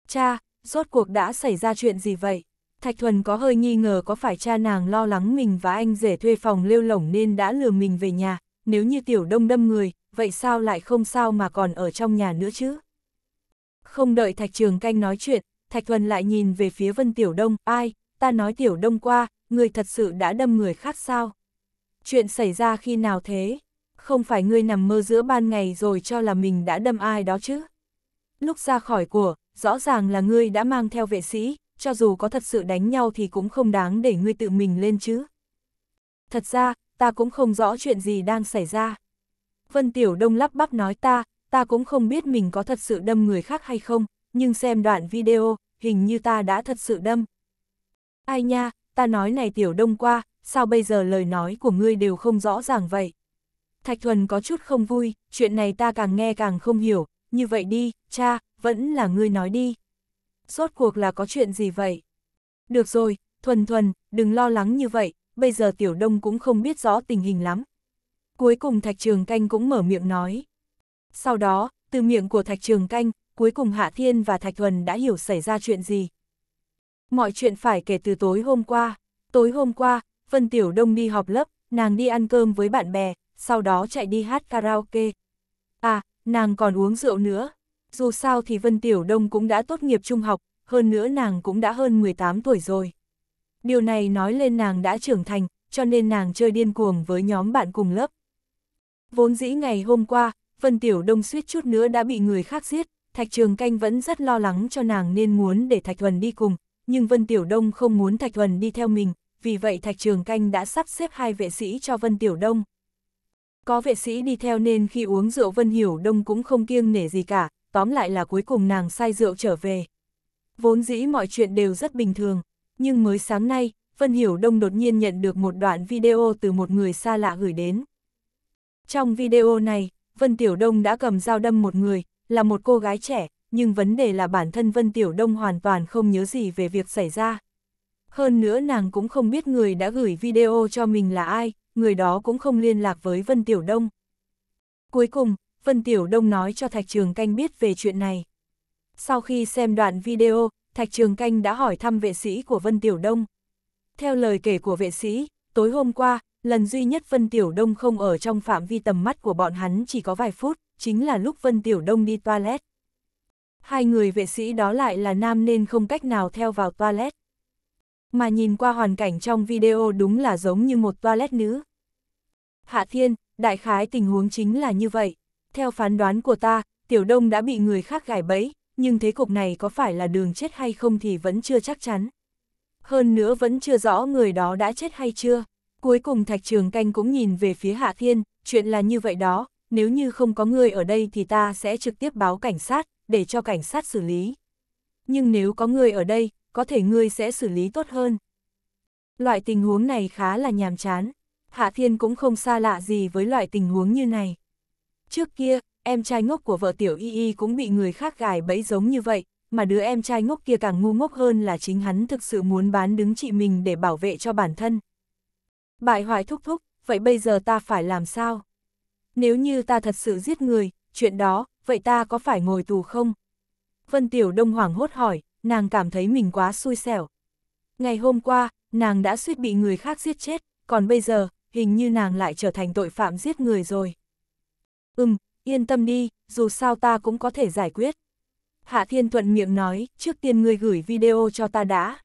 Cha, rốt cuộc đã xảy ra chuyện gì vậy? Thạch Thuần có hơi nghi ngờ có phải cha nàng lo lắng mình và anh rể thuê phòng lêu lỏng nên đã lừa mình về nhà, nếu như tiểu đông đâm người, vậy sao lại không sao mà còn ở trong nhà nữa chứ? Không đợi Thạch Trường Canh nói chuyện, Thạch Thuần lại nhìn về phía Vân Tiểu Đông, ai, ta nói Tiểu Đông qua, người thật sự đã đâm người khác sao? Chuyện xảy ra khi nào thế? Không phải ngươi nằm mơ giữa ban ngày rồi cho là mình đã đâm ai đó chứ? Lúc ra khỏi của, rõ ràng là ngươi đã mang theo vệ sĩ, cho dù có thật sự đánh nhau thì cũng không đáng để ngươi tự mình lên chứ. Thật ra, ta cũng không rõ chuyện gì đang xảy ra. Vân Tiểu Đông lắp bắp nói ta, ta cũng không biết mình có thật sự đâm người khác hay không, nhưng xem đoạn video, hình như ta đã thật sự đâm. Ai nha, ta nói này Tiểu Đông qua, sao bây giờ lời nói của ngươi đều không rõ ràng vậy? Thạch Thuần có chút không vui, chuyện này ta càng nghe càng không hiểu, như vậy đi, cha, vẫn là ngươi nói đi rốt cuộc là có chuyện gì vậy? Được rồi, thuần thuần, đừng lo lắng như vậy, bây giờ tiểu đông cũng không biết rõ tình hình lắm. Cuối cùng thạch trường canh cũng mở miệng nói. Sau đó, từ miệng của thạch trường canh, cuối cùng Hạ Thiên và Thạch Thuần đã hiểu xảy ra chuyện gì. Mọi chuyện phải kể từ tối hôm qua. Tối hôm qua, Vân Tiểu Đông đi họp lớp, nàng đi ăn cơm với bạn bè, sau đó chạy đi hát karaoke. À, nàng còn uống rượu nữa dù sao thì Vân Tiểu Đông cũng đã tốt nghiệp trung học, hơn nữa nàng cũng đã hơn 18 tuổi rồi. Điều này nói lên nàng đã trưởng thành, cho nên nàng chơi điên cuồng với nhóm bạn cùng lớp. Vốn dĩ ngày hôm qua, Vân Tiểu Đông suýt chút nữa đã bị người khác giết, Thạch Trường Canh vẫn rất lo lắng cho nàng nên muốn để Thạch Thuần đi cùng, nhưng Vân Tiểu Đông không muốn Thạch Thuần đi theo mình, vì vậy Thạch Trường Canh đã sắp xếp hai vệ sĩ cho Vân Tiểu Đông. Có vệ sĩ đi theo nên khi uống rượu Vân Hiểu Đông cũng không kiêng nể gì cả, tóm lại là cuối cùng nàng say rượu trở về. Vốn dĩ mọi chuyện đều rất bình thường, nhưng mới sáng nay, Vân Hiểu Đông đột nhiên nhận được một đoạn video từ một người xa lạ gửi đến. Trong video này, Vân Tiểu Đông đã cầm dao đâm một người, là một cô gái trẻ, nhưng vấn đề là bản thân Vân Tiểu Đông hoàn toàn không nhớ gì về việc xảy ra. Hơn nữa nàng cũng không biết người đã gửi video cho mình là ai, người đó cũng không liên lạc với Vân Tiểu Đông. Cuối cùng, Vân Tiểu Đông nói cho Thạch Trường Canh biết về chuyện này. Sau khi xem đoạn video, Thạch Trường Canh đã hỏi thăm vệ sĩ của Vân Tiểu Đông. Theo lời kể của vệ sĩ, tối hôm qua, lần duy nhất Vân Tiểu Đông không ở trong phạm vi tầm mắt của bọn hắn chỉ có vài phút, chính là lúc Vân Tiểu Đông đi toilet. Hai người vệ sĩ đó lại là nam nên không cách nào theo vào toilet. Mà nhìn qua hoàn cảnh trong video đúng là giống như một toilet nữ. Hạ Thiên, đại khái tình huống chính là như vậy. Theo phán đoán của ta, Tiểu Đông đã bị người khác gài bẫy, nhưng thế cục này có phải là đường chết hay không thì vẫn chưa chắc chắn. Hơn nữa vẫn chưa rõ người đó đã chết hay chưa. Cuối cùng Thạch Trường Canh cũng nhìn về phía Hạ Thiên, chuyện là như vậy đó, nếu như không có người ở đây thì ta sẽ trực tiếp báo cảnh sát, để cho cảnh sát xử lý. Nhưng nếu có người ở đây, có thể ngươi sẽ xử lý tốt hơn. Loại tình huống này khá là nhàm chán. Hạ Thiên cũng không xa lạ gì với loại tình huống như này. Trước kia, em trai ngốc của vợ tiểu y y cũng bị người khác gài bẫy giống như vậy, mà đứa em trai ngốc kia càng ngu ngốc hơn là chính hắn thực sự muốn bán đứng chị mình để bảo vệ cho bản thân. Bại hoại thúc thúc, vậy bây giờ ta phải làm sao? Nếu như ta thật sự giết người, chuyện đó, vậy ta có phải ngồi tù không? Vân Tiểu Đông Hoàng hốt hỏi, nàng cảm thấy mình quá xui xẻo. Ngày hôm qua, nàng đã suýt bị người khác giết chết, còn bây giờ, hình như nàng lại trở thành tội phạm giết người rồi. Ừm, yên tâm đi, dù sao ta cũng có thể giải quyết. Hạ Thiên thuận miệng nói, trước tiên ngươi gửi video cho ta đã.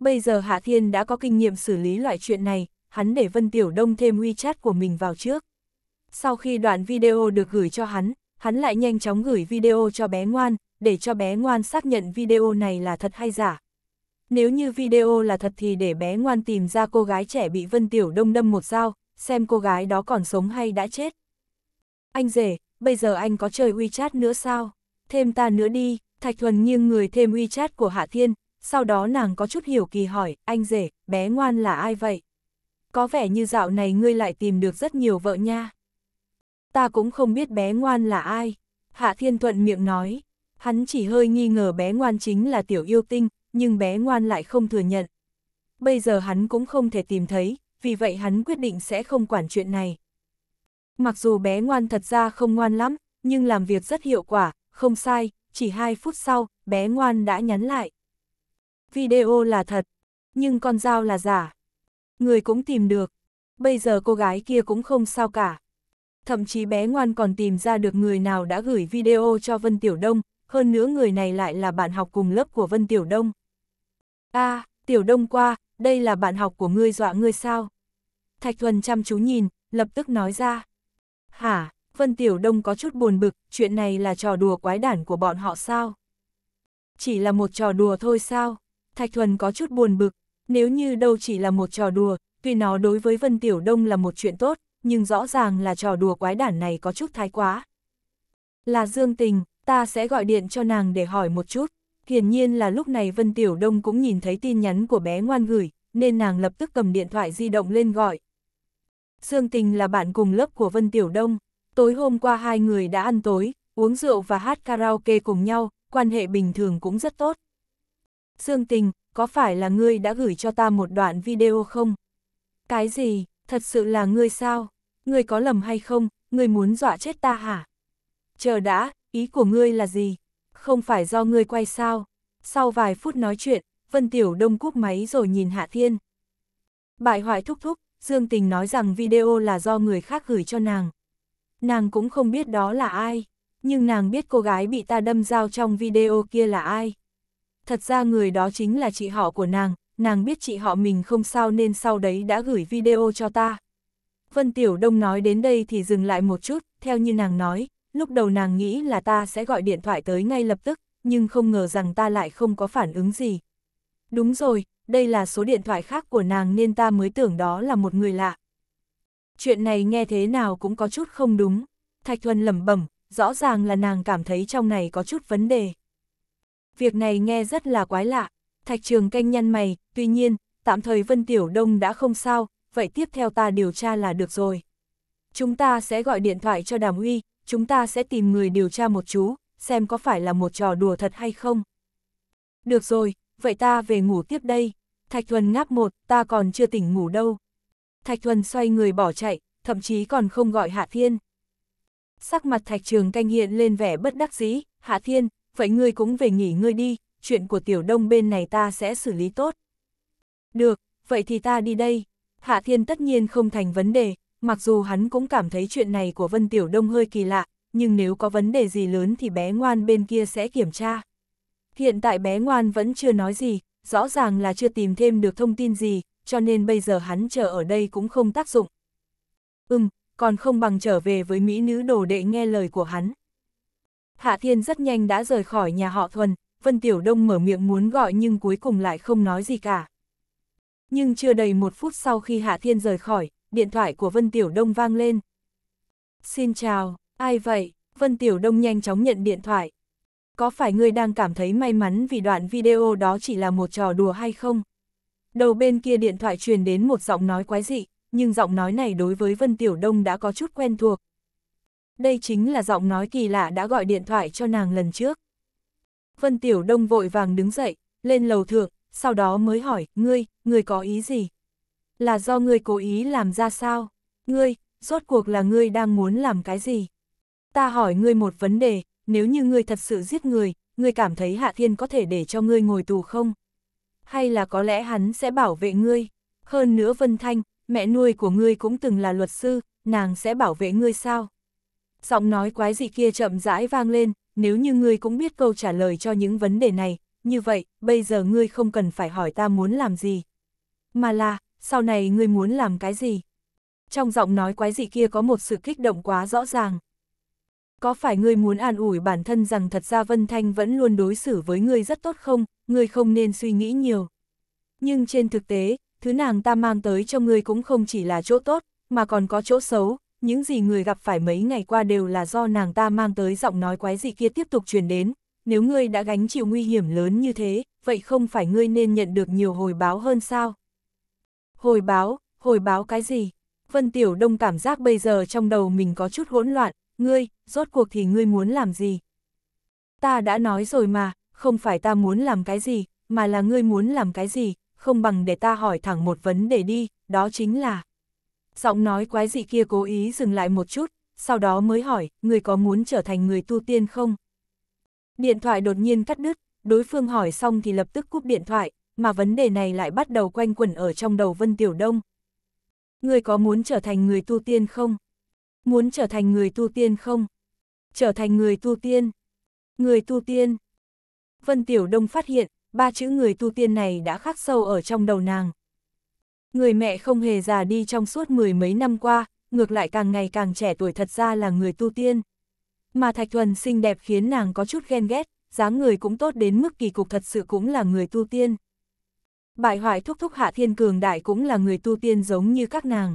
Bây giờ Hạ Thiên đã có kinh nghiệm xử lý loại chuyện này, hắn để Vân Tiểu Đông thêm WeChat của mình vào trước. Sau khi đoạn video được gửi cho hắn, hắn lại nhanh chóng gửi video cho bé ngoan, để cho bé ngoan xác nhận video này là thật hay giả. Nếu như video là thật thì để bé ngoan tìm ra cô gái trẻ bị Vân Tiểu Đông đâm một dao, xem cô gái đó còn sống hay đã chết anh rể, bây giờ anh có chơi WeChat nữa sao? Thêm ta nữa đi, Thạch Thuần nghiêng người thêm WeChat của Hạ Thiên, sau đó nàng có chút hiểu kỳ hỏi, anh rể, bé ngoan là ai vậy? Có vẻ như dạo này ngươi lại tìm được rất nhiều vợ nha. Ta cũng không biết bé ngoan là ai. Hạ Thiên Thuận miệng nói, hắn chỉ hơi nghi ngờ bé ngoan chính là tiểu yêu tinh, nhưng bé ngoan lại không thừa nhận. Bây giờ hắn cũng không thể tìm thấy, vì vậy hắn quyết định sẽ không quản chuyện này. Mặc dù bé ngoan thật ra không ngoan lắm, nhưng làm việc rất hiệu quả, không sai, chỉ 2 phút sau, bé ngoan đã nhắn lại. Video là thật, nhưng con dao là giả. Người cũng tìm được. Bây giờ cô gái kia cũng không sao cả. Thậm chí bé ngoan còn tìm ra được người nào đã gửi video cho Vân Tiểu Đông, hơn nữa người này lại là bạn học cùng lớp của Vân Tiểu Đông. a à, Tiểu Đông qua, đây là bạn học của ngươi dọa ngươi sao? Thạch Thuần chăm chú nhìn, lập tức nói ra. Hả, Vân Tiểu Đông có chút buồn bực, chuyện này là trò đùa quái đản của bọn họ sao? Chỉ là một trò đùa thôi sao? Thạch Thuần có chút buồn bực, nếu như đâu chỉ là một trò đùa, tuy nó đối với Vân Tiểu Đông là một chuyện tốt, nhưng rõ ràng là trò đùa quái đản này có chút thái quá. Là Dương Tình, ta sẽ gọi điện cho nàng để hỏi một chút. Hiển nhiên là lúc này Vân Tiểu Đông cũng nhìn thấy tin nhắn của bé ngoan gửi, nên nàng lập tức cầm điện thoại di động lên gọi, Dương Tình là bạn cùng lớp của Vân Tiểu Đông. Tối hôm qua hai người đã ăn tối, uống rượu và hát karaoke cùng nhau, quan hệ bình thường cũng rất tốt. Dương Tình, có phải là ngươi đã gửi cho ta một đoạn video không? Cái gì, thật sự là ngươi sao? Ngươi có lầm hay không, ngươi muốn dọa chết ta hả? Chờ đã, ý của ngươi là gì? Không phải do ngươi quay sao? Sau vài phút nói chuyện, Vân Tiểu Đông cúp máy rồi nhìn Hạ Thiên. Bại hoại thúc thúc, Dương Tình nói rằng video là do người khác gửi cho nàng. Nàng cũng không biết đó là ai, nhưng nàng biết cô gái bị ta đâm dao trong video kia là ai. Thật ra người đó chính là chị họ của nàng, nàng biết chị họ mình không sao nên sau đấy đã gửi video cho ta. Vân Tiểu Đông nói đến đây thì dừng lại một chút, theo như nàng nói, lúc đầu nàng nghĩ là ta sẽ gọi điện thoại tới ngay lập tức, nhưng không ngờ rằng ta lại không có phản ứng gì, Đúng rồi, đây là số điện thoại khác của nàng nên ta mới tưởng đó là một người lạ. Chuyện này nghe thế nào cũng có chút không đúng. Thạch Thuần lẩm bẩm, rõ ràng là nàng cảm thấy trong này có chút vấn đề. Việc này nghe rất là quái lạ. Thạch Trường canh nhăn mày, tuy nhiên, tạm thời Vân Tiểu Đông đã không sao, vậy tiếp theo ta điều tra là được rồi. Chúng ta sẽ gọi điện thoại cho Đàm Huy, chúng ta sẽ tìm người điều tra một chú, xem có phải là một trò đùa thật hay không. Được rồi, vậy ta về ngủ tiếp đây. Thạch Thuần ngáp một, ta còn chưa tỉnh ngủ đâu. Thạch Thuần xoay người bỏ chạy, thậm chí còn không gọi Hạ Thiên. Sắc mặt Thạch Trường Canh hiện lên vẻ bất đắc dĩ, Hạ Thiên, vậy ngươi cũng về nghỉ ngươi đi, chuyện của tiểu đông bên này ta sẽ xử lý tốt. Được, vậy thì ta đi đây. Hạ Thiên tất nhiên không thành vấn đề, mặc dù hắn cũng cảm thấy chuyện này của Vân Tiểu Đông hơi kỳ lạ, nhưng nếu có vấn đề gì lớn thì bé ngoan bên kia sẽ kiểm tra. Hiện tại bé ngoan vẫn chưa nói gì, rõ ràng là chưa tìm thêm được thông tin gì, cho nên bây giờ hắn chờ ở đây cũng không tác dụng. Ừm, còn không bằng trở về với mỹ nữ đồ đệ nghe lời của hắn. Hạ Thiên rất nhanh đã rời khỏi nhà họ Thuần, Vân Tiểu Đông mở miệng muốn gọi nhưng cuối cùng lại không nói gì cả. Nhưng chưa đầy một phút sau khi Hạ Thiên rời khỏi, điện thoại của Vân Tiểu Đông vang lên. Xin chào, ai vậy? Vân Tiểu Đông nhanh chóng nhận điện thoại, có phải ngươi đang cảm thấy may mắn vì đoạn video đó chỉ là một trò đùa hay không? Đầu bên kia điện thoại truyền đến một giọng nói quái dị, nhưng giọng nói này đối với Vân Tiểu Đông đã có chút quen thuộc. Đây chính là giọng nói kỳ lạ đã gọi điện thoại cho nàng lần trước. Vân Tiểu Đông vội vàng đứng dậy, lên lầu thượng, sau đó mới hỏi, ngươi, ngươi có ý gì? Là do ngươi cố ý làm ra sao? Ngươi, rốt cuộc là ngươi đang muốn làm cái gì? Ta hỏi ngươi một vấn đề, nếu như ngươi thật sự giết người, ngươi cảm thấy Hạ Thiên có thể để cho ngươi ngồi tù không? Hay là có lẽ hắn sẽ bảo vệ ngươi? Hơn nữa Vân Thanh, mẹ nuôi của ngươi cũng từng là luật sư, nàng sẽ bảo vệ ngươi sao? Giọng nói quái gì kia chậm rãi vang lên, nếu như ngươi cũng biết câu trả lời cho những vấn đề này, như vậy, bây giờ ngươi không cần phải hỏi ta muốn làm gì, mà là, sau này ngươi muốn làm cái gì? Trong giọng nói quái dị kia có một sự kích động quá rõ ràng có phải ngươi muốn an ủi bản thân rằng thật ra Vân Thanh vẫn luôn đối xử với ngươi rất tốt không, ngươi không nên suy nghĩ nhiều. Nhưng trên thực tế, thứ nàng ta mang tới cho ngươi cũng không chỉ là chỗ tốt, mà còn có chỗ xấu, những gì người gặp phải mấy ngày qua đều là do nàng ta mang tới giọng nói quái gì kia tiếp tục truyền đến, nếu ngươi đã gánh chịu nguy hiểm lớn như thế, vậy không phải ngươi nên nhận được nhiều hồi báo hơn sao? Hồi báo, hồi báo cái gì? Vân Tiểu Đông cảm giác bây giờ trong đầu mình có chút hỗn loạn, ngươi, rốt cuộc thì ngươi muốn làm gì? Ta đã nói rồi mà, không phải ta muốn làm cái gì, mà là ngươi muốn làm cái gì, không bằng để ta hỏi thẳng một vấn đề đi, đó chính là... Giọng nói quái dị kia cố ý dừng lại một chút, sau đó mới hỏi, ngươi có muốn trở thành người tu tiên không? Điện thoại đột nhiên cắt đứt, đối phương hỏi xong thì lập tức cúp điện thoại, mà vấn đề này lại bắt đầu quanh quẩn ở trong đầu Vân Tiểu Đông. ngươi có muốn trở thành người tu tiên không? Muốn trở thành người tu tiên không? Trở thành người tu tiên. Người tu tiên. Vân Tiểu Đông phát hiện, ba chữ người tu tiên này đã khắc sâu ở trong đầu nàng. Người mẹ không hề già đi trong suốt mười mấy năm qua, ngược lại càng ngày càng trẻ tuổi thật ra là người tu tiên. Mà Thạch Thuần xinh đẹp khiến nàng có chút ghen ghét, dáng người cũng tốt đến mức kỳ cục thật sự cũng là người tu tiên. Bại hoại thúc thúc Hạ Thiên Cường Đại cũng là người tu tiên giống như các nàng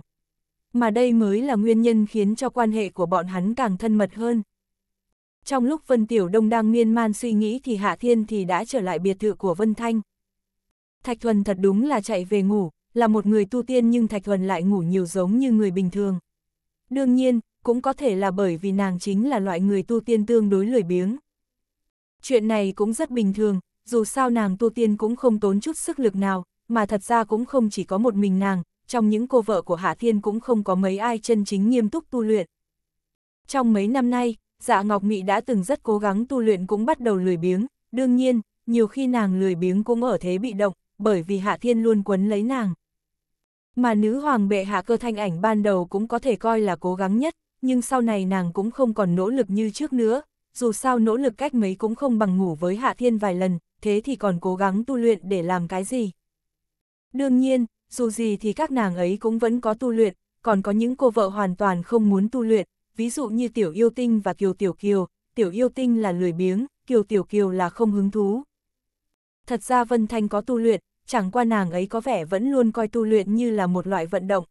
mà đây mới là nguyên nhân khiến cho quan hệ của bọn hắn càng thân mật hơn. Trong lúc Vân Tiểu Đông đang miên man suy nghĩ thì Hạ Thiên thì đã trở lại biệt thự của Vân Thanh. Thạch Thuần thật đúng là chạy về ngủ, là một người tu tiên nhưng Thạch Thuần lại ngủ nhiều giống như người bình thường. Đương nhiên, cũng có thể là bởi vì nàng chính là loại người tu tiên tương đối lười biếng. Chuyện này cũng rất bình thường, dù sao nàng tu tiên cũng không tốn chút sức lực nào, mà thật ra cũng không chỉ có một mình nàng, trong những cô vợ của Hạ Thiên cũng không có mấy ai chân chính nghiêm túc tu luyện. Trong mấy năm nay, dạ Ngọc Mị đã từng rất cố gắng tu luyện cũng bắt đầu lười biếng, đương nhiên, nhiều khi nàng lười biếng cũng ở thế bị động, bởi vì Hạ Thiên luôn quấn lấy nàng. Mà nữ hoàng bệ hạ cơ thanh ảnh ban đầu cũng có thể coi là cố gắng nhất, nhưng sau này nàng cũng không còn nỗ lực như trước nữa, dù sao nỗ lực cách mấy cũng không bằng ngủ với Hạ Thiên vài lần, thế thì còn cố gắng tu luyện để làm cái gì. Đương nhiên, dù gì thì các nàng ấy cũng vẫn có tu luyện, còn có những cô vợ hoàn toàn không muốn tu luyện, ví dụ như Tiểu Yêu Tinh và Kiều Tiểu Kiều, Tiểu Yêu Tinh là lười biếng, Kiều Tiểu Kiều là không hứng thú. Thật ra Vân Thanh có tu luyện, chẳng qua nàng ấy có vẻ vẫn luôn coi tu luyện như là một loại vận động.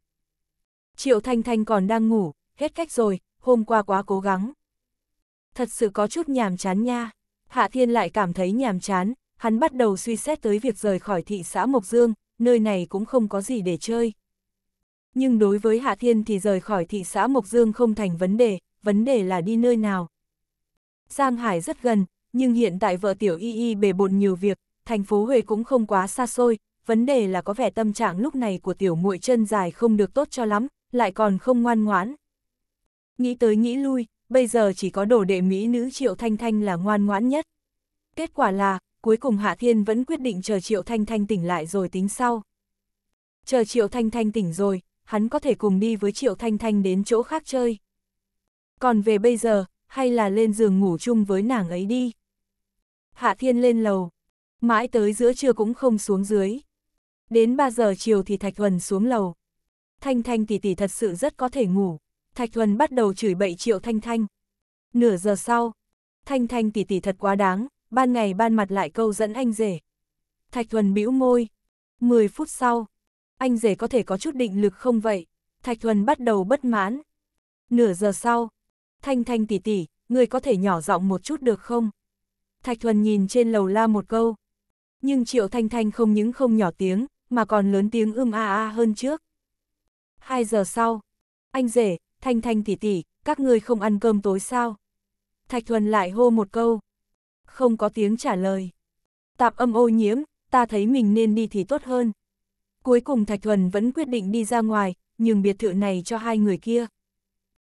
Triệu Thanh Thanh còn đang ngủ, hết cách rồi, hôm qua quá cố gắng. Thật sự có chút nhàm chán nha. Hạ Thiên lại cảm thấy nhàm chán, hắn bắt đầu suy xét tới việc rời khỏi thị xã Mộc Dương, nơi này cũng không có gì để chơi. Nhưng đối với Hạ Thiên thì rời khỏi thị xã Mộc Dương không thành vấn đề, vấn đề là đi nơi nào. Giang Hải rất gần, nhưng hiện tại vợ tiểu y y bề bộn nhiều việc, thành phố Huế cũng không quá xa xôi, vấn đề là có vẻ tâm trạng lúc này của tiểu muội chân dài không được tốt cho lắm, lại còn không ngoan ngoãn. Nghĩ tới nghĩ lui, bây giờ chỉ có đồ đệ mỹ nữ Triệu Thanh Thanh là ngoan ngoãn nhất. Kết quả là, cuối cùng Hạ Thiên vẫn quyết định chờ Triệu Thanh Thanh tỉnh lại rồi tính sau. Chờ Triệu Thanh Thanh tỉnh rồi, hắn có thể cùng đi với Triệu Thanh Thanh đến chỗ khác chơi. Còn về bây giờ, hay là lên giường ngủ chung với nàng ấy đi. Hạ Thiên lên lầu, mãi tới giữa trưa cũng không xuống dưới. Đến 3 giờ chiều thì Thạch Thuần xuống lầu. Thanh Thanh tỷ tỷ thật sự rất có thể ngủ. Thạch Thuần bắt đầu chửi bậy Triệu Thanh Thanh. Nửa giờ sau, Thanh Thanh tỷ tỷ thật quá đáng, ban ngày ban mặt lại câu dẫn anh rể. Thạch Thuần bĩu môi. 10 phút sau, anh rể có thể có chút định lực không vậy? Thạch Thuần bắt đầu bất mãn. Nửa giờ sau, Thanh Thanh tỉ tỉ, người có thể nhỏ giọng một chút được không? Thạch Thuần nhìn trên lầu la một câu. Nhưng Triệu Thanh Thanh không những không nhỏ tiếng, mà còn lớn tiếng ưm a a hơn trước. Hai giờ sau, anh rể, Thanh Thanh tỉ tỉ, các người không ăn cơm tối sao? Thạch Thuần lại hô một câu không có tiếng trả lời. Tạp âm ô nhiễm, ta thấy mình nên đi thì tốt hơn. Cuối cùng Thạch Thuần vẫn quyết định đi ra ngoài, nhưng biệt thự này cho hai người kia.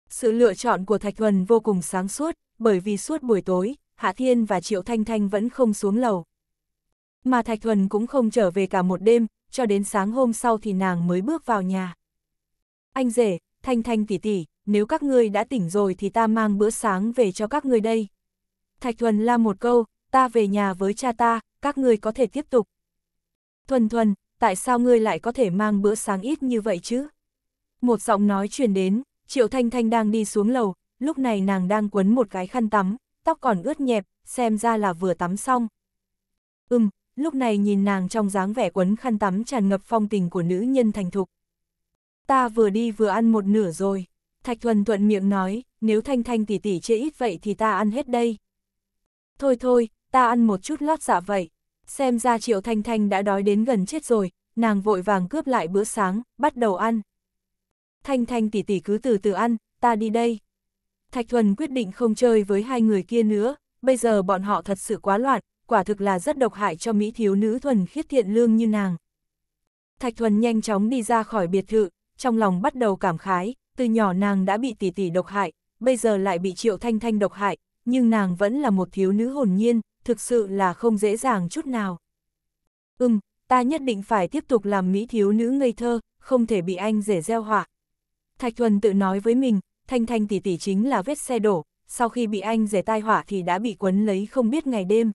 Sự lựa chọn của Thạch Thuần vô cùng sáng suốt, bởi vì suốt buổi tối, Hạ Thiên và Triệu Thanh Thanh vẫn không xuống lầu. Mà Thạch Thuần cũng không trở về cả một đêm, cho đến sáng hôm sau thì nàng mới bước vào nhà. Anh rể, Thanh Thanh tỷ tỷ, nếu các ngươi đã tỉnh rồi thì ta mang bữa sáng về cho các ngươi đây. Thạch Thuần la một câu, ta về nhà với cha ta, các người có thể tiếp tục. Thuần Thuần, tại sao ngươi lại có thể mang bữa sáng ít như vậy chứ? Một giọng nói truyền đến, Triệu Thanh Thanh đang đi xuống lầu, lúc này nàng đang quấn một cái khăn tắm, tóc còn ướt nhẹp, xem ra là vừa tắm xong. Ừm, lúc này nhìn nàng trong dáng vẻ quấn khăn tắm tràn ngập phong tình của nữ nhân thành thục. Ta vừa đi vừa ăn một nửa rồi, Thạch Thuần thuận miệng nói, nếu Thanh Thanh tỉ tỉ chê ít vậy thì ta ăn hết đây. Thôi thôi, ta ăn một chút lót dạ vậy. Xem ra Triệu Thanh Thanh đã đói đến gần chết rồi, nàng vội vàng cướp lại bữa sáng, bắt đầu ăn. Thanh Thanh tỉ tỉ cứ từ từ ăn, ta đi đây. Thạch Thuần quyết định không chơi với hai người kia nữa, bây giờ bọn họ thật sự quá loạn, quả thực là rất độc hại cho mỹ thiếu nữ thuần khiết thiện lương như nàng. Thạch Thuần nhanh chóng đi ra khỏi biệt thự, trong lòng bắt đầu cảm khái, từ nhỏ nàng đã bị tỷ tỷ độc hại, bây giờ lại bị Triệu Thanh Thanh độc hại, nhưng nàng vẫn là một thiếu nữ hồn nhiên, thực sự là không dễ dàng chút nào. Ừm, ta nhất định phải tiếp tục làm mỹ thiếu nữ ngây thơ, không thể bị anh rể gieo họa. Thạch Thuần tự nói với mình, Thanh Thanh tỷ tỷ chính là vết xe đổ, sau khi bị anh rể tai họa thì đã bị quấn lấy không biết ngày đêm.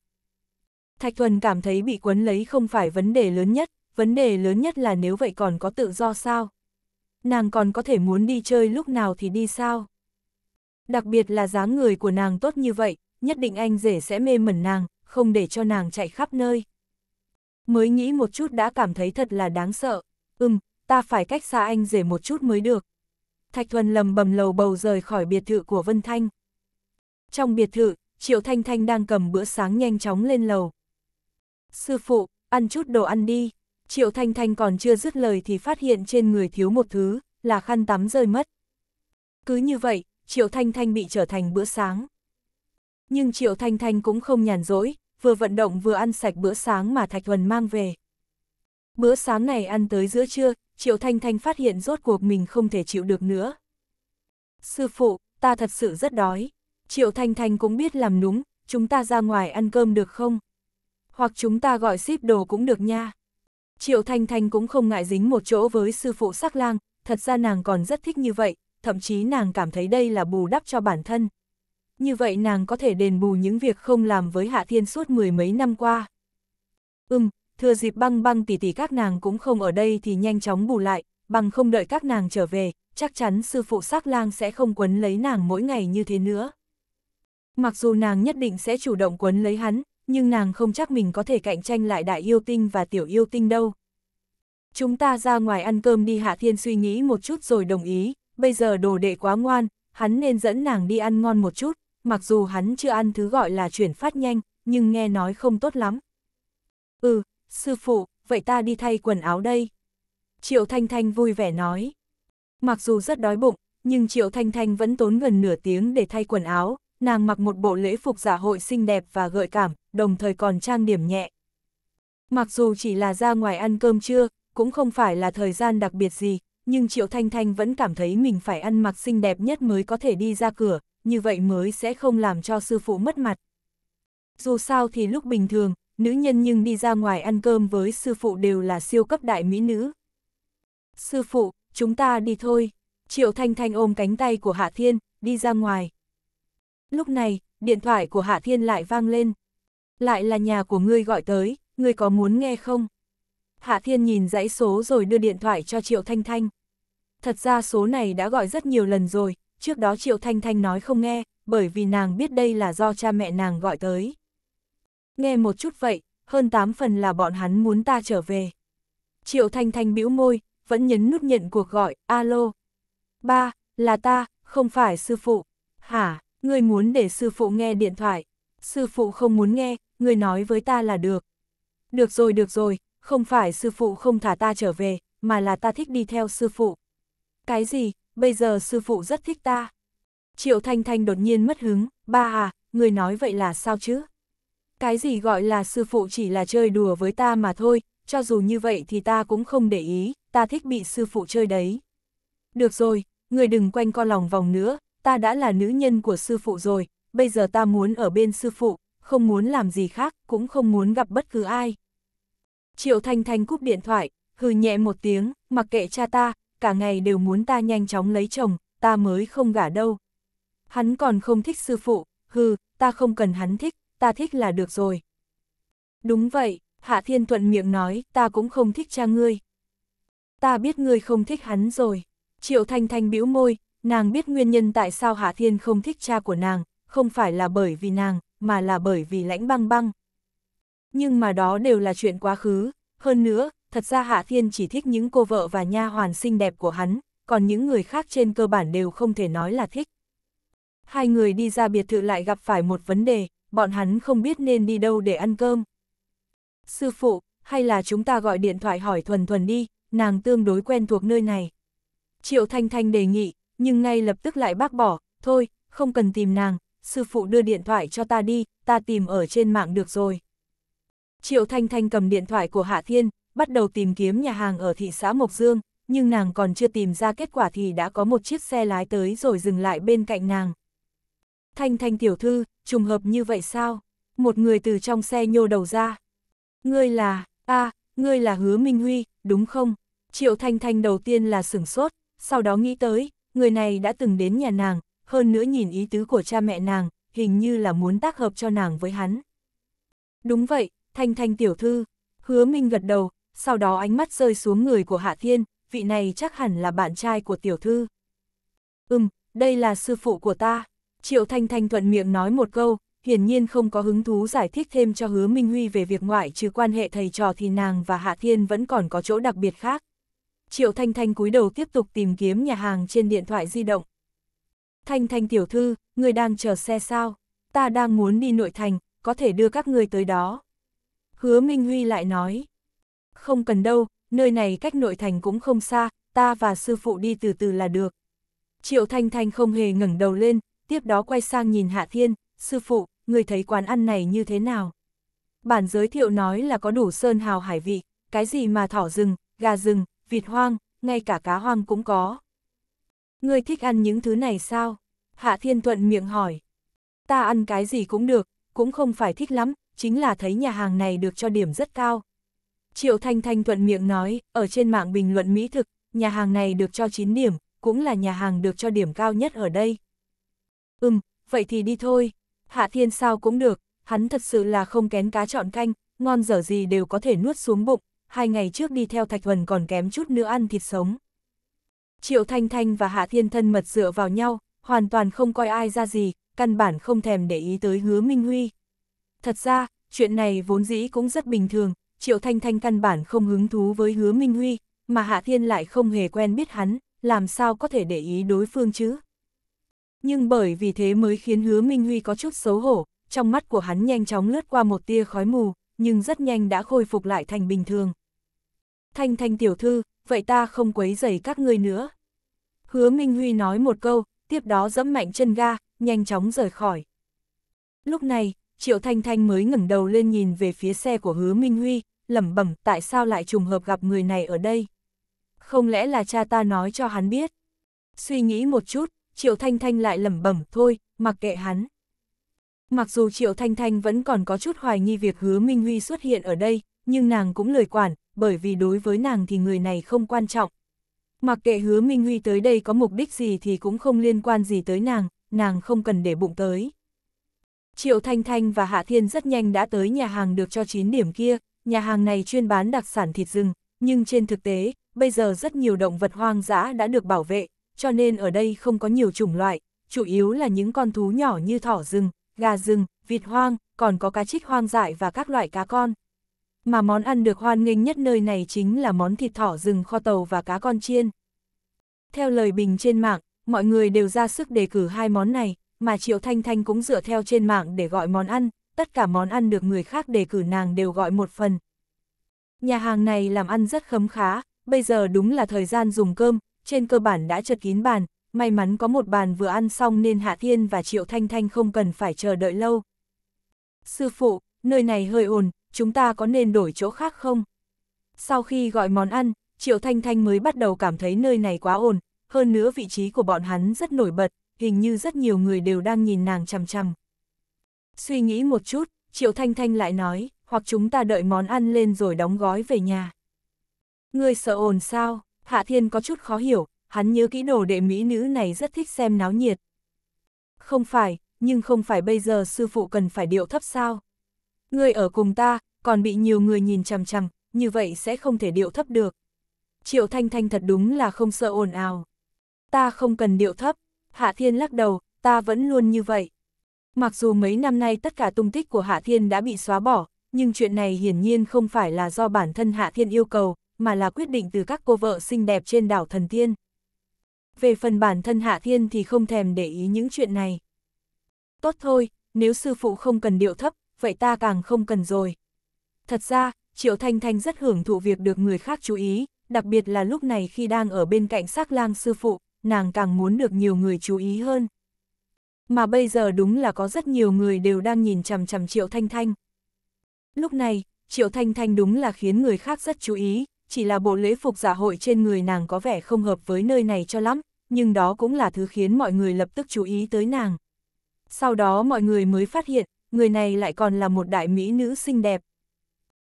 Thạch Thuần cảm thấy bị quấn lấy không phải vấn đề lớn nhất, vấn đề lớn nhất là nếu vậy còn có tự do sao? Nàng còn có thể muốn đi chơi lúc nào thì đi sao? Đặc biệt là dáng người của nàng tốt như vậy, nhất định anh rể sẽ mê mẩn nàng, không để cho nàng chạy khắp nơi. Mới nghĩ một chút đã cảm thấy thật là đáng sợ. Ừm, ta phải cách xa anh rể một chút mới được. Thạch Thuần lầm bầm lầu bầu rời khỏi biệt thự của Vân Thanh. Trong biệt thự, Triệu Thanh Thanh đang cầm bữa sáng nhanh chóng lên lầu. Sư phụ, ăn chút đồ ăn đi. Triệu Thanh Thanh còn chưa dứt lời thì phát hiện trên người thiếu một thứ, là khăn tắm rơi mất. Cứ như vậy, Triệu Thanh Thanh bị trở thành bữa sáng. Nhưng Triệu Thanh Thanh cũng không nhàn rỗi, vừa vận động vừa ăn sạch bữa sáng mà Thạch Thuần mang về. Bữa sáng này ăn tới giữa trưa, Triệu Thanh Thanh phát hiện rốt cuộc mình không thể chịu được nữa. Sư phụ, ta thật sự rất đói. Triệu Thanh Thanh cũng biết làm núng, chúng ta ra ngoài ăn cơm được không? Hoặc chúng ta gọi ship đồ cũng được nha. Triệu Thanh Thanh cũng không ngại dính một chỗ với sư phụ sắc lang, thật ra nàng còn rất thích như vậy, thậm chí nàng cảm thấy đây là bù đắp cho bản thân. Như vậy nàng có thể đền bù những việc không làm với Hạ Thiên suốt mười mấy năm qua. Ừm, thừa dịp băng băng tỷ tỷ các nàng cũng không ở đây thì nhanh chóng bù lại, bằng không đợi các nàng trở về, chắc chắn sư phụ sắc lang sẽ không quấn lấy nàng mỗi ngày như thế nữa. Mặc dù nàng nhất định sẽ chủ động quấn lấy hắn, nhưng nàng không chắc mình có thể cạnh tranh lại đại yêu tinh và tiểu yêu tinh đâu. Chúng ta ra ngoài ăn cơm đi Hạ Thiên suy nghĩ một chút rồi đồng ý, bây giờ đồ đệ quá ngoan, hắn nên dẫn nàng đi ăn ngon một chút, mặc dù hắn chưa ăn thứ gọi là chuyển phát nhanh, nhưng nghe nói không tốt lắm. Ừ, sư phụ, vậy ta đi thay quần áo đây. Triệu Thanh Thanh vui vẻ nói. Mặc dù rất đói bụng, nhưng Triệu Thanh Thanh vẫn tốn gần nửa tiếng để thay quần áo, nàng mặc một bộ lễ phục giả dạ hội xinh đẹp và gợi cảm, đồng thời còn trang điểm nhẹ. Mặc dù chỉ là ra ngoài ăn cơm trưa, cũng không phải là thời gian đặc biệt gì, nhưng Triệu Thanh Thanh vẫn cảm thấy mình phải ăn mặc xinh đẹp nhất mới có thể đi ra cửa, như vậy mới sẽ không làm cho sư phụ mất mặt. Dù sao thì lúc bình thường, nữ nhân nhưng đi ra ngoài ăn cơm với sư phụ đều là siêu cấp đại mỹ nữ. Sư phụ, chúng ta đi thôi. Triệu Thanh Thanh ôm cánh tay của Hạ Thiên, đi ra ngoài. Lúc này, điện thoại của Hạ Thiên lại vang lên. Lại là nhà của ngươi gọi tới, ngươi có muốn nghe không? Hạ Thiên nhìn dãy số rồi đưa điện thoại cho Triệu Thanh Thanh. Thật ra số này đã gọi rất nhiều lần rồi, trước đó Triệu Thanh Thanh nói không nghe, bởi vì nàng biết đây là do cha mẹ nàng gọi tới. Nghe một chút vậy, hơn 8 phần là bọn hắn muốn ta trở về. Triệu Thanh Thanh bĩu môi, vẫn nhấn nút nhận cuộc gọi, alo. Ba, là ta, không phải sư phụ. Hả, ngươi muốn để sư phụ nghe điện thoại. Sư phụ không muốn nghe, ngươi nói với ta là được. Được rồi, được rồi, không phải sư phụ không thả ta trở về, mà là ta thích đi theo sư phụ. Cái gì, bây giờ sư phụ rất thích ta. Triệu Thanh Thanh đột nhiên mất hứng, ba à, người nói vậy là sao chứ? Cái gì gọi là sư phụ chỉ là chơi đùa với ta mà thôi, cho dù như vậy thì ta cũng không để ý, ta thích bị sư phụ chơi đấy. Được rồi, người đừng quanh co lòng vòng nữa, ta đã là nữ nhân của sư phụ rồi, bây giờ ta muốn ở bên sư phụ, không muốn làm gì khác, cũng không muốn gặp bất cứ ai. Triệu Thanh Thanh cúp điện thoại, hừ nhẹ một tiếng, mặc kệ cha ta, cả ngày đều muốn ta nhanh chóng lấy chồng, ta mới không gả đâu. Hắn còn không thích sư phụ, hừ, ta không cần hắn thích, ta thích là được rồi. Đúng vậy, Hạ Thiên Thuận miệng nói, ta cũng không thích cha ngươi. Ta biết ngươi không thích hắn rồi. Triệu Thanh Thanh bĩu môi, nàng biết nguyên nhân tại sao Hạ Thiên không thích cha của nàng, không phải là bởi vì nàng, mà là bởi vì lãnh băng băng nhưng mà đó đều là chuyện quá khứ, hơn nữa, thật ra Hạ Thiên chỉ thích những cô vợ và nha hoàn xinh đẹp của hắn, còn những người khác trên cơ bản đều không thể nói là thích. Hai người đi ra biệt thự lại gặp phải một vấn đề, bọn hắn không biết nên đi đâu để ăn cơm. Sư phụ, hay là chúng ta gọi điện thoại hỏi Thuần Thuần đi, nàng tương đối quen thuộc nơi này. Triệu Thanh Thanh đề nghị, nhưng ngay lập tức lại bác bỏ, thôi, không cần tìm nàng, sư phụ đưa điện thoại cho ta đi, ta tìm ở trên mạng được rồi. Triệu Thanh Thanh cầm điện thoại của Hạ Thiên, bắt đầu tìm kiếm nhà hàng ở thị xã Mộc Dương, nhưng nàng còn chưa tìm ra kết quả thì đã có một chiếc xe lái tới rồi dừng lại bên cạnh nàng. Thanh Thanh tiểu thư, trùng hợp như vậy sao? Một người từ trong xe nhô đầu ra. Ngươi là, a, ngươi là Hứa Minh Huy, đúng không? Triệu Thanh Thanh đầu tiên là sửng sốt, sau đó nghĩ tới, người này đã từng đến nhà nàng, hơn nữa nhìn ý tứ của cha mẹ nàng, hình như là muốn tác hợp cho nàng với hắn. Đúng vậy, Thanh Thanh tiểu thư, hứa minh gật đầu, sau đó ánh mắt rơi xuống người của Hạ Thiên, vị này chắc hẳn là bạn trai của tiểu thư. Ừm, đây là sư phụ của ta. Triệu Thanh Thanh thuận miệng nói một câu, hiển nhiên không có hứng thú giải thích thêm cho hứa Minh Huy về việc ngoại trừ quan hệ thầy trò thì nàng và Hạ Thiên vẫn còn có chỗ đặc biệt khác. Triệu Thanh Thanh cúi đầu tiếp tục tìm kiếm nhà hàng trên điện thoại di động. Thanh Thanh tiểu thư, người đang chờ xe sao? Ta đang muốn đi nội thành, có thể đưa các người tới đó hứa Minh Huy lại nói. Không cần đâu, nơi này cách nội thành cũng không xa, ta và sư phụ đi từ từ là được. Triệu Thanh Thanh không hề ngẩng đầu lên, tiếp đó quay sang nhìn Hạ Thiên, sư phụ, người thấy quán ăn này như thế nào? Bản giới thiệu nói là có đủ sơn hào hải vị, cái gì mà thỏ rừng, gà rừng, vịt hoang, ngay cả cá hoang cũng có. Người thích ăn những thứ này sao? Hạ Thiên Thuận miệng hỏi. Ta ăn cái gì cũng được, cũng không phải thích lắm, chính là thấy nhà hàng này được cho điểm rất cao. Triệu Thanh Thanh thuận miệng nói, ở trên mạng bình luận mỹ thực, nhà hàng này được cho 9 điểm, cũng là nhà hàng được cho điểm cao nhất ở đây. Ừm, vậy thì đi thôi, Hạ Thiên sao cũng được, hắn thật sự là không kén cá chọn canh, ngon dở gì đều có thể nuốt xuống bụng, hai ngày trước đi theo Thạch Thuần còn kém chút nữa ăn thịt sống. Triệu Thanh Thanh và Hạ Thiên thân mật dựa vào nhau, hoàn toàn không coi ai ra gì, căn bản không thèm để ý tới hứa Minh Huy. Thật ra, chuyện này vốn dĩ cũng rất bình thường, Triệu Thanh Thanh căn bản không hứng thú với hứa Minh Huy, mà Hạ Thiên lại không hề quen biết hắn, làm sao có thể để ý đối phương chứ. Nhưng bởi vì thế mới khiến hứa Minh Huy có chút xấu hổ, trong mắt của hắn nhanh chóng lướt qua một tia khói mù, nhưng rất nhanh đã khôi phục lại thành bình thường. Thanh Thanh tiểu thư, vậy ta không quấy rầy các ngươi nữa. Hứa Minh Huy nói một câu, tiếp đó dẫm mạnh chân ga, nhanh chóng rời khỏi. Lúc này, Triệu Thanh Thanh mới ngẩng đầu lên nhìn về phía xe của Hứa Minh Huy, lẩm bẩm tại sao lại trùng hợp gặp người này ở đây. Không lẽ là cha ta nói cho hắn biết? Suy nghĩ một chút, Triệu Thanh Thanh lại lẩm bẩm thôi, mặc kệ hắn. Mặc dù Triệu Thanh Thanh vẫn còn có chút hoài nghi việc Hứa Minh Huy xuất hiện ở đây, nhưng nàng cũng lời quản, bởi vì đối với nàng thì người này không quan trọng. Mặc kệ Hứa Minh Huy tới đây có mục đích gì thì cũng không liên quan gì tới nàng, nàng không cần để bụng tới. Triệu Thanh Thanh và Hạ Thiên rất nhanh đã tới nhà hàng được cho 9 điểm kia, nhà hàng này chuyên bán đặc sản thịt rừng, nhưng trên thực tế, bây giờ rất nhiều động vật hoang dã đã được bảo vệ, cho nên ở đây không có nhiều chủng loại, chủ yếu là những con thú nhỏ như thỏ rừng, gà rừng, vịt hoang, còn có cá trích hoang dại và các loại cá con. Mà món ăn được hoan nghênh nhất nơi này chính là món thịt thỏ rừng kho tàu và cá con chiên. Theo lời bình trên mạng, mọi người đều ra sức đề cử hai món này, mà Triệu Thanh Thanh cũng dựa theo trên mạng để gọi món ăn, tất cả món ăn được người khác đề cử nàng đều gọi một phần. Nhà hàng này làm ăn rất khấm khá, bây giờ đúng là thời gian dùng cơm, trên cơ bản đã chật kín bàn, may mắn có một bàn vừa ăn xong nên Hạ Thiên và Triệu Thanh Thanh không cần phải chờ đợi lâu. Sư phụ, nơi này hơi ồn, chúng ta có nên đổi chỗ khác không? Sau khi gọi món ăn, Triệu Thanh Thanh mới bắt đầu cảm thấy nơi này quá ồn, hơn nữa vị trí của bọn hắn rất nổi bật, hình như rất nhiều người đều đang nhìn nàng chằm chằm. Suy nghĩ một chút, Triệu Thanh Thanh lại nói, hoặc chúng ta đợi món ăn lên rồi đóng gói về nhà. Ngươi sợ ồn sao, Hạ Thiên có chút khó hiểu, hắn nhớ kỹ đồ đệ mỹ nữ này rất thích xem náo nhiệt. Không phải, nhưng không phải bây giờ sư phụ cần phải điệu thấp sao. Ngươi ở cùng ta, còn bị nhiều người nhìn chằm chằm, như vậy sẽ không thể điệu thấp được. Triệu Thanh Thanh thật đúng là không sợ ồn ào. Ta không cần điệu thấp, Hạ Thiên lắc đầu, ta vẫn luôn như vậy. Mặc dù mấy năm nay tất cả tung tích của Hạ Thiên đã bị xóa bỏ, nhưng chuyện này hiển nhiên không phải là do bản thân Hạ Thiên yêu cầu, mà là quyết định từ các cô vợ xinh đẹp trên đảo Thần Tiên. Về phần bản thân Hạ Thiên thì không thèm để ý những chuyện này. Tốt thôi, nếu sư phụ không cần điệu thấp, vậy ta càng không cần rồi. Thật ra, Triệu Thanh Thanh rất hưởng thụ việc được người khác chú ý, đặc biệt là lúc này khi đang ở bên cạnh sắc lang sư phụ, nàng càng muốn được nhiều người chú ý hơn. Mà bây giờ đúng là có rất nhiều người đều đang nhìn chằm chằm Triệu Thanh Thanh. Lúc này, Triệu Thanh Thanh đúng là khiến người khác rất chú ý, chỉ là bộ lễ phục giả dạ hội trên người nàng có vẻ không hợp với nơi này cho lắm, nhưng đó cũng là thứ khiến mọi người lập tức chú ý tới nàng. Sau đó mọi người mới phát hiện, người này lại còn là một đại mỹ nữ xinh đẹp.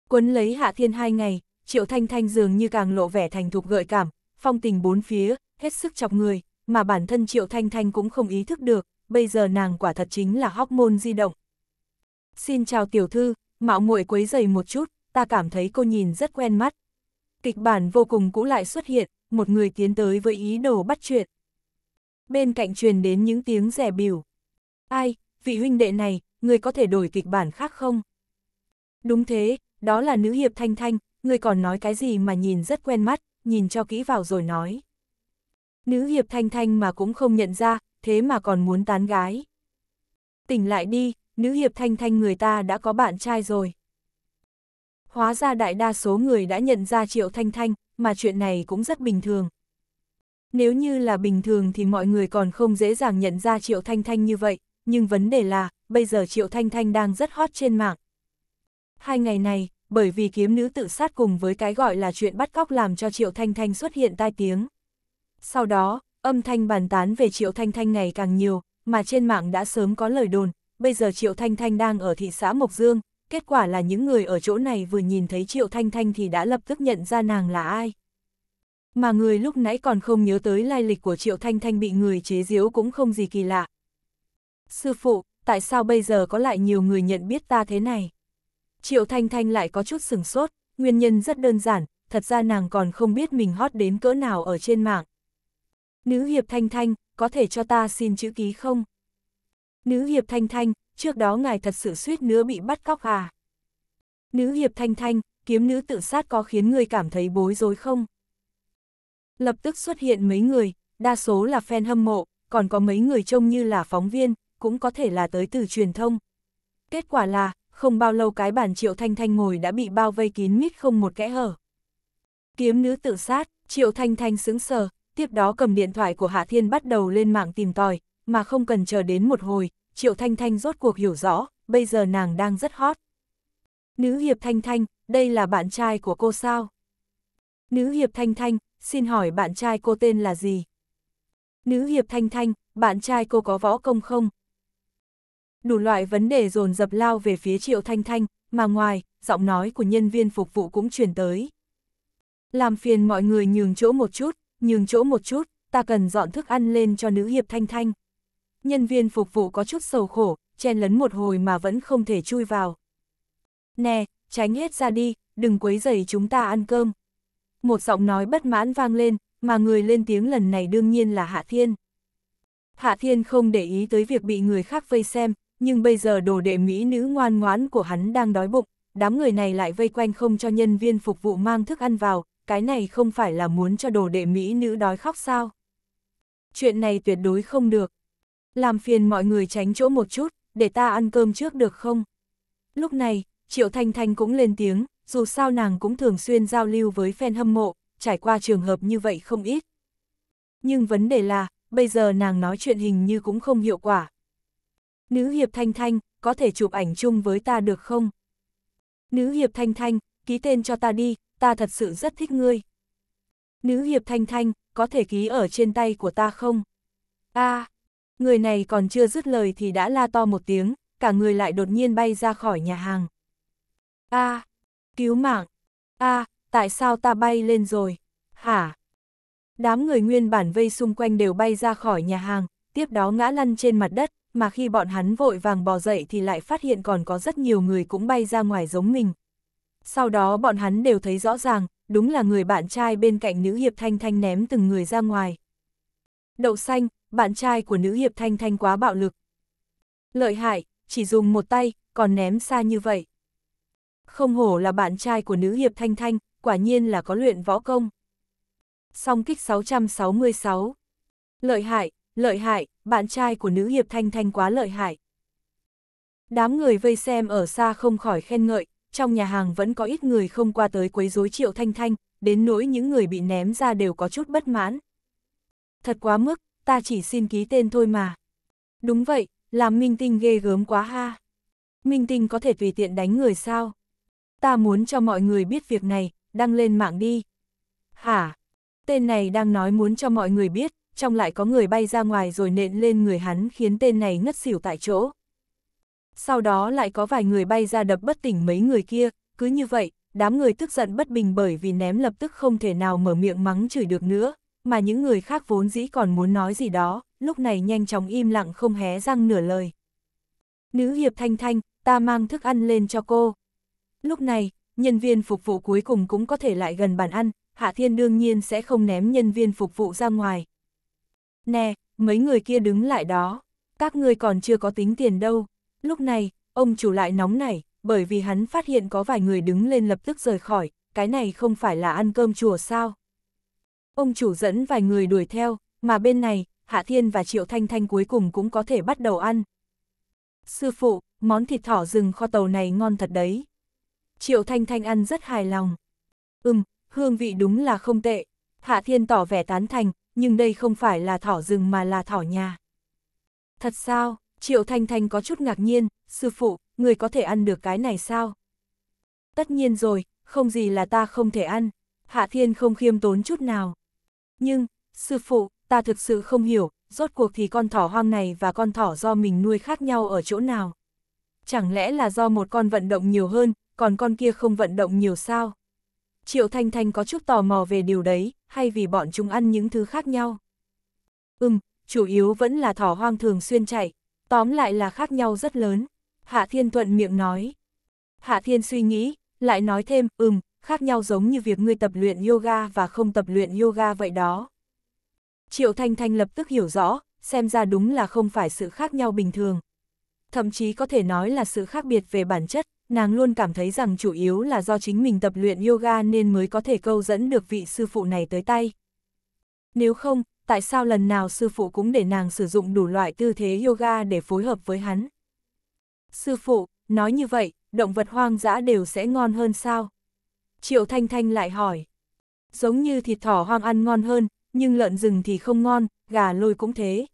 Quấn lấy Hạ Thiên hai ngày, Triệu Thanh Thanh dường như càng lộ vẻ thành thục gợi cảm, phong tình bốn phía, hết sức chọc người, mà bản thân Triệu Thanh Thanh cũng không ý thức được, bây giờ nàng quả thật chính là hormone di động. Xin chào tiểu thư, mạo muội quấy dày một chút, ta cảm thấy cô nhìn rất quen mắt. Kịch bản vô cùng cũ lại xuất hiện, một người tiến tới với ý đồ bắt chuyện. Bên cạnh truyền đến những tiếng rẻ biểu. Ai, vị huynh đệ này, người có thể đổi kịch bản khác không? Đúng thế, đó là nữ hiệp Thanh Thanh, người còn nói cái gì mà nhìn rất quen mắt, nhìn cho kỹ vào rồi nói nữ hiệp thanh thanh mà cũng không nhận ra, thế mà còn muốn tán gái. Tỉnh lại đi, nữ hiệp thanh thanh người ta đã có bạn trai rồi. Hóa ra đại đa số người đã nhận ra triệu thanh thanh, mà chuyện này cũng rất bình thường. Nếu như là bình thường thì mọi người còn không dễ dàng nhận ra triệu thanh thanh như vậy, nhưng vấn đề là, bây giờ triệu thanh thanh đang rất hot trên mạng. Hai ngày này, bởi vì kiếm nữ tự sát cùng với cái gọi là chuyện bắt cóc làm cho Triệu Thanh Thanh xuất hiện tai tiếng. Sau đó, âm thanh bàn tán về Triệu Thanh Thanh ngày càng nhiều, mà trên mạng đã sớm có lời đồn, bây giờ Triệu Thanh Thanh đang ở thị xã Mộc Dương, kết quả là những người ở chỗ này vừa nhìn thấy Triệu Thanh Thanh thì đã lập tức nhận ra nàng là ai. Mà người lúc nãy còn không nhớ tới lai lịch của Triệu Thanh Thanh bị người chế giễu cũng không gì kỳ lạ. Sư phụ, tại sao bây giờ có lại nhiều người nhận biết ta thế này? Triệu Thanh Thanh lại có chút sừng sốt, nguyên nhân rất đơn giản, thật ra nàng còn không biết mình hot đến cỡ nào ở trên mạng, Nữ hiệp Thanh Thanh, có thể cho ta xin chữ ký không? Nữ hiệp Thanh Thanh, trước đó ngài thật sự suýt nữa bị bắt cóc à? Nữ hiệp Thanh Thanh, kiếm nữ tự sát có khiến người cảm thấy bối rối không? Lập tức xuất hiện mấy người, đa số là fan hâm mộ, còn có mấy người trông như là phóng viên, cũng có thể là tới từ truyền thông. Kết quả là, không bao lâu cái bản Triệu Thanh Thanh ngồi đã bị bao vây kín mít không một kẽ hở. Kiếm nữ tự sát, Triệu Thanh Thanh sững sờ, tiếp đó cầm điện thoại của Hạ Thiên bắt đầu lên mạng tìm tòi, mà không cần chờ đến một hồi, Triệu Thanh Thanh rốt cuộc hiểu rõ, bây giờ nàng đang rất hot. Nữ Hiệp Thanh Thanh, đây là bạn trai của cô sao? Nữ Hiệp Thanh Thanh, xin hỏi bạn trai cô tên là gì? Nữ Hiệp Thanh Thanh, bạn trai cô có võ công không? Đủ loại vấn đề dồn dập lao về phía Triệu Thanh Thanh, mà ngoài, giọng nói của nhân viên phục vụ cũng truyền tới. Làm phiền mọi người nhường chỗ một chút, nhường chỗ một chút, ta cần dọn thức ăn lên cho nữ hiệp Thanh Thanh. Nhân viên phục vụ có chút sầu khổ, chen lấn một hồi mà vẫn không thể chui vào. Nè, tránh hết ra đi, đừng quấy rầy chúng ta ăn cơm. Một giọng nói bất mãn vang lên, mà người lên tiếng lần này đương nhiên là Hạ Thiên. Hạ Thiên không để ý tới việc bị người khác vây xem, nhưng bây giờ đồ đệ mỹ nữ ngoan ngoãn của hắn đang đói bụng, đám người này lại vây quanh không cho nhân viên phục vụ mang thức ăn vào, cái này không phải là muốn cho đồ đệ mỹ nữ đói khóc sao. Chuyện này tuyệt đối không được. Làm phiền mọi người tránh chỗ một chút, để ta ăn cơm trước được không? Lúc này, Triệu Thanh Thanh cũng lên tiếng, dù sao nàng cũng thường xuyên giao lưu với fan hâm mộ, trải qua trường hợp như vậy không ít. Nhưng vấn đề là, bây giờ nàng nói chuyện hình như cũng không hiệu quả. Nữ hiệp Thanh Thanh, có thể chụp ảnh chung với ta được không? Nữ hiệp Thanh Thanh, ký tên cho ta đi, ta thật sự rất thích ngươi. Nữ hiệp thanh thanh, có thể ký ở trên tay của ta không? a à, người này còn chưa dứt lời thì đã la to một tiếng, cả người lại đột nhiên bay ra khỏi nhà hàng. a à, cứu mạng! a à, tại sao ta bay lên rồi? Hả? Đám người nguyên bản vây xung quanh đều bay ra khỏi nhà hàng, tiếp đó ngã lăn trên mặt đất, mà khi bọn hắn vội vàng bò dậy thì lại phát hiện còn có rất nhiều người cũng bay ra ngoài giống mình, sau đó bọn hắn đều thấy rõ ràng, đúng là người bạn trai bên cạnh nữ hiệp Thanh Thanh ném từng người ra ngoài. Đậu xanh, bạn trai của nữ hiệp Thanh Thanh quá bạo lực. Lợi hại, chỉ dùng một tay, còn ném xa như vậy. Không hổ là bạn trai của nữ hiệp Thanh Thanh, quả nhiên là có luyện võ công. Song kích 666. Lợi hại, lợi hại, bạn trai của nữ hiệp Thanh Thanh quá lợi hại. Đám người vây xem ở xa không khỏi khen ngợi, trong nhà hàng vẫn có ít người không qua tới quấy rối Triệu Thanh Thanh, đến nỗi những người bị ném ra đều có chút bất mãn. Thật quá mức, ta chỉ xin ký tên thôi mà. Đúng vậy, làm minh tinh ghê gớm quá ha. Minh tinh có thể tùy tiện đánh người sao? Ta muốn cho mọi người biết việc này, đăng lên mạng đi. Hả? Tên này đang nói muốn cho mọi người biết, trong lại có người bay ra ngoài rồi nện lên người hắn khiến tên này ngất xỉu tại chỗ sau đó lại có vài người bay ra đập bất tỉnh mấy người kia, cứ như vậy, đám người tức giận bất bình bởi vì ném lập tức không thể nào mở miệng mắng chửi được nữa, mà những người khác vốn dĩ còn muốn nói gì đó, lúc này nhanh chóng im lặng không hé răng nửa lời. Nữ hiệp Thanh Thanh, ta mang thức ăn lên cho cô. Lúc này, nhân viên phục vụ cuối cùng cũng có thể lại gần bàn ăn, Hạ Thiên đương nhiên sẽ không ném nhân viên phục vụ ra ngoài. Nè, mấy người kia đứng lại đó, các người còn chưa có tính tiền đâu, Lúc này, ông chủ lại nóng nảy, bởi vì hắn phát hiện có vài người đứng lên lập tức rời khỏi, cái này không phải là ăn cơm chùa sao. Ông chủ dẫn vài người đuổi theo, mà bên này, Hạ Thiên và Triệu Thanh Thanh cuối cùng cũng có thể bắt đầu ăn. Sư phụ, món thịt thỏ rừng kho tàu này ngon thật đấy. Triệu Thanh Thanh ăn rất hài lòng. Ừm, hương vị đúng là không tệ. Hạ Thiên tỏ vẻ tán thành, nhưng đây không phải là thỏ rừng mà là thỏ nhà. Thật sao? Triệu Thanh Thanh có chút ngạc nhiên, sư phụ, người có thể ăn được cái này sao? Tất nhiên rồi, không gì là ta không thể ăn, Hạ Thiên không khiêm tốn chút nào. Nhưng, sư phụ, ta thực sự không hiểu, rốt cuộc thì con thỏ hoang này và con thỏ do mình nuôi khác nhau ở chỗ nào? Chẳng lẽ là do một con vận động nhiều hơn, còn con kia không vận động nhiều sao? Triệu Thanh Thanh có chút tò mò về điều đấy, hay vì bọn chúng ăn những thứ khác nhau? Ừm, chủ yếu vẫn là thỏ hoang thường xuyên chạy, tóm lại là khác nhau rất lớn. Hạ Thiên thuận miệng nói. Hạ Thiên suy nghĩ, lại nói thêm, ừm, khác nhau giống như việc ngươi tập luyện yoga và không tập luyện yoga vậy đó. Triệu Thanh Thanh lập tức hiểu rõ, xem ra đúng là không phải sự khác nhau bình thường. Thậm chí có thể nói là sự khác biệt về bản chất, nàng luôn cảm thấy rằng chủ yếu là do chính mình tập luyện yoga nên mới có thể câu dẫn được vị sư phụ này tới tay. Nếu không, tại sao lần nào sư phụ cũng để nàng sử dụng đủ loại tư thế yoga để phối hợp với hắn. Sư phụ, nói như vậy, động vật hoang dã đều sẽ ngon hơn sao? Triệu Thanh Thanh lại hỏi. Giống như thịt thỏ hoang ăn ngon hơn, nhưng lợn rừng thì không ngon, gà lôi cũng thế.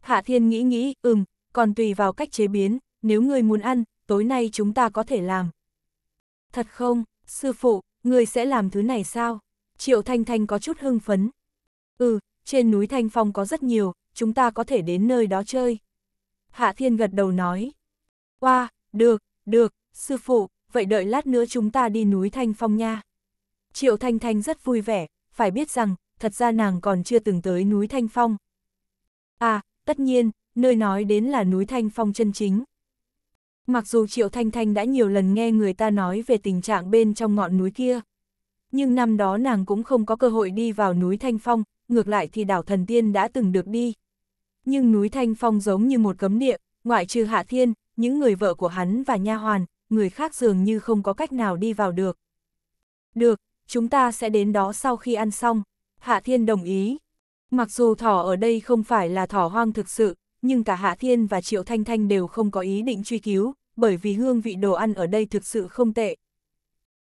Hạ Thiên nghĩ nghĩ, ừm, còn tùy vào cách chế biến, nếu người muốn ăn, tối nay chúng ta có thể làm. Thật không, sư phụ, người sẽ làm thứ này sao? Triệu Thanh Thanh có chút hưng phấn. Ừ, trên núi Thanh Phong có rất nhiều, chúng ta có thể đến nơi đó chơi. Hạ Thiên gật đầu nói. qua được, được, sư phụ, vậy đợi lát nữa chúng ta đi núi Thanh Phong nha. Triệu Thanh Thanh rất vui vẻ, phải biết rằng, thật ra nàng còn chưa từng tới núi Thanh Phong. À, tất nhiên, nơi nói đến là núi Thanh Phong chân chính. Mặc dù Triệu Thanh Thanh đã nhiều lần nghe người ta nói về tình trạng bên trong ngọn núi kia, nhưng năm đó nàng cũng không có cơ hội đi vào núi Thanh Phong, ngược lại thì đảo thần tiên đã từng được đi. Nhưng núi Thanh Phong giống như một cấm địa, ngoại trừ Hạ Thiên, những người vợ của hắn và nha hoàn, người khác dường như không có cách nào đi vào được. Được, chúng ta sẽ đến đó sau khi ăn xong. Hạ Thiên đồng ý. Mặc dù thỏ ở đây không phải là thỏ hoang thực sự, nhưng cả Hạ Thiên và Triệu Thanh Thanh đều không có ý định truy cứu, bởi vì hương vị đồ ăn ở đây thực sự không tệ.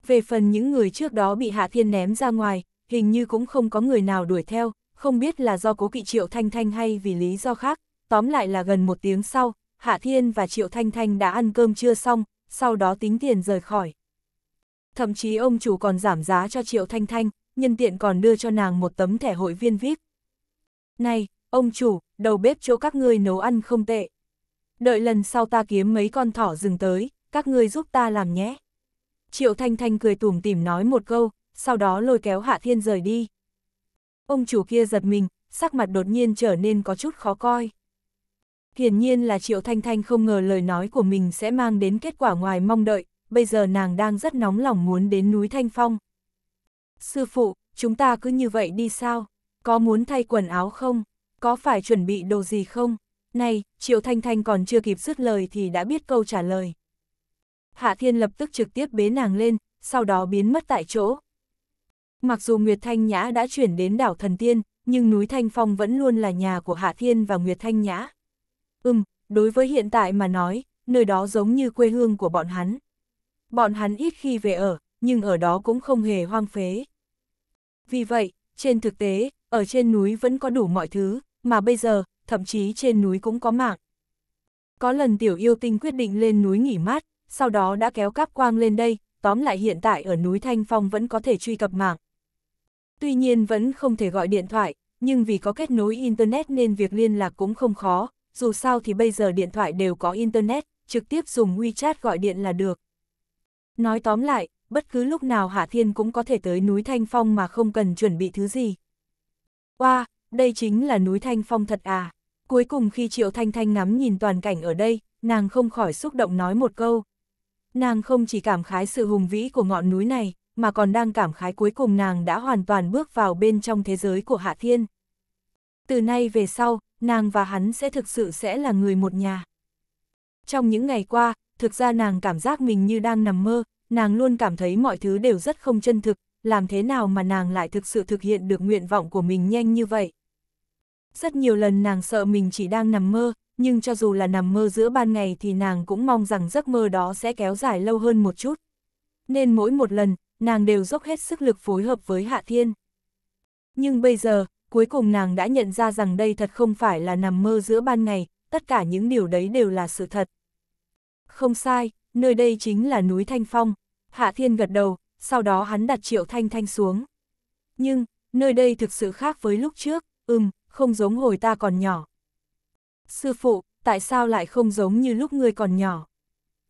Về phần những người trước đó bị Hạ Thiên ném ra ngoài, hình như cũng không có người nào đuổi theo, không biết là do cố kỵ Triệu Thanh Thanh hay vì lý do khác, tóm lại là gần một tiếng sau, Hạ Thiên và Triệu Thanh Thanh đã ăn cơm chưa xong, sau đó tính tiền rời khỏi. Thậm chí ông chủ còn giảm giá cho Triệu Thanh Thanh, nhân tiện còn đưa cho nàng một tấm thẻ hội viên VIP. Này, ông chủ, đầu bếp chỗ các ngươi nấu ăn không tệ. Đợi lần sau ta kiếm mấy con thỏ rừng tới, các ngươi giúp ta làm nhé. Triệu Thanh Thanh cười tủm tỉm nói một câu, sau đó lôi kéo Hạ Thiên rời đi. Ông chủ kia giật mình, sắc mặt đột nhiên trở nên có chút khó coi. Hiển nhiên là Triệu Thanh Thanh không ngờ lời nói của mình sẽ mang đến kết quả ngoài mong đợi, bây giờ nàng đang rất nóng lòng muốn đến núi Thanh Phong. Sư phụ, chúng ta cứ như vậy đi sao? Có muốn thay quần áo không? Có phải chuẩn bị đồ gì không? Này, Triệu Thanh Thanh còn chưa kịp dứt lời thì đã biết câu trả lời. Hạ Thiên lập tức trực tiếp bế nàng lên, sau đó biến mất tại chỗ. Mặc dù Nguyệt Thanh Nhã đã chuyển đến đảo Thần Tiên, nhưng núi Thanh Phong vẫn luôn là nhà của Hạ Thiên và Nguyệt Thanh Nhã. Ừm, đối với hiện tại mà nói, nơi đó giống như quê hương của bọn hắn. Bọn hắn ít khi về ở, nhưng ở đó cũng không hề hoang phế. Vì vậy, trên thực tế, ở trên núi vẫn có đủ mọi thứ, mà bây giờ, thậm chí trên núi cũng có mạng. Có lần tiểu yêu tinh quyết định lên núi nghỉ mát, sau đó đã kéo cáp quang lên đây, tóm lại hiện tại ở núi Thanh Phong vẫn có thể truy cập mạng. Tuy nhiên vẫn không thể gọi điện thoại, nhưng vì có kết nối Internet nên việc liên lạc cũng không khó, dù sao thì bây giờ điện thoại đều có Internet, trực tiếp dùng WeChat gọi điện là được. Nói tóm lại, bất cứ lúc nào Hạ Thiên cũng có thể tới núi Thanh Phong mà không cần chuẩn bị thứ gì. Wow, đây chính là núi Thanh Phong thật à. Cuối cùng khi Triệu Thanh Thanh ngắm nhìn toàn cảnh ở đây, nàng không khỏi xúc động nói một câu. Nàng không chỉ cảm khái sự hùng vĩ của ngọn núi này, mà còn đang cảm khái cuối cùng nàng đã hoàn toàn bước vào bên trong thế giới của Hạ Thiên. Từ nay về sau, nàng và hắn sẽ thực sự sẽ là người một nhà. Trong những ngày qua, thực ra nàng cảm giác mình như đang nằm mơ, nàng luôn cảm thấy mọi thứ đều rất không chân thực, làm thế nào mà nàng lại thực sự thực hiện được nguyện vọng của mình nhanh như vậy. Rất nhiều lần nàng sợ mình chỉ đang nằm mơ, nhưng cho dù là nằm mơ giữa ban ngày thì nàng cũng mong rằng giấc mơ đó sẽ kéo dài lâu hơn một chút. Nên mỗi một lần, nàng đều dốc hết sức lực phối hợp với Hạ Thiên. Nhưng bây giờ, cuối cùng nàng đã nhận ra rằng đây thật không phải là nằm mơ giữa ban ngày, tất cả những điều đấy đều là sự thật. Không sai, nơi đây chính là núi Thanh Phong. Hạ Thiên gật đầu, sau đó hắn đặt Triệu Thanh Thanh xuống. Nhưng, nơi đây thực sự khác với lúc trước, ừm, không giống hồi ta còn nhỏ. Sư phụ, tại sao lại không giống như lúc ngươi còn nhỏ?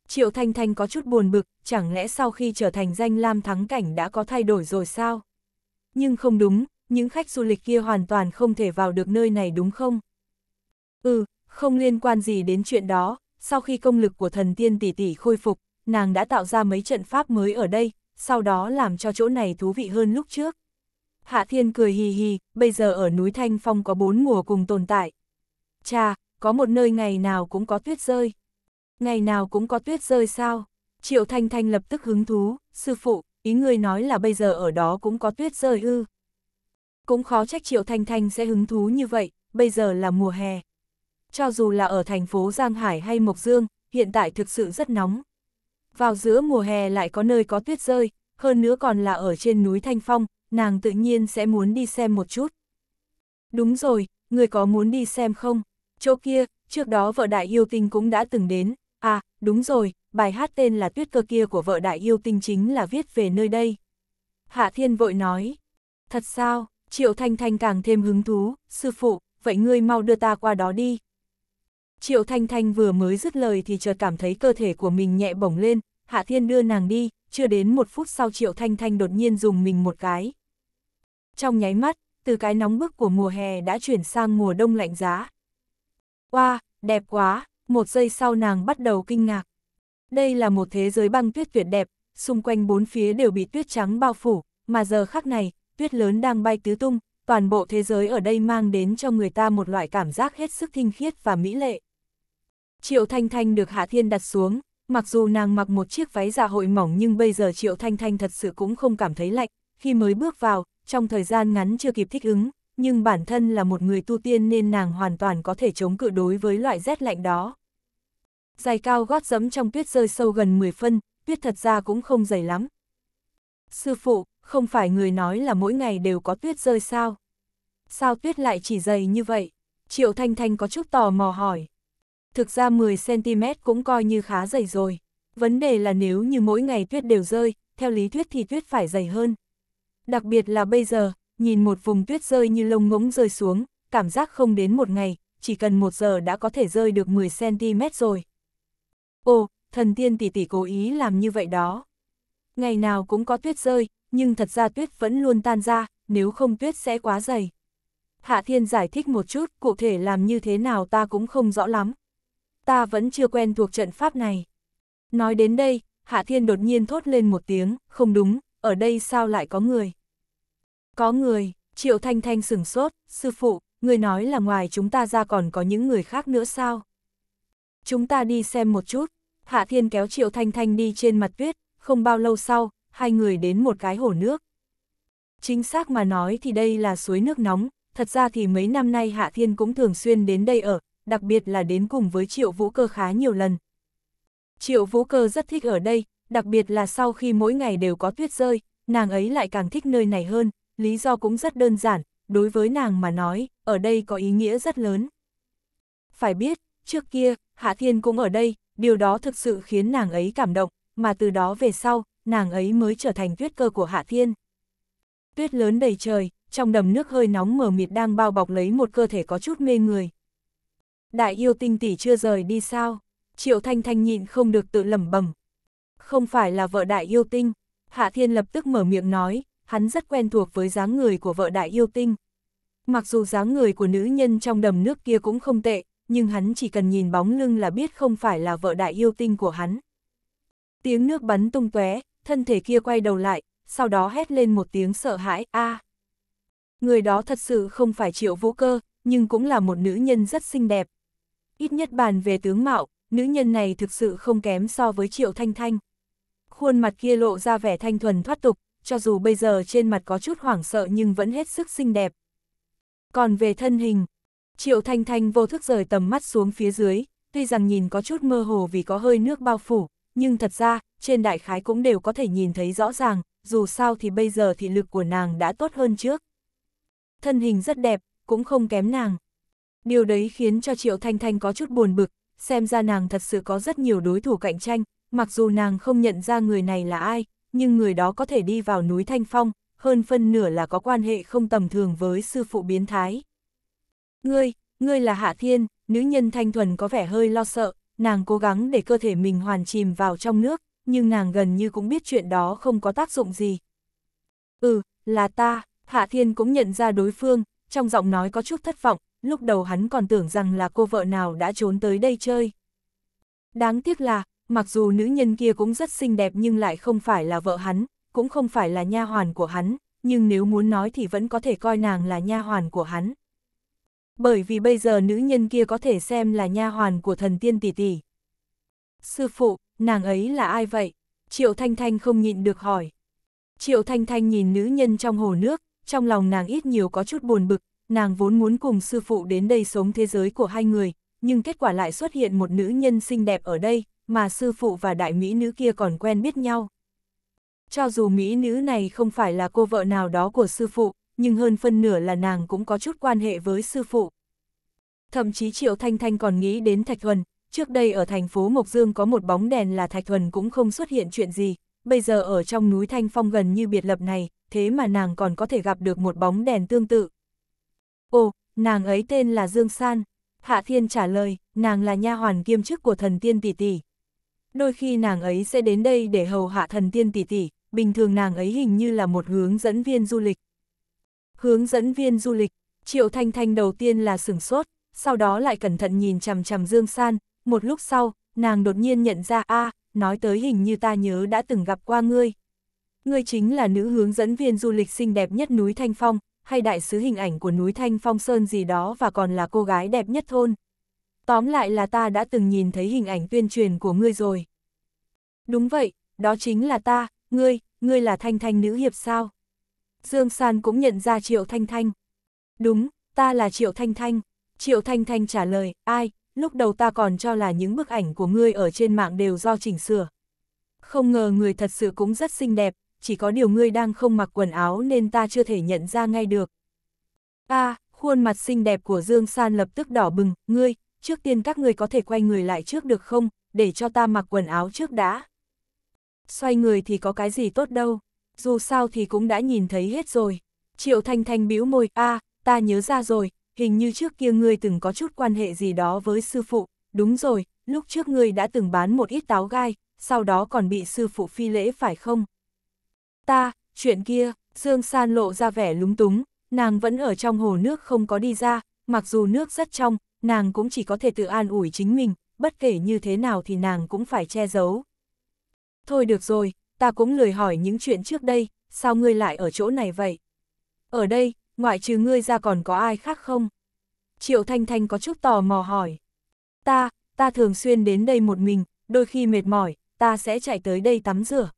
Triệu Thanh Thanh có chút buồn bực, chẳng lẽ sau khi trở thành danh lam thắng cảnh đã có thay đổi rồi sao? Nhưng không đúng, những khách du lịch kia hoàn toàn không thể vào được nơi này đúng không? Ừ, không liên quan gì đến chuyện đó, sau khi công lực của thần tiên tỷ tỷ khôi phục, nàng đã tạo ra mấy trận pháp mới ở đây, sau đó làm cho chỗ này thú vị hơn lúc trước. Hạ Thiên cười hì hì, bây giờ ở núi Thanh Phong có bốn mùa cùng tồn tại. Chà, có một nơi ngày nào cũng có tuyết rơi. Ngày nào cũng có tuyết rơi sao? Triệu Thanh Thanh lập tức hứng thú, sư phụ, ý người nói là bây giờ ở đó cũng có tuyết rơi ư. Cũng khó trách Triệu Thanh Thanh sẽ hứng thú như vậy, bây giờ là mùa hè. Cho dù là ở thành phố Giang Hải hay Mộc Dương, hiện tại thực sự rất nóng. Vào giữa mùa hè lại có nơi có tuyết rơi, hơn nữa còn là ở trên núi Thanh Phong, nàng tự nhiên sẽ muốn đi xem một chút. Đúng rồi, người có muốn đi xem không? Chỗ kia, trước đó vợ đại yêu tinh cũng đã từng đến, đúng rồi, bài hát tên là Tuyết cơ kia của vợ đại yêu tinh chính là viết về nơi đây. Hạ Thiên vội nói, thật sao, Triệu Thanh Thanh càng thêm hứng thú, sư phụ, vậy ngươi mau đưa ta qua đó đi. Triệu Thanh Thanh vừa mới dứt lời thì chợt cảm thấy cơ thể của mình nhẹ bổng lên, Hạ Thiên đưa nàng đi, chưa đến một phút sau Triệu Thanh Thanh đột nhiên dùng mình một cái. Trong nháy mắt, từ cái nóng bức của mùa hè đã chuyển sang mùa đông lạnh giá. Wow, đẹp quá, một giây sau nàng bắt đầu kinh ngạc. Đây là một thế giới băng tuyết tuyệt đẹp, xung quanh bốn phía đều bị tuyết trắng bao phủ, mà giờ khắc này, tuyết lớn đang bay tứ tung, toàn bộ thế giới ở đây mang đến cho người ta một loại cảm giác hết sức thinh khiết và mỹ lệ. Triệu Thanh Thanh được Hạ Thiên đặt xuống, mặc dù nàng mặc một chiếc váy dạ hội mỏng nhưng bây giờ Triệu Thanh Thanh thật sự cũng không cảm thấy lạnh, khi mới bước vào, trong thời gian ngắn chưa kịp thích ứng, nhưng bản thân là một người tu tiên nên nàng hoàn toàn có thể chống cự đối với loại rét lạnh đó. Dài cao gót giấm trong tuyết rơi sâu gần 10 phân, tuyết thật ra cũng không dày lắm. Sư phụ, không phải người nói là mỗi ngày đều có tuyết rơi sao? Sao tuyết lại chỉ dày như vậy? Triệu Thanh Thanh có chút tò mò hỏi. Thực ra 10cm cũng coi như khá dày rồi. Vấn đề là nếu như mỗi ngày tuyết đều rơi, theo lý thuyết thì tuyết phải dày hơn. Đặc biệt là bây giờ, nhìn một vùng tuyết rơi như lông ngỗng rơi xuống, cảm giác không đến một ngày, chỉ cần một giờ đã có thể rơi được 10cm rồi. Ồ, thần tiên tỷ tỷ cố ý làm như vậy đó. Ngày nào cũng có tuyết rơi, nhưng thật ra tuyết vẫn luôn tan ra, nếu không tuyết sẽ quá dày. Hạ Thiên giải thích một chút, cụ thể làm như thế nào ta cũng không rõ lắm. Ta vẫn chưa quen thuộc trận pháp này. Nói đến đây, Hạ Thiên đột nhiên thốt lên một tiếng, không đúng, ở đây sao lại có người. Có người, Triệu Thanh Thanh sửng sốt, sư phụ, người nói là ngoài chúng ta ra còn có những người khác nữa sao? Chúng ta đi xem một chút, Hạ Thiên kéo Triệu Thanh Thanh đi trên mặt tuyết, không bao lâu sau, hai người đến một cái hồ nước. Chính xác mà nói thì đây là suối nước nóng, thật ra thì mấy năm nay Hạ Thiên cũng thường xuyên đến đây ở, đặc biệt là đến cùng với Triệu Vũ Cơ khá nhiều lần. Triệu Vũ Cơ rất thích ở đây, đặc biệt là sau khi mỗi ngày đều có tuyết rơi, nàng ấy lại càng thích nơi này hơn, lý do cũng rất đơn giản, đối với nàng mà nói, ở đây có ý nghĩa rất lớn. Phải biết, trước kia, Hạ Thiên cũng ở đây, điều đó thực sự khiến nàng ấy cảm động, mà từ đó về sau, nàng ấy mới trở thành tuyết cơ của Hạ Thiên. Tuyết lớn đầy trời, trong đầm nước hơi nóng mờ mịt đang bao bọc lấy một cơ thể có chút mê người. Đại yêu tinh tỷ chưa rời đi sao? Triệu Thanh Thanh nhịn không được tự lẩm bẩm. Không phải là vợ đại yêu tinh, Hạ Thiên lập tức mở miệng nói, hắn rất quen thuộc với dáng người của vợ đại yêu tinh. Mặc dù dáng người của nữ nhân trong đầm nước kia cũng không tệ, nhưng hắn chỉ cần nhìn bóng lưng là biết không phải là vợ đại yêu tinh của hắn. Tiếng nước bắn tung tóe, thân thể kia quay đầu lại, sau đó hét lên một tiếng sợ hãi, a. người đó thật sự không phải triệu vũ cơ, nhưng cũng là một nữ nhân rất xinh đẹp. Ít nhất bàn về tướng mạo, nữ nhân này thực sự không kém so với triệu thanh thanh. Khuôn mặt kia lộ ra vẻ thanh thuần thoát tục, cho dù bây giờ trên mặt có chút hoảng sợ nhưng vẫn hết sức xinh đẹp. Còn về thân hình, Triệu Thanh Thanh vô thức rời tầm mắt xuống phía dưới, tuy rằng nhìn có chút mơ hồ vì có hơi nước bao phủ, nhưng thật ra, trên đại khái cũng đều có thể nhìn thấy rõ ràng, dù sao thì bây giờ thị lực của nàng đã tốt hơn trước. Thân hình rất đẹp, cũng không kém nàng. Điều đấy khiến cho Triệu Thanh Thanh có chút buồn bực, xem ra nàng thật sự có rất nhiều đối thủ cạnh tranh, mặc dù nàng không nhận ra người này là ai, nhưng người đó có thể đi vào núi Thanh Phong, hơn phân nửa là có quan hệ không tầm thường với sư phụ biến thái. Ngươi, ngươi là Hạ Thiên, nữ nhân thanh thuần có vẻ hơi lo sợ, nàng cố gắng để cơ thể mình hoàn chìm vào trong nước, nhưng nàng gần như cũng biết chuyện đó không có tác dụng gì. Ừ, là ta, Hạ Thiên cũng nhận ra đối phương, trong giọng nói có chút thất vọng, lúc đầu hắn còn tưởng rằng là cô vợ nào đã trốn tới đây chơi. Đáng tiếc là, mặc dù nữ nhân kia cũng rất xinh đẹp nhưng lại không phải là vợ hắn, cũng không phải là nha hoàn của hắn, nhưng nếu muốn nói thì vẫn có thể coi nàng là nha hoàn của hắn. Bởi vì bây giờ nữ nhân kia có thể xem là nha hoàn của thần tiên tỷ tỷ. Sư phụ, nàng ấy là ai vậy? Triệu Thanh Thanh không nhịn được hỏi. Triệu Thanh Thanh nhìn nữ nhân trong hồ nước, trong lòng nàng ít nhiều có chút buồn bực, nàng vốn muốn cùng sư phụ đến đây sống thế giới của hai người, nhưng kết quả lại xuất hiện một nữ nhân xinh đẹp ở đây, mà sư phụ và đại mỹ nữ kia còn quen biết nhau. Cho dù mỹ nữ này không phải là cô vợ nào đó của sư phụ, nhưng hơn phân nửa là nàng cũng có chút quan hệ với sư phụ. Thậm chí Triệu Thanh Thanh còn nghĩ đến Thạch Thuần, trước đây ở thành phố Mộc Dương có một bóng đèn là Thạch Thuần cũng không xuất hiện chuyện gì, bây giờ ở trong núi Thanh Phong gần như biệt lập này, thế mà nàng còn có thể gặp được một bóng đèn tương tự. Ồ, nàng ấy tên là Dương San. Hạ Thiên trả lời, nàng là nha hoàn kiêm chức của thần tiên tỷ tỷ đôi khi nàng ấy sẽ đến đây để hầu hạ thần tiên tỷ tỷ, bình thường nàng ấy hình như là một hướng dẫn viên du lịch. Hướng dẫn viên du lịch, Triệu Thanh Thanh đầu tiên là sửng sốt, sau đó lại cẩn thận nhìn chằm chằm Dương San, một lúc sau, nàng đột nhiên nhận ra a nói tới hình như ta nhớ đã từng gặp qua ngươi. Ngươi chính là nữ hướng dẫn viên du lịch xinh đẹp nhất núi Thanh Phong, hay đại sứ hình ảnh của núi Thanh Phong Sơn gì đó và còn là cô gái đẹp nhất thôn tóm lại là ta đã từng nhìn thấy hình ảnh tuyên truyền của ngươi rồi. Đúng vậy, đó chính là ta, ngươi, ngươi là Thanh Thanh nữ hiệp sao? Dương San cũng nhận ra Triệu Thanh Thanh. Đúng, ta là Triệu Thanh Thanh. Triệu Thanh Thanh trả lời, ai, lúc đầu ta còn cho là những bức ảnh của ngươi ở trên mạng đều do chỉnh sửa. Không ngờ người thật sự cũng rất xinh đẹp, chỉ có điều ngươi đang không mặc quần áo nên ta chưa thể nhận ra ngay được. a khuôn mặt xinh đẹp của Dương San lập tức đỏ bừng, ngươi, trước tiên các người có thể quay người lại trước được không, để cho ta mặc quần áo trước đã. Xoay người thì có cái gì tốt đâu, dù sao thì cũng đã nhìn thấy hết rồi. Triệu Thanh Thanh bĩu môi, a, ta nhớ ra rồi, hình như trước kia ngươi từng có chút quan hệ gì đó với sư phụ, đúng rồi, lúc trước ngươi đã từng bán một ít táo gai, sau đó còn bị sư phụ phi lễ phải không? Ta, chuyện kia, Dương San lộ ra vẻ lúng túng, nàng vẫn ở trong hồ nước không có đi ra, mặc dù nước rất trong, nàng cũng chỉ có thể tự an ủi chính mình, bất kể như thế nào thì nàng cũng phải che giấu. Thôi được rồi, ta cũng lười hỏi những chuyện trước đây, sao ngươi lại ở chỗ này vậy? Ở đây, ngoại trừ ngươi ra còn có ai khác không? Triệu Thanh Thanh có chút tò mò hỏi. Ta, ta thường xuyên đến đây một mình, đôi khi mệt mỏi, ta sẽ chạy tới đây tắm rửa.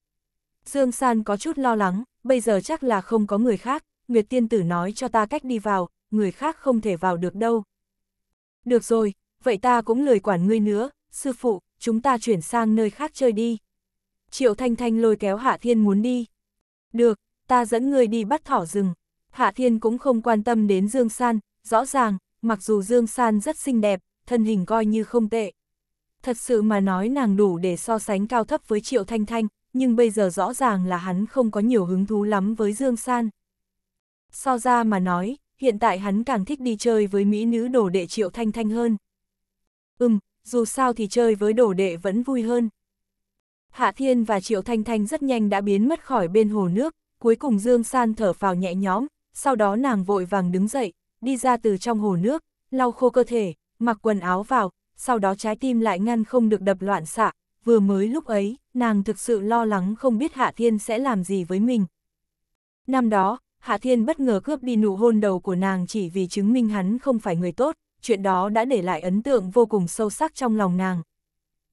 Dương San có chút lo lắng, bây giờ chắc là không có người khác, Nguyệt Tiên Tử nói cho ta cách đi vào, người khác không thể vào được đâu. Được rồi, vậy ta cũng lười quản ngươi nữa, sư phụ, chúng ta chuyển sang nơi khác chơi đi. Triệu Thanh Thanh lôi kéo Hạ Thiên muốn đi. Được, ta dẫn ngươi đi bắt thỏ rừng. Hạ Thiên cũng không quan tâm đến Dương San, rõ ràng, mặc dù Dương San rất xinh đẹp, thân hình coi như không tệ. Thật sự mà nói nàng đủ để so sánh cao thấp với Triệu Thanh Thanh, nhưng bây giờ rõ ràng là hắn không có nhiều hứng thú lắm với Dương San. So ra mà nói, hiện tại hắn càng thích đi chơi với mỹ nữ đổ đệ triệu thanh thanh hơn. Ừm, dù sao thì chơi với đổ đệ vẫn vui hơn. Hạ Thiên và Triệu Thanh Thanh rất nhanh đã biến mất khỏi bên hồ nước, cuối cùng Dương San thở phào nhẹ nhõm, sau đó nàng vội vàng đứng dậy, đi ra từ trong hồ nước, lau khô cơ thể, mặc quần áo vào, sau đó trái tim lại ngăn không được đập loạn xạ, vừa mới lúc ấy, nàng thực sự lo lắng không biết Hạ Thiên sẽ làm gì với mình. Năm đó, Hạ Thiên bất ngờ cướp đi nụ hôn đầu của nàng chỉ vì chứng minh hắn không phải người tốt, chuyện đó đã để lại ấn tượng vô cùng sâu sắc trong lòng nàng.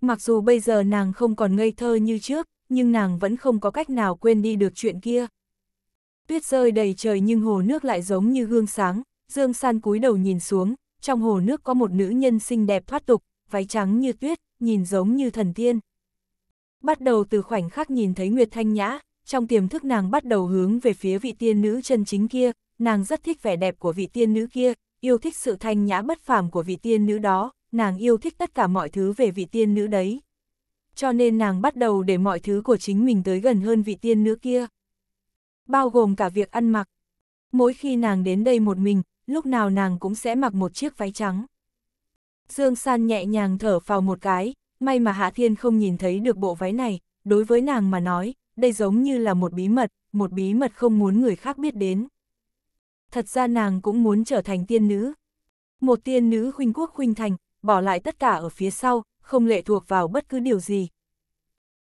Mặc dù bây giờ nàng không còn ngây thơ như trước, nhưng nàng vẫn không có cách nào quên đi được chuyện kia. Tuyết rơi đầy trời nhưng hồ nước lại giống như gương sáng, Dương San cúi đầu nhìn xuống, trong hồ nước có một nữ nhân xinh đẹp thoát tục, váy trắng như tuyết, nhìn giống như thần tiên. Bắt đầu từ khoảnh khắc nhìn thấy Nguyệt Thanh Nhã, trong tiềm thức nàng bắt đầu hướng về phía vị tiên nữ chân chính kia, nàng rất thích vẻ đẹp của vị tiên nữ kia, yêu thích sự thanh nhã bất phàm của vị tiên nữ đó, nàng yêu thích tất cả mọi thứ về vị tiên nữ đấy. Cho nên nàng bắt đầu để mọi thứ của chính mình tới gần hơn vị tiên nữ kia. Bao gồm cả việc ăn mặc. Mỗi khi nàng đến đây một mình, lúc nào nàng cũng sẽ mặc một chiếc váy trắng. Dương San nhẹ nhàng thở phào một cái, may mà Hạ Thiên không nhìn thấy được bộ váy này, đối với nàng mà nói, đây giống như là một bí mật, một bí mật không muốn người khác biết đến. Thật ra nàng cũng muốn trở thành tiên nữ. Một tiên nữ khuynh quốc khuynh thành, bỏ lại tất cả ở phía sau, không lệ thuộc vào bất cứ điều gì.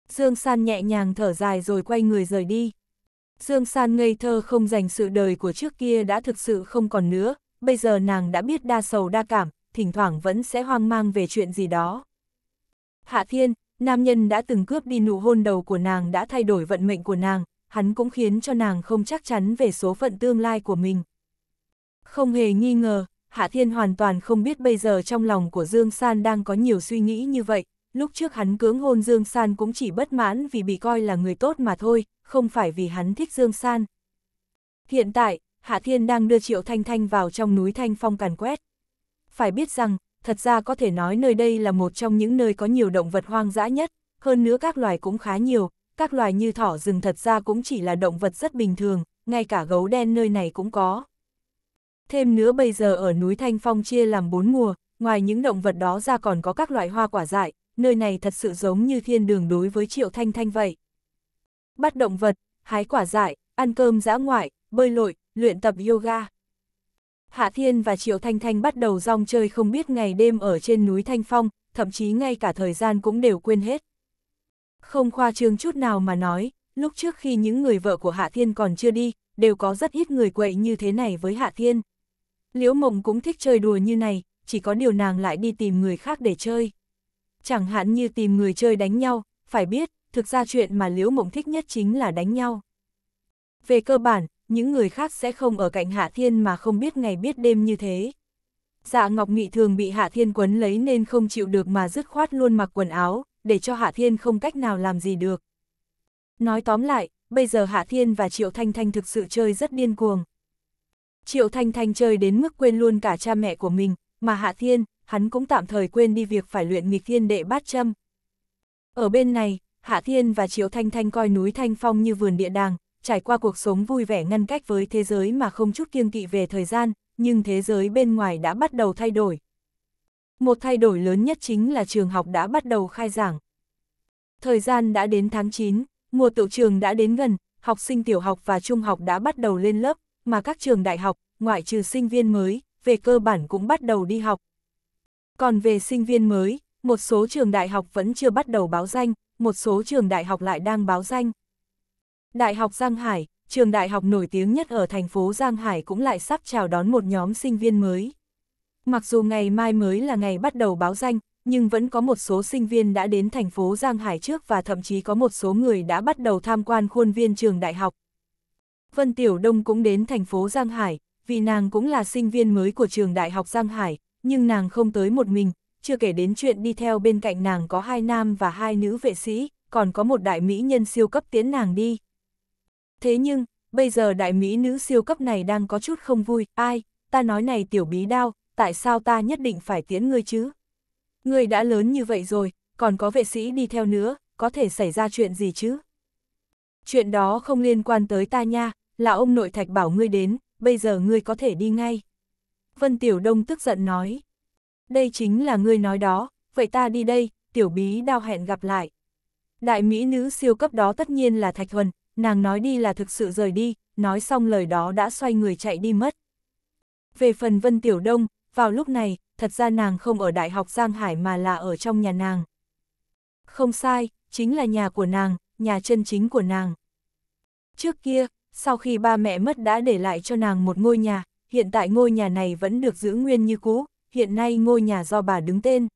Dương San nhẹ nhàng thở dài rồi quay người rời đi. Dương San ngây thơ không dành sự đời của trước kia đã thực sự không còn nữa, bây giờ nàng đã biết đa sầu đa cảm, thỉnh thoảng vẫn sẽ hoang mang về chuyện gì đó. Hạ Thiên, Nam nhân đã từng cướp đi nụ hôn đầu của nàng đã thay đổi vận mệnh của nàng, hắn cũng khiến cho nàng không chắc chắn về số phận tương lai của mình. Không hề nghi ngờ, Hạ Thiên hoàn toàn không biết bây giờ trong lòng của Dương San đang có nhiều suy nghĩ như vậy, lúc trước hắn cưỡng hôn Dương San cũng chỉ bất mãn vì bị coi là người tốt mà thôi, không phải vì hắn thích Dương San. Hiện tại, Hạ Thiên đang đưa Triệu Thanh Thanh vào trong núi Thanh Phong càn quét. Phải biết rằng, thật ra có thể nói nơi đây là một trong những nơi có nhiều động vật hoang dã nhất, hơn nữa các loài cũng khá nhiều, các loài như thỏ rừng thật ra cũng chỉ là động vật rất bình thường, ngay cả gấu đen nơi này cũng có. Thêm nữa bây giờ ở núi Thanh Phong chia làm bốn mùa, ngoài những động vật đó ra còn có các loại hoa quả dại, nơi này thật sự giống như thiên đường đối với Triệu Thanh Thanh vậy. Bắt động vật, hái quả dại, ăn cơm dã ngoại, bơi lội, luyện tập yoga. Hạ Thiên và Triệu Thanh Thanh bắt đầu rong chơi không biết ngày đêm ở trên núi Thanh Phong, thậm chí ngay cả thời gian cũng đều quên hết. Không khoa trương chút nào mà nói, lúc trước khi những người vợ của Hạ Thiên còn chưa đi, đều có rất ít người quậy như thế này với Hạ Thiên. Liễu Mộng cũng thích chơi đùa như này, chỉ có điều nàng lại đi tìm người khác để chơi. Chẳng hạn như tìm người chơi đánh nhau, phải biết, thực ra chuyện mà Liễu Mộng thích nhất chính là đánh nhau. Về cơ bản, những người khác sẽ không ở cạnh Hạ Thiên mà không biết ngày biết đêm như thế. Dạ Ngọc Nghị thường bị Hạ Thiên quấn lấy nên không chịu được mà dứt khoát luôn mặc quần áo, để cho Hạ Thiên không cách nào làm gì được. Nói tóm lại, bây giờ Hạ Thiên và Triệu Thanh Thanh thực sự chơi rất điên cuồng. Triệu Thanh Thanh chơi đến mức quên luôn cả cha mẹ của mình, mà Hạ Thiên, hắn cũng tạm thời quên đi việc phải luyện nghịch thiên đệ bát châm. Ở bên này, Hạ Thiên và Triệu Thanh Thanh coi núi Thanh Phong như vườn địa đàng, trải qua cuộc sống vui vẻ ngăn cách với thế giới mà không chút kiêng kỵ về thời gian, nhưng thế giới bên ngoài đã bắt đầu thay đổi. Một thay đổi lớn nhất chính là trường học đã bắt đầu khai giảng. Thời gian đã đến tháng 9, mùa tụ trường đã đến gần, học sinh tiểu học và trung học đã bắt đầu lên lớp, mà các trường đại học, ngoại trừ sinh viên mới, về cơ bản cũng bắt đầu đi học. Còn về sinh viên mới, một số trường đại học vẫn chưa bắt đầu báo danh, một số trường đại học lại đang báo danh. Đại học Giang Hải, trường đại học nổi tiếng nhất ở thành phố Giang Hải cũng lại sắp chào đón một nhóm sinh viên mới. Mặc dù ngày mai mới là ngày bắt đầu báo danh, nhưng vẫn có một số sinh viên đã đến thành phố Giang Hải trước và thậm chí có một số người đã bắt đầu tham quan khuôn viên trường đại học. Vân Tiểu Đông cũng đến thành phố Giang Hải, vì nàng cũng là sinh viên mới của trường đại học Giang Hải, nhưng nàng không tới một mình, chưa kể đến chuyện đi theo bên cạnh nàng có hai nam và hai nữ vệ sĩ, còn có một đại mỹ nhân siêu cấp tiến nàng đi. Thế nhưng, bây giờ đại mỹ nữ siêu cấp này đang có chút không vui, ai, ta nói này tiểu bí đao, tại sao ta nhất định phải tiễn ngươi chứ? Ngươi đã lớn như vậy rồi, còn có vệ sĩ đi theo nữa, có thể xảy ra chuyện gì chứ? Chuyện đó không liên quan tới ta nha, là ông nội thạch bảo ngươi đến, bây giờ ngươi có thể đi ngay. Vân Tiểu Đông tức giận nói. Đây chính là ngươi nói đó, vậy ta đi đây, tiểu bí đao hẹn gặp lại. Đại mỹ nữ siêu cấp đó tất nhiên là Thạch Huân, nàng nói đi là thực sự rời đi, nói xong lời đó đã xoay người chạy đi mất. Về phần Vân Tiểu Đông, vào lúc này, thật ra nàng không ở Đại học Giang Hải mà là ở trong nhà nàng. Không sai, chính là nhà của nàng, nhà chân chính của nàng. Trước kia, sau khi ba mẹ mất đã để lại cho nàng một ngôi nhà, hiện tại ngôi nhà này vẫn được giữ nguyên như cũ, hiện nay ngôi nhà do bà đứng tên.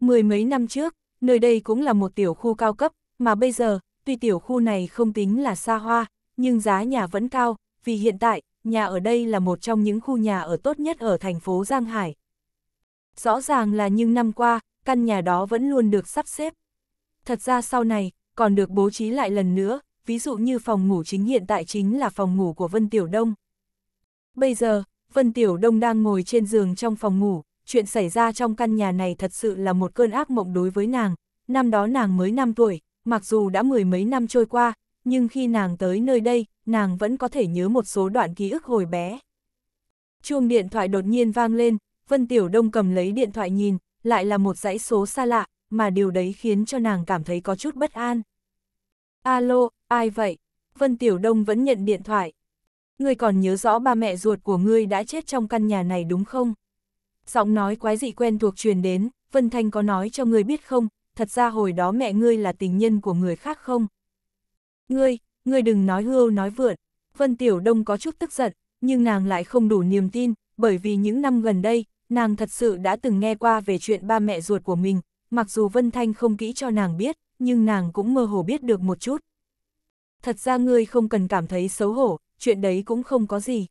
Mười mấy năm trước, nơi đây cũng là một tiểu khu cao cấp, mà bây giờ, tuy tiểu khu này không tính là xa hoa, nhưng giá nhà vẫn cao, vì hiện tại, nhà ở đây là một trong những khu nhà ở tốt nhất ở thành phố Giang Hải. Rõ ràng là những năm qua, căn nhà đó vẫn luôn được sắp xếp. Thật ra sau này, còn được bố trí lại lần nữa, ví dụ như phòng ngủ chính hiện tại chính là phòng ngủ của Vân Tiểu Đông. Bây giờ, Vân Tiểu Đông đang ngồi trên giường trong phòng ngủ, chuyện xảy ra trong căn nhà này thật sự là một cơn ác mộng đối với nàng, năm đó nàng mới 5 tuổi, mặc dù đã mười mấy năm trôi qua, nhưng khi nàng tới nơi đây, nàng vẫn có thể nhớ một số đoạn ký ức hồi bé. Chuông điện thoại đột nhiên vang lên, Vân Tiểu Đông cầm lấy điện thoại nhìn, lại là một dãy số xa lạ, mà điều đấy khiến cho nàng cảm thấy có chút bất an. Alo, ai vậy? Vân Tiểu Đông vẫn nhận điện thoại. Ngươi còn nhớ rõ ba mẹ ruột của ngươi đã chết trong căn nhà này đúng không? Giọng nói quái dị quen thuộc truyền đến, Vân Thanh có nói cho ngươi biết không, thật ra hồi đó mẹ ngươi là tình nhân của người khác không? Ngươi, ngươi đừng nói hưu nói vượn. Vân Tiểu Đông có chút tức giận, nhưng nàng lại không đủ niềm tin, bởi vì những năm gần đây, nàng thật sự đã từng nghe qua về chuyện ba mẹ ruột của mình, mặc dù Vân Thanh không kỹ cho nàng biết, nhưng nàng cũng mơ hồ biết được một chút. Thật ra ngươi không cần cảm thấy xấu hổ, chuyện đấy cũng không có gì.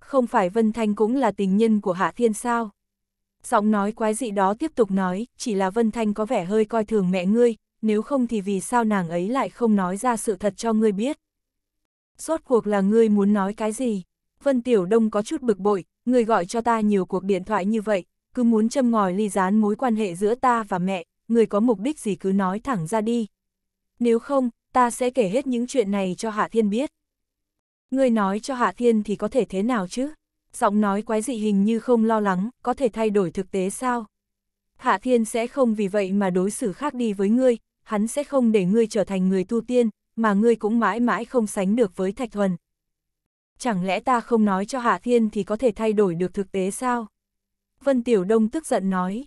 Không phải Vân Thanh cũng là tình nhân của Hạ Thiên sao? Giọng nói quái dị đó tiếp tục nói, chỉ là Vân Thanh có vẻ hơi coi thường mẹ ngươi, nếu không thì vì sao nàng ấy lại không nói ra sự thật cho ngươi biết. Rốt cuộc là ngươi muốn nói cái gì? Vân Tiểu Đông có chút bực bội, ngươi gọi cho ta nhiều cuộc điện thoại như vậy, cứ muốn châm ngòi ly gián mối quan hệ giữa ta và mẹ, ngươi có mục đích gì cứ nói thẳng ra đi. Nếu không, ta sẽ kể hết những chuyện này cho Hạ Thiên biết. Ngươi nói cho Hạ Thiên thì có thể thế nào chứ? giọng nói quái dị hình như không lo lắng, có thể thay đổi thực tế sao? Hạ Thiên sẽ không vì vậy mà đối xử khác đi với ngươi, hắn sẽ không để ngươi trở thành người tu tiên, mà ngươi cũng mãi mãi không sánh được với Thạch Thuần. Chẳng lẽ ta không nói cho Hạ Thiên thì có thể thay đổi được thực tế sao? Vân Tiểu Đông tức giận nói.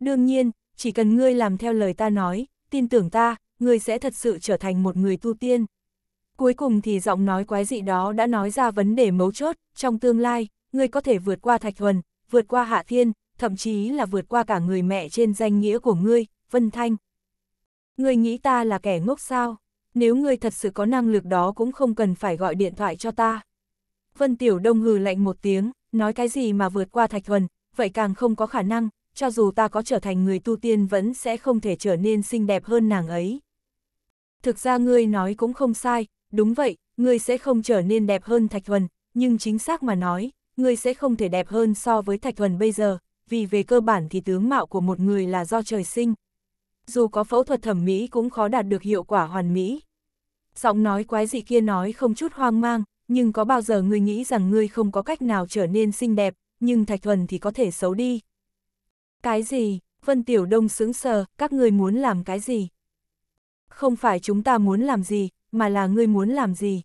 Đương nhiên, chỉ cần ngươi làm theo lời ta nói, tin tưởng ta, ngươi sẽ thật sự trở thành một người tu tiên. Cuối cùng thì giọng nói quái dị đó đã nói ra vấn đề mấu chốt, trong tương lai, ngươi có thể vượt qua Thạch Thuần, vượt qua Hạ Thiên, thậm chí là vượt qua cả người mẹ trên danh nghĩa của ngươi, Vân Thanh. Ngươi nghĩ ta là kẻ ngốc sao? Nếu ngươi thật sự có năng lực đó cũng không cần phải gọi điện thoại cho ta. Vân Tiểu Đông hừ lạnh một tiếng, nói cái gì mà vượt qua Thạch Thuần? vậy càng không có khả năng, cho dù ta có trở thành người tu tiên vẫn sẽ không thể trở nên xinh đẹp hơn nàng ấy. Thực ra ngươi nói cũng không sai, đúng vậy, ngươi sẽ không trở nên đẹp hơn Thạch Thuần, nhưng chính xác mà nói, ngươi sẽ không thể đẹp hơn so với Thạch Thuần bây giờ, vì về cơ bản thì tướng mạo của một người là do trời sinh. Dù có phẫu thuật thẩm mỹ cũng khó đạt được hiệu quả hoàn mỹ. Giọng nói quái dị kia nói không chút hoang mang, nhưng có bao giờ ngươi nghĩ rằng ngươi không có cách nào trở nên xinh đẹp, nhưng Thạch Thuần thì có thể xấu đi. Cái gì? Vân Tiểu Đông sững sờ, các ngươi muốn làm cái gì? Không phải chúng ta muốn làm gì, mà là ngươi muốn làm gì.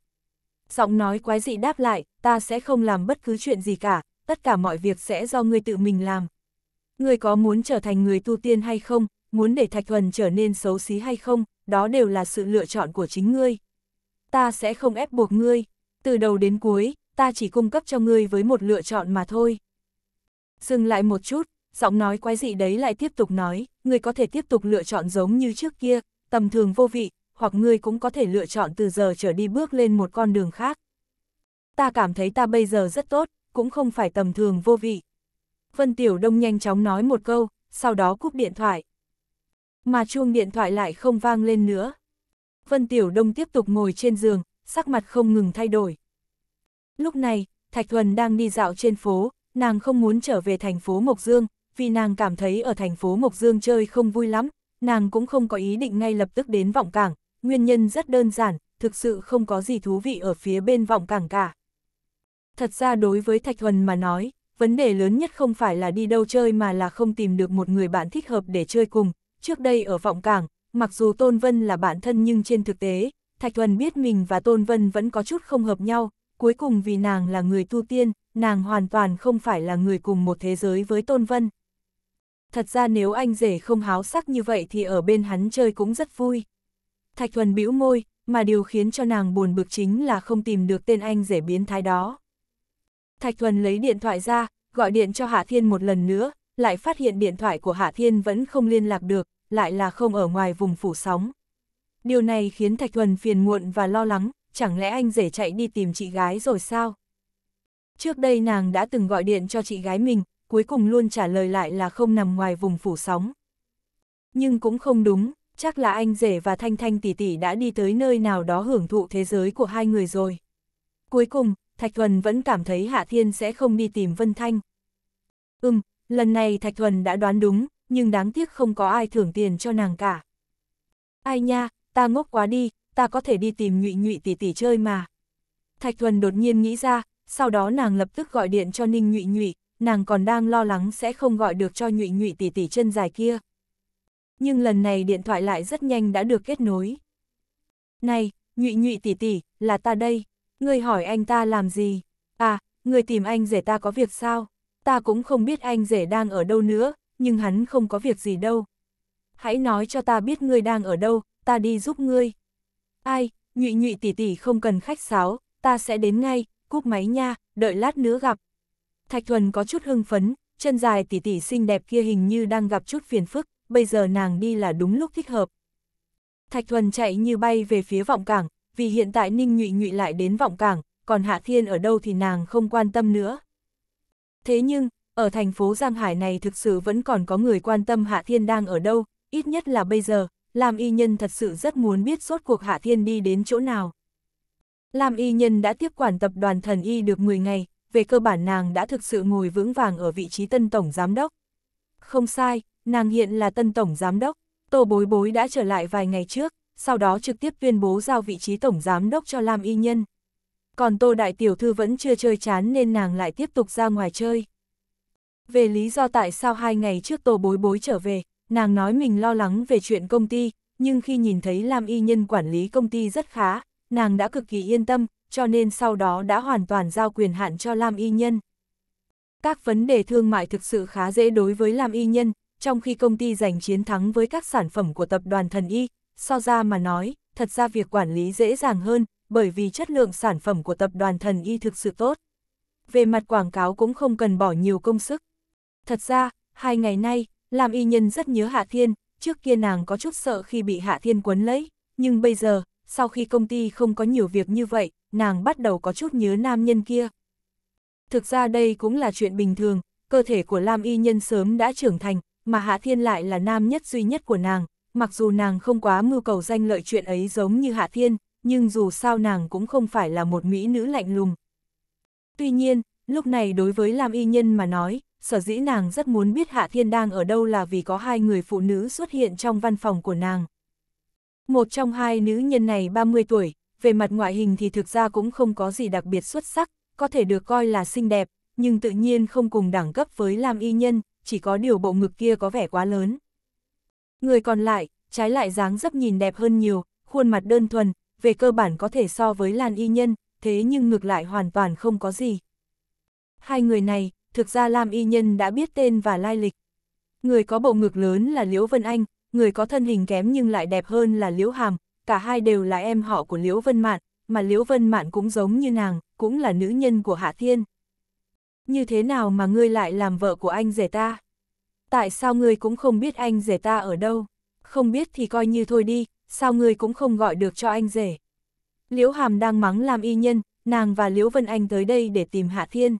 Giọng nói quái dị đáp lại, ta sẽ không làm bất cứ chuyện gì cả, tất cả mọi việc sẽ do ngươi tự mình làm. Ngươi có muốn trở thành người tu tiên hay không, muốn để Thạch Thuần trở nên xấu xí hay không, đó đều là sự lựa chọn của chính ngươi. Ta sẽ không ép buộc ngươi, từ đầu đến cuối, ta chỉ cung cấp cho ngươi với một lựa chọn mà thôi. Dừng lại một chút, giọng nói quái dị đấy lại tiếp tục nói, ngươi có thể tiếp tục lựa chọn giống như trước kia, tầm thường vô vị, hoặc ngươi cũng có thể lựa chọn từ giờ trở đi bước lên một con đường khác. Ta cảm thấy ta bây giờ rất tốt, cũng không phải tầm thường vô vị. Vân Tiểu Đông nhanh chóng nói một câu, sau đó cúp điện thoại. Mà chuông điện thoại lại không vang lên nữa. Vân Tiểu Đông tiếp tục ngồi trên giường, sắc mặt không ngừng thay đổi. Lúc này, Thạch Thuần đang đi dạo trên phố, nàng không muốn trở về thành phố Mộc Dương, vì nàng cảm thấy ở thành phố Mộc Dương chơi không vui lắm, nàng cũng không có ý định ngay lập tức đến vọng cảng, nguyên nhân rất đơn giản, thực sự không có gì thú vị ở phía bên vọng cảng cả. Thật ra đối với Thạch Thuần mà nói, vấn đề lớn nhất không phải là đi đâu chơi mà là không tìm được một người bạn thích hợp để chơi cùng. Trước đây ở vọng cảng, mặc dù Tôn Vân là bạn thân nhưng trên thực tế, Thạch Thuần biết mình và Tôn Vân vẫn có chút không hợp nhau, cuối cùng vì nàng là người tu tiên, nàng hoàn toàn không phải là người cùng một thế giới với Tôn Vân. Thật ra nếu anh rể không háo sắc như vậy thì ở bên hắn chơi cũng rất vui. Thạch Thuần bĩu môi, mà điều khiến cho nàng buồn bực chính là không tìm được tên anh rể biến thái đó. Thạch Thuần lấy điện thoại ra, gọi điện cho Hạ Thiên một lần nữa, lại phát hiện điện thoại của Hạ Thiên vẫn không liên lạc được, lại là không ở ngoài vùng phủ sóng. Điều này khiến Thạch Thuần phiền muộn và lo lắng, chẳng lẽ anh rể chạy đi tìm chị gái rồi sao? Trước đây nàng đã từng gọi điện cho chị gái mình, cuối cùng luôn trả lời lại là không nằm ngoài vùng phủ sóng. Nhưng cũng không đúng, chắc là anh rể và Thanh Thanh tỷ tỷ đã đi tới nơi nào đó hưởng thụ thế giới của hai người rồi. Cuối cùng, Thạch Thuần vẫn cảm thấy Hạ Thiên sẽ không đi tìm Vân Thanh. Ừm, lần này Thạch Thuần đã đoán đúng, nhưng đáng tiếc không có ai thưởng tiền cho nàng cả. Ai nha, ta ngốc quá đi, ta có thể đi tìm nhụy nhụy tỷ tỷ chơi mà. Thạch Thuần đột nhiên nghĩ ra, sau đó nàng lập tức gọi điện cho Ninh nhụy nhụy, nàng còn đang lo lắng sẽ không gọi được cho nhụy nhụy tỷ tỷ chân dài kia nhưng lần này điện thoại lại rất nhanh đã được kết nối. Này, nhụy nhụy tỷ tỷ, là ta đây, ngươi hỏi anh ta làm gì? À, người tìm anh rể ta có việc sao? Ta cũng không biết anh rể đang ở đâu nữa, nhưng hắn không có việc gì đâu. Hãy nói cho ta biết ngươi đang ở đâu, ta đi giúp ngươi. Ai, nhụy nhụy tỷ tỷ không cần khách sáo, ta sẽ đến ngay, cúp máy nha, đợi lát nữa gặp. Thạch Thuần có chút hưng phấn, chân dài tỷ tỷ xinh đẹp kia hình như đang gặp chút phiền phức bây giờ nàng đi là đúng lúc thích hợp. Thạch Thuần chạy như bay về phía vọng cảng, vì hiện tại Ninh Nhụy Nhụy lại đến vọng cảng, còn Hạ Thiên ở đâu thì nàng không quan tâm nữa. Thế nhưng, ở thành phố Giang Hải này thực sự vẫn còn có người quan tâm Hạ Thiên đang ở đâu, ít nhất là bây giờ, Lam Y Nhân thật sự rất muốn biết suốt cuộc Hạ Thiên đi đến chỗ nào. Lam Y Nhân đã tiếp quản tập đoàn thần Y được 10 ngày, về cơ bản nàng đã thực sự ngồi vững vàng ở vị trí tân tổng giám đốc. Không sai, Nàng hiện là tân tổng giám đốc, Tô Bối Bối đã trở lại vài ngày trước, sau đó trực tiếp tuyên bố giao vị trí tổng giám đốc cho Lam Y Nhân. Còn Tô Đại Tiểu Thư vẫn chưa chơi chán nên nàng lại tiếp tục ra ngoài chơi. Về lý do tại sao hai ngày trước Tô Bối Bối trở về, nàng nói mình lo lắng về chuyện công ty, nhưng khi nhìn thấy Lam Y Nhân quản lý công ty rất khá, nàng đã cực kỳ yên tâm, cho nên sau đó đã hoàn toàn giao quyền hạn cho Lam Y Nhân. Các vấn đề thương mại thực sự khá dễ đối với Lam Y Nhân, trong khi công ty giành chiến thắng với các sản phẩm của tập đoàn thần y, so ra mà nói, thật ra việc quản lý dễ dàng hơn, bởi vì chất lượng sản phẩm của tập đoàn thần y thực sự tốt. Về mặt quảng cáo cũng không cần bỏ nhiều công sức. Thật ra, hai ngày nay, làm y nhân rất nhớ Hạ Thiên, trước kia nàng có chút sợ khi bị Hạ Thiên quấn lấy, nhưng bây giờ, sau khi công ty không có nhiều việc như vậy, nàng bắt đầu có chút nhớ nam nhân kia. Thực ra đây cũng là chuyện bình thường, cơ thể của Lam Y Nhân sớm đã trưởng thành, mà Hạ Thiên lại là nam nhất duy nhất của nàng, mặc dù nàng không quá mưu cầu danh lợi chuyện ấy giống như Hạ Thiên, nhưng dù sao nàng cũng không phải là một mỹ nữ lạnh lùng. Tuy nhiên, lúc này đối với Lam Y Nhân mà nói, sở dĩ nàng rất muốn biết Hạ Thiên đang ở đâu là vì có hai người phụ nữ xuất hiện trong văn phòng của nàng. Một trong hai nữ nhân này 30 tuổi, về mặt ngoại hình thì thực ra cũng không có gì đặc biệt xuất sắc, có thể được coi là xinh đẹp, nhưng tự nhiên không cùng đẳng cấp với Lam Y Nhân, chỉ có điều bộ ngực kia có vẻ quá lớn. Người còn lại, trái lại dáng dấp nhìn đẹp hơn nhiều, khuôn mặt đơn thuần, về cơ bản có thể so với Lan Y Nhân, thế nhưng ngược lại hoàn toàn không có gì. Hai người này, thực ra Lam Y Nhân đã biết tên và lai lịch. Người có bộ ngực lớn là Liễu Vân Anh, người có thân hình kém nhưng lại đẹp hơn là Liễu Hàm, cả hai đều là em họ của Liễu Vân Mạn, mà Liễu Vân Mạn cũng giống như nàng, cũng là nữ nhân của Hạ Thiên như thế nào mà ngươi lại làm vợ của anh rể ta? Tại sao ngươi cũng không biết anh rể ta ở đâu? Không biết thì coi như thôi đi, sao ngươi cũng không gọi được cho anh rể? Liễu Hàm đang mắng làm y nhân, nàng và Liễu Vân Anh tới đây để tìm Hạ Thiên.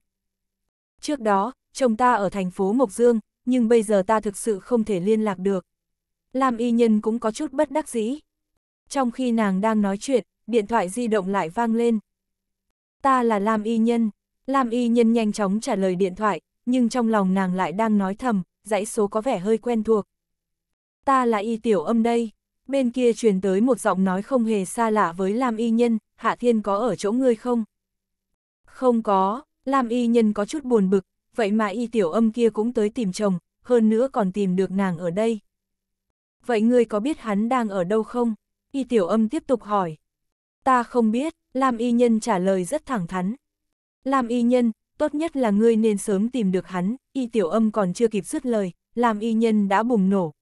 Trước đó, chồng ta ở thành phố Mộc Dương, nhưng bây giờ ta thực sự không thể liên lạc được. Lam y nhân cũng có chút bất đắc dĩ. Trong khi nàng đang nói chuyện, điện thoại di động lại vang lên. Ta là Lam y nhân. Lam Y Nhân nhanh chóng trả lời điện thoại, nhưng trong lòng nàng lại đang nói thầm, dãy số có vẻ hơi quen thuộc. Ta là Y Tiểu Âm đây. Bên kia truyền tới một giọng nói không hề xa lạ với Lam Y Nhân, Hạ Thiên có ở chỗ ngươi không? Không có, Lam Y Nhân có chút buồn bực, vậy mà Y Tiểu Âm kia cũng tới tìm chồng, hơn nữa còn tìm được nàng ở đây. Vậy ngươi có biết hắn đang ở đâu không? Y Tiểu Âm tiếp tục hỏi. Ta không biết, Lam Y Nhân trả lời rất thẳng thắn, làm y nhân, tốt nhất là ngươi nên sớm tìm được hắn, y tiểu âm còn chưa kịp dứt lời, làm y nhân đã bùng nổ.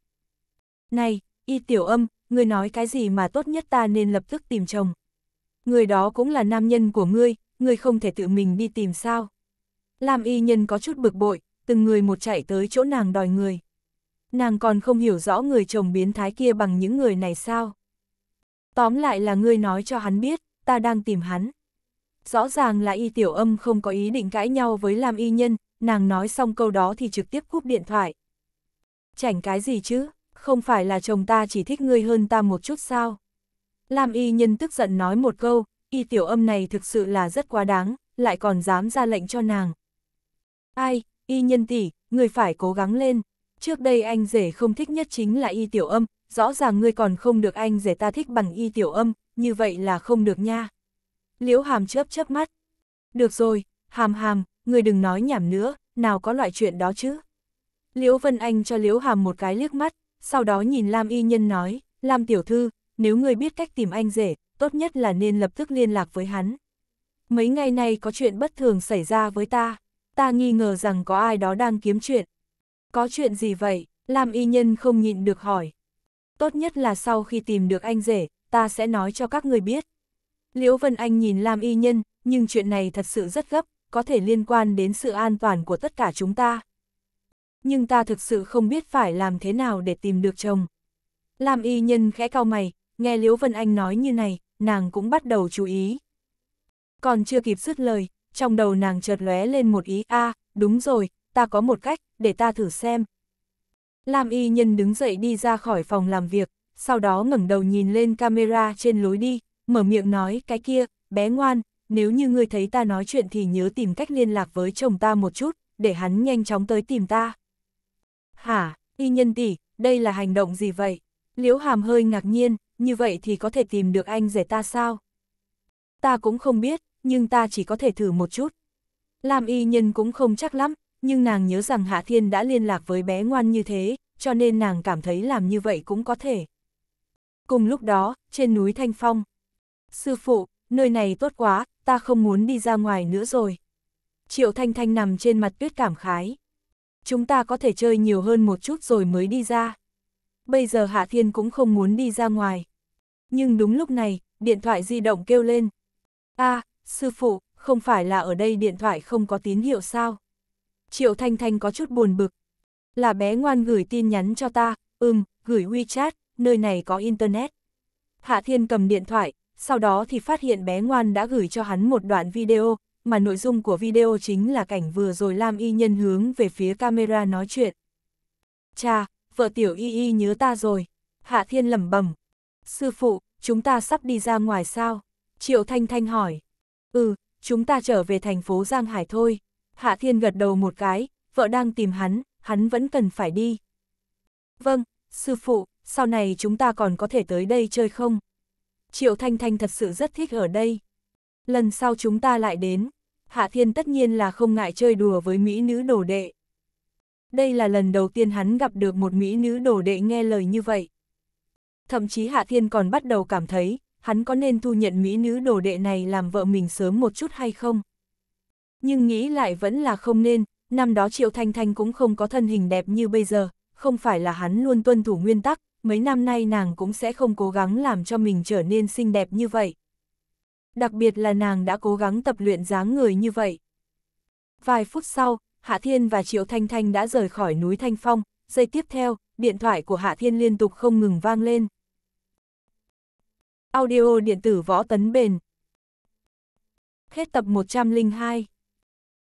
Này, y tiểu âm, ngươi nói cái gì mà tốt nhất ta nên lập tức tìm chồng. Người đó cũng là nam nhân của ngươi, ngươi không thể tự mình đi tìm sao. Làm y nhân có chút bực bội, từng người một chạy tới chỗ nàng đòi người. Nàng còn không hiểu rõ người chồng biến thái kia bằng những người này sao. Tóm lại là ngươi nói cho hắn biết, ta đang tìm hắn rõ ràng là y tiểu âm không có ý định cãi nhau với lam y nhân, nàng nói xong câu đó thì trực tiếp cúp điện thoại. Chảnh cái gì chứ, không phải là chồng ta chỉ thích ngươi hơn ta một chút sao? Lam y nhân tức giận nói một câu, y tiểu âm này thực sự là rất quá đáng, lại còn dám ra lệnh cho nàng. Ai, y nhân tỷ, người phải cố gắng lên. Trước đây anh rể không thích nhất chính là y tiểu âm, rõ ràng ngươi còn không được anh rể ta thích bằng y tiểu âm, như vậy là không được nha. Liễu Hàm chớp chớp mắt. Được rồi, Hàm Hàm, người đừng nói nhảm nữa, nào có loại chuyện đó chứ. Liễu Vân Anh cho Liễu Hàm một cái liếc mắt, sau đó nhìn Lam Y Nhân nói, Lam Tiểu Thư, nếu người biết cách tìm anh rể, tốt nhất là nên lập tức liên lạc với hắn. Mấy ngày nay có chuyện bất thường xảy ra với ta, ta nghi ngờ rằng có ai đó đang kiếm chuyện. Có chuyện gì vậy? Lam Y Nhân không nhịn được hỏi. Tốt nhất là sau khi tìm được anh rể, ta sẽ nói cho các người biết. Liễu Vân Anh nhìn Lam Y Nhân, nhưng chuyện này thật sự rất gấp, có thể liên quan đến sự an toàn của tất cả chúng ta. Nhưng ta thực sự không biết phải làm thế nào để tìm được chồng. Lam Y Nhân khẽ cau mày, nghe Liễu Vân Anh nói như này, nàng cũng bắt đầu chú ý. Còn chưa kịp dứt lời, trong đầu nàng chợt lóe lên một ý, a, đúng rồi, ta có một cách, để ta thử xem. Lam Y Nhân đứng dậy đi ra khỏi phòng làm việc, sau đó ngẩng đầu nhìn lên camera trên lối đi, mở miệng nói cái kia, bé ngoan, nếu như ngươi thấy ta nói chuyện thì nhớ tìm cách liên lạc với chồng ta một chút, để hắn nhanh chóng tới tìm ta. Hả, y nhân tỷ, đây là hành động gì vậy? Liễu hàm hơi ngạc nhiên, như vậy thì có thể tìm được anh rể ta sao? Ta cũng không biết, nhưng ta chỉ có thể thử một chút. làm y nhân cũng không chắc lắm, nhưng nàng nhớ rằng Hạ Thiên đã liên lạc với bé ngoan như thế, cho nên nàng cảm thấy làm như vậy cũng có thể. Cùng lúc đó, trên núi Thanh Phong, sư phụ, nơi này tốt quá, ta không muốn đi ra ngoài nữa rồi. Triệu Thanh Thanh nằm trên mặt tuyết cảm khái. Chúng ta có thể chơi nhiều hơn một chút rồi mới đi ra. Bây giờ Hạ Thiên cũng không muốn đi ra ngoài. Nhưng đúng lúc này, điện thoại di động kêu lên. a à, sư phụ, không phải là ở đây điện thoại không có tín hiệu sao? Triệu Thanh Thanh có chút buồn bực. Là bé ngoan gửi tin nhắn cho ta, ừm, gửi WeChat, nơi này có Internet. Hạ Thiên cầm điện thoại, sau đó thì phát hiện bé ngoan đã gửi cho hắn một đoạn video, mà nội dung của video chính là cảnh vừa rồi Lam Y Nhân hướng về phía camera nói chuyện. Cha, vợ tiểu Y Y nhớ ta rồi. Hạ Thiên lẩm bẩm. Sư phụ, chúng ta sắp đi ra ngoài sao? Triệu Thanh Thanh hỏi. Ừ, chúng ta trở về thành phố Giang Hải thôi. Hạ Thiên gật đầu một cái, vợ đang tìm hắn, hắn vẫn cần phải đi. Vâng, sư phụ, sau này chúng ta còn có thể tới đây chơi không? Triệu Thanh Thanh thật sự rất thích ở đây. Lần sau chúng ta lại đến, Hạ Thiên tất nhiên là không ngại chơi đùa với mỹ nữ đồ đệ. Đây là lần đầu tiên hắn gặp được một mỹ nữ đồ đệ nghe lời như vậy. Thậm chí Hạ Thiên còn bắt đầu cảm thấy, hắn có nên thu nhận mỹ nữ đồ đệ này làm vợ mình sớm một chút hay không? Nhưng nghĩ lại vẫn là không nên, năm đó Triệu Thanh Thanh cũng không có thân hình đẹp như bây giờ, không phải là hắn luôn tuân thủ nguyên tắc, mấy năm nay nàng cũng sẽ không cố gắng làm cho mình trở nên xinh đẹp như vậy. Đặc biệt là nàng đã cố gắng tập luyện dáng người như vậy. Vài phút sau, Hạ Thiên và Triệu Thanh Thanh đã rời khỏi núi Thanh Phong, giây tiếp theo, điện thoại của Hạ Thiên liên tục không ngừng vang lên. Audio điện tử võ tấn bền. Hết tập 102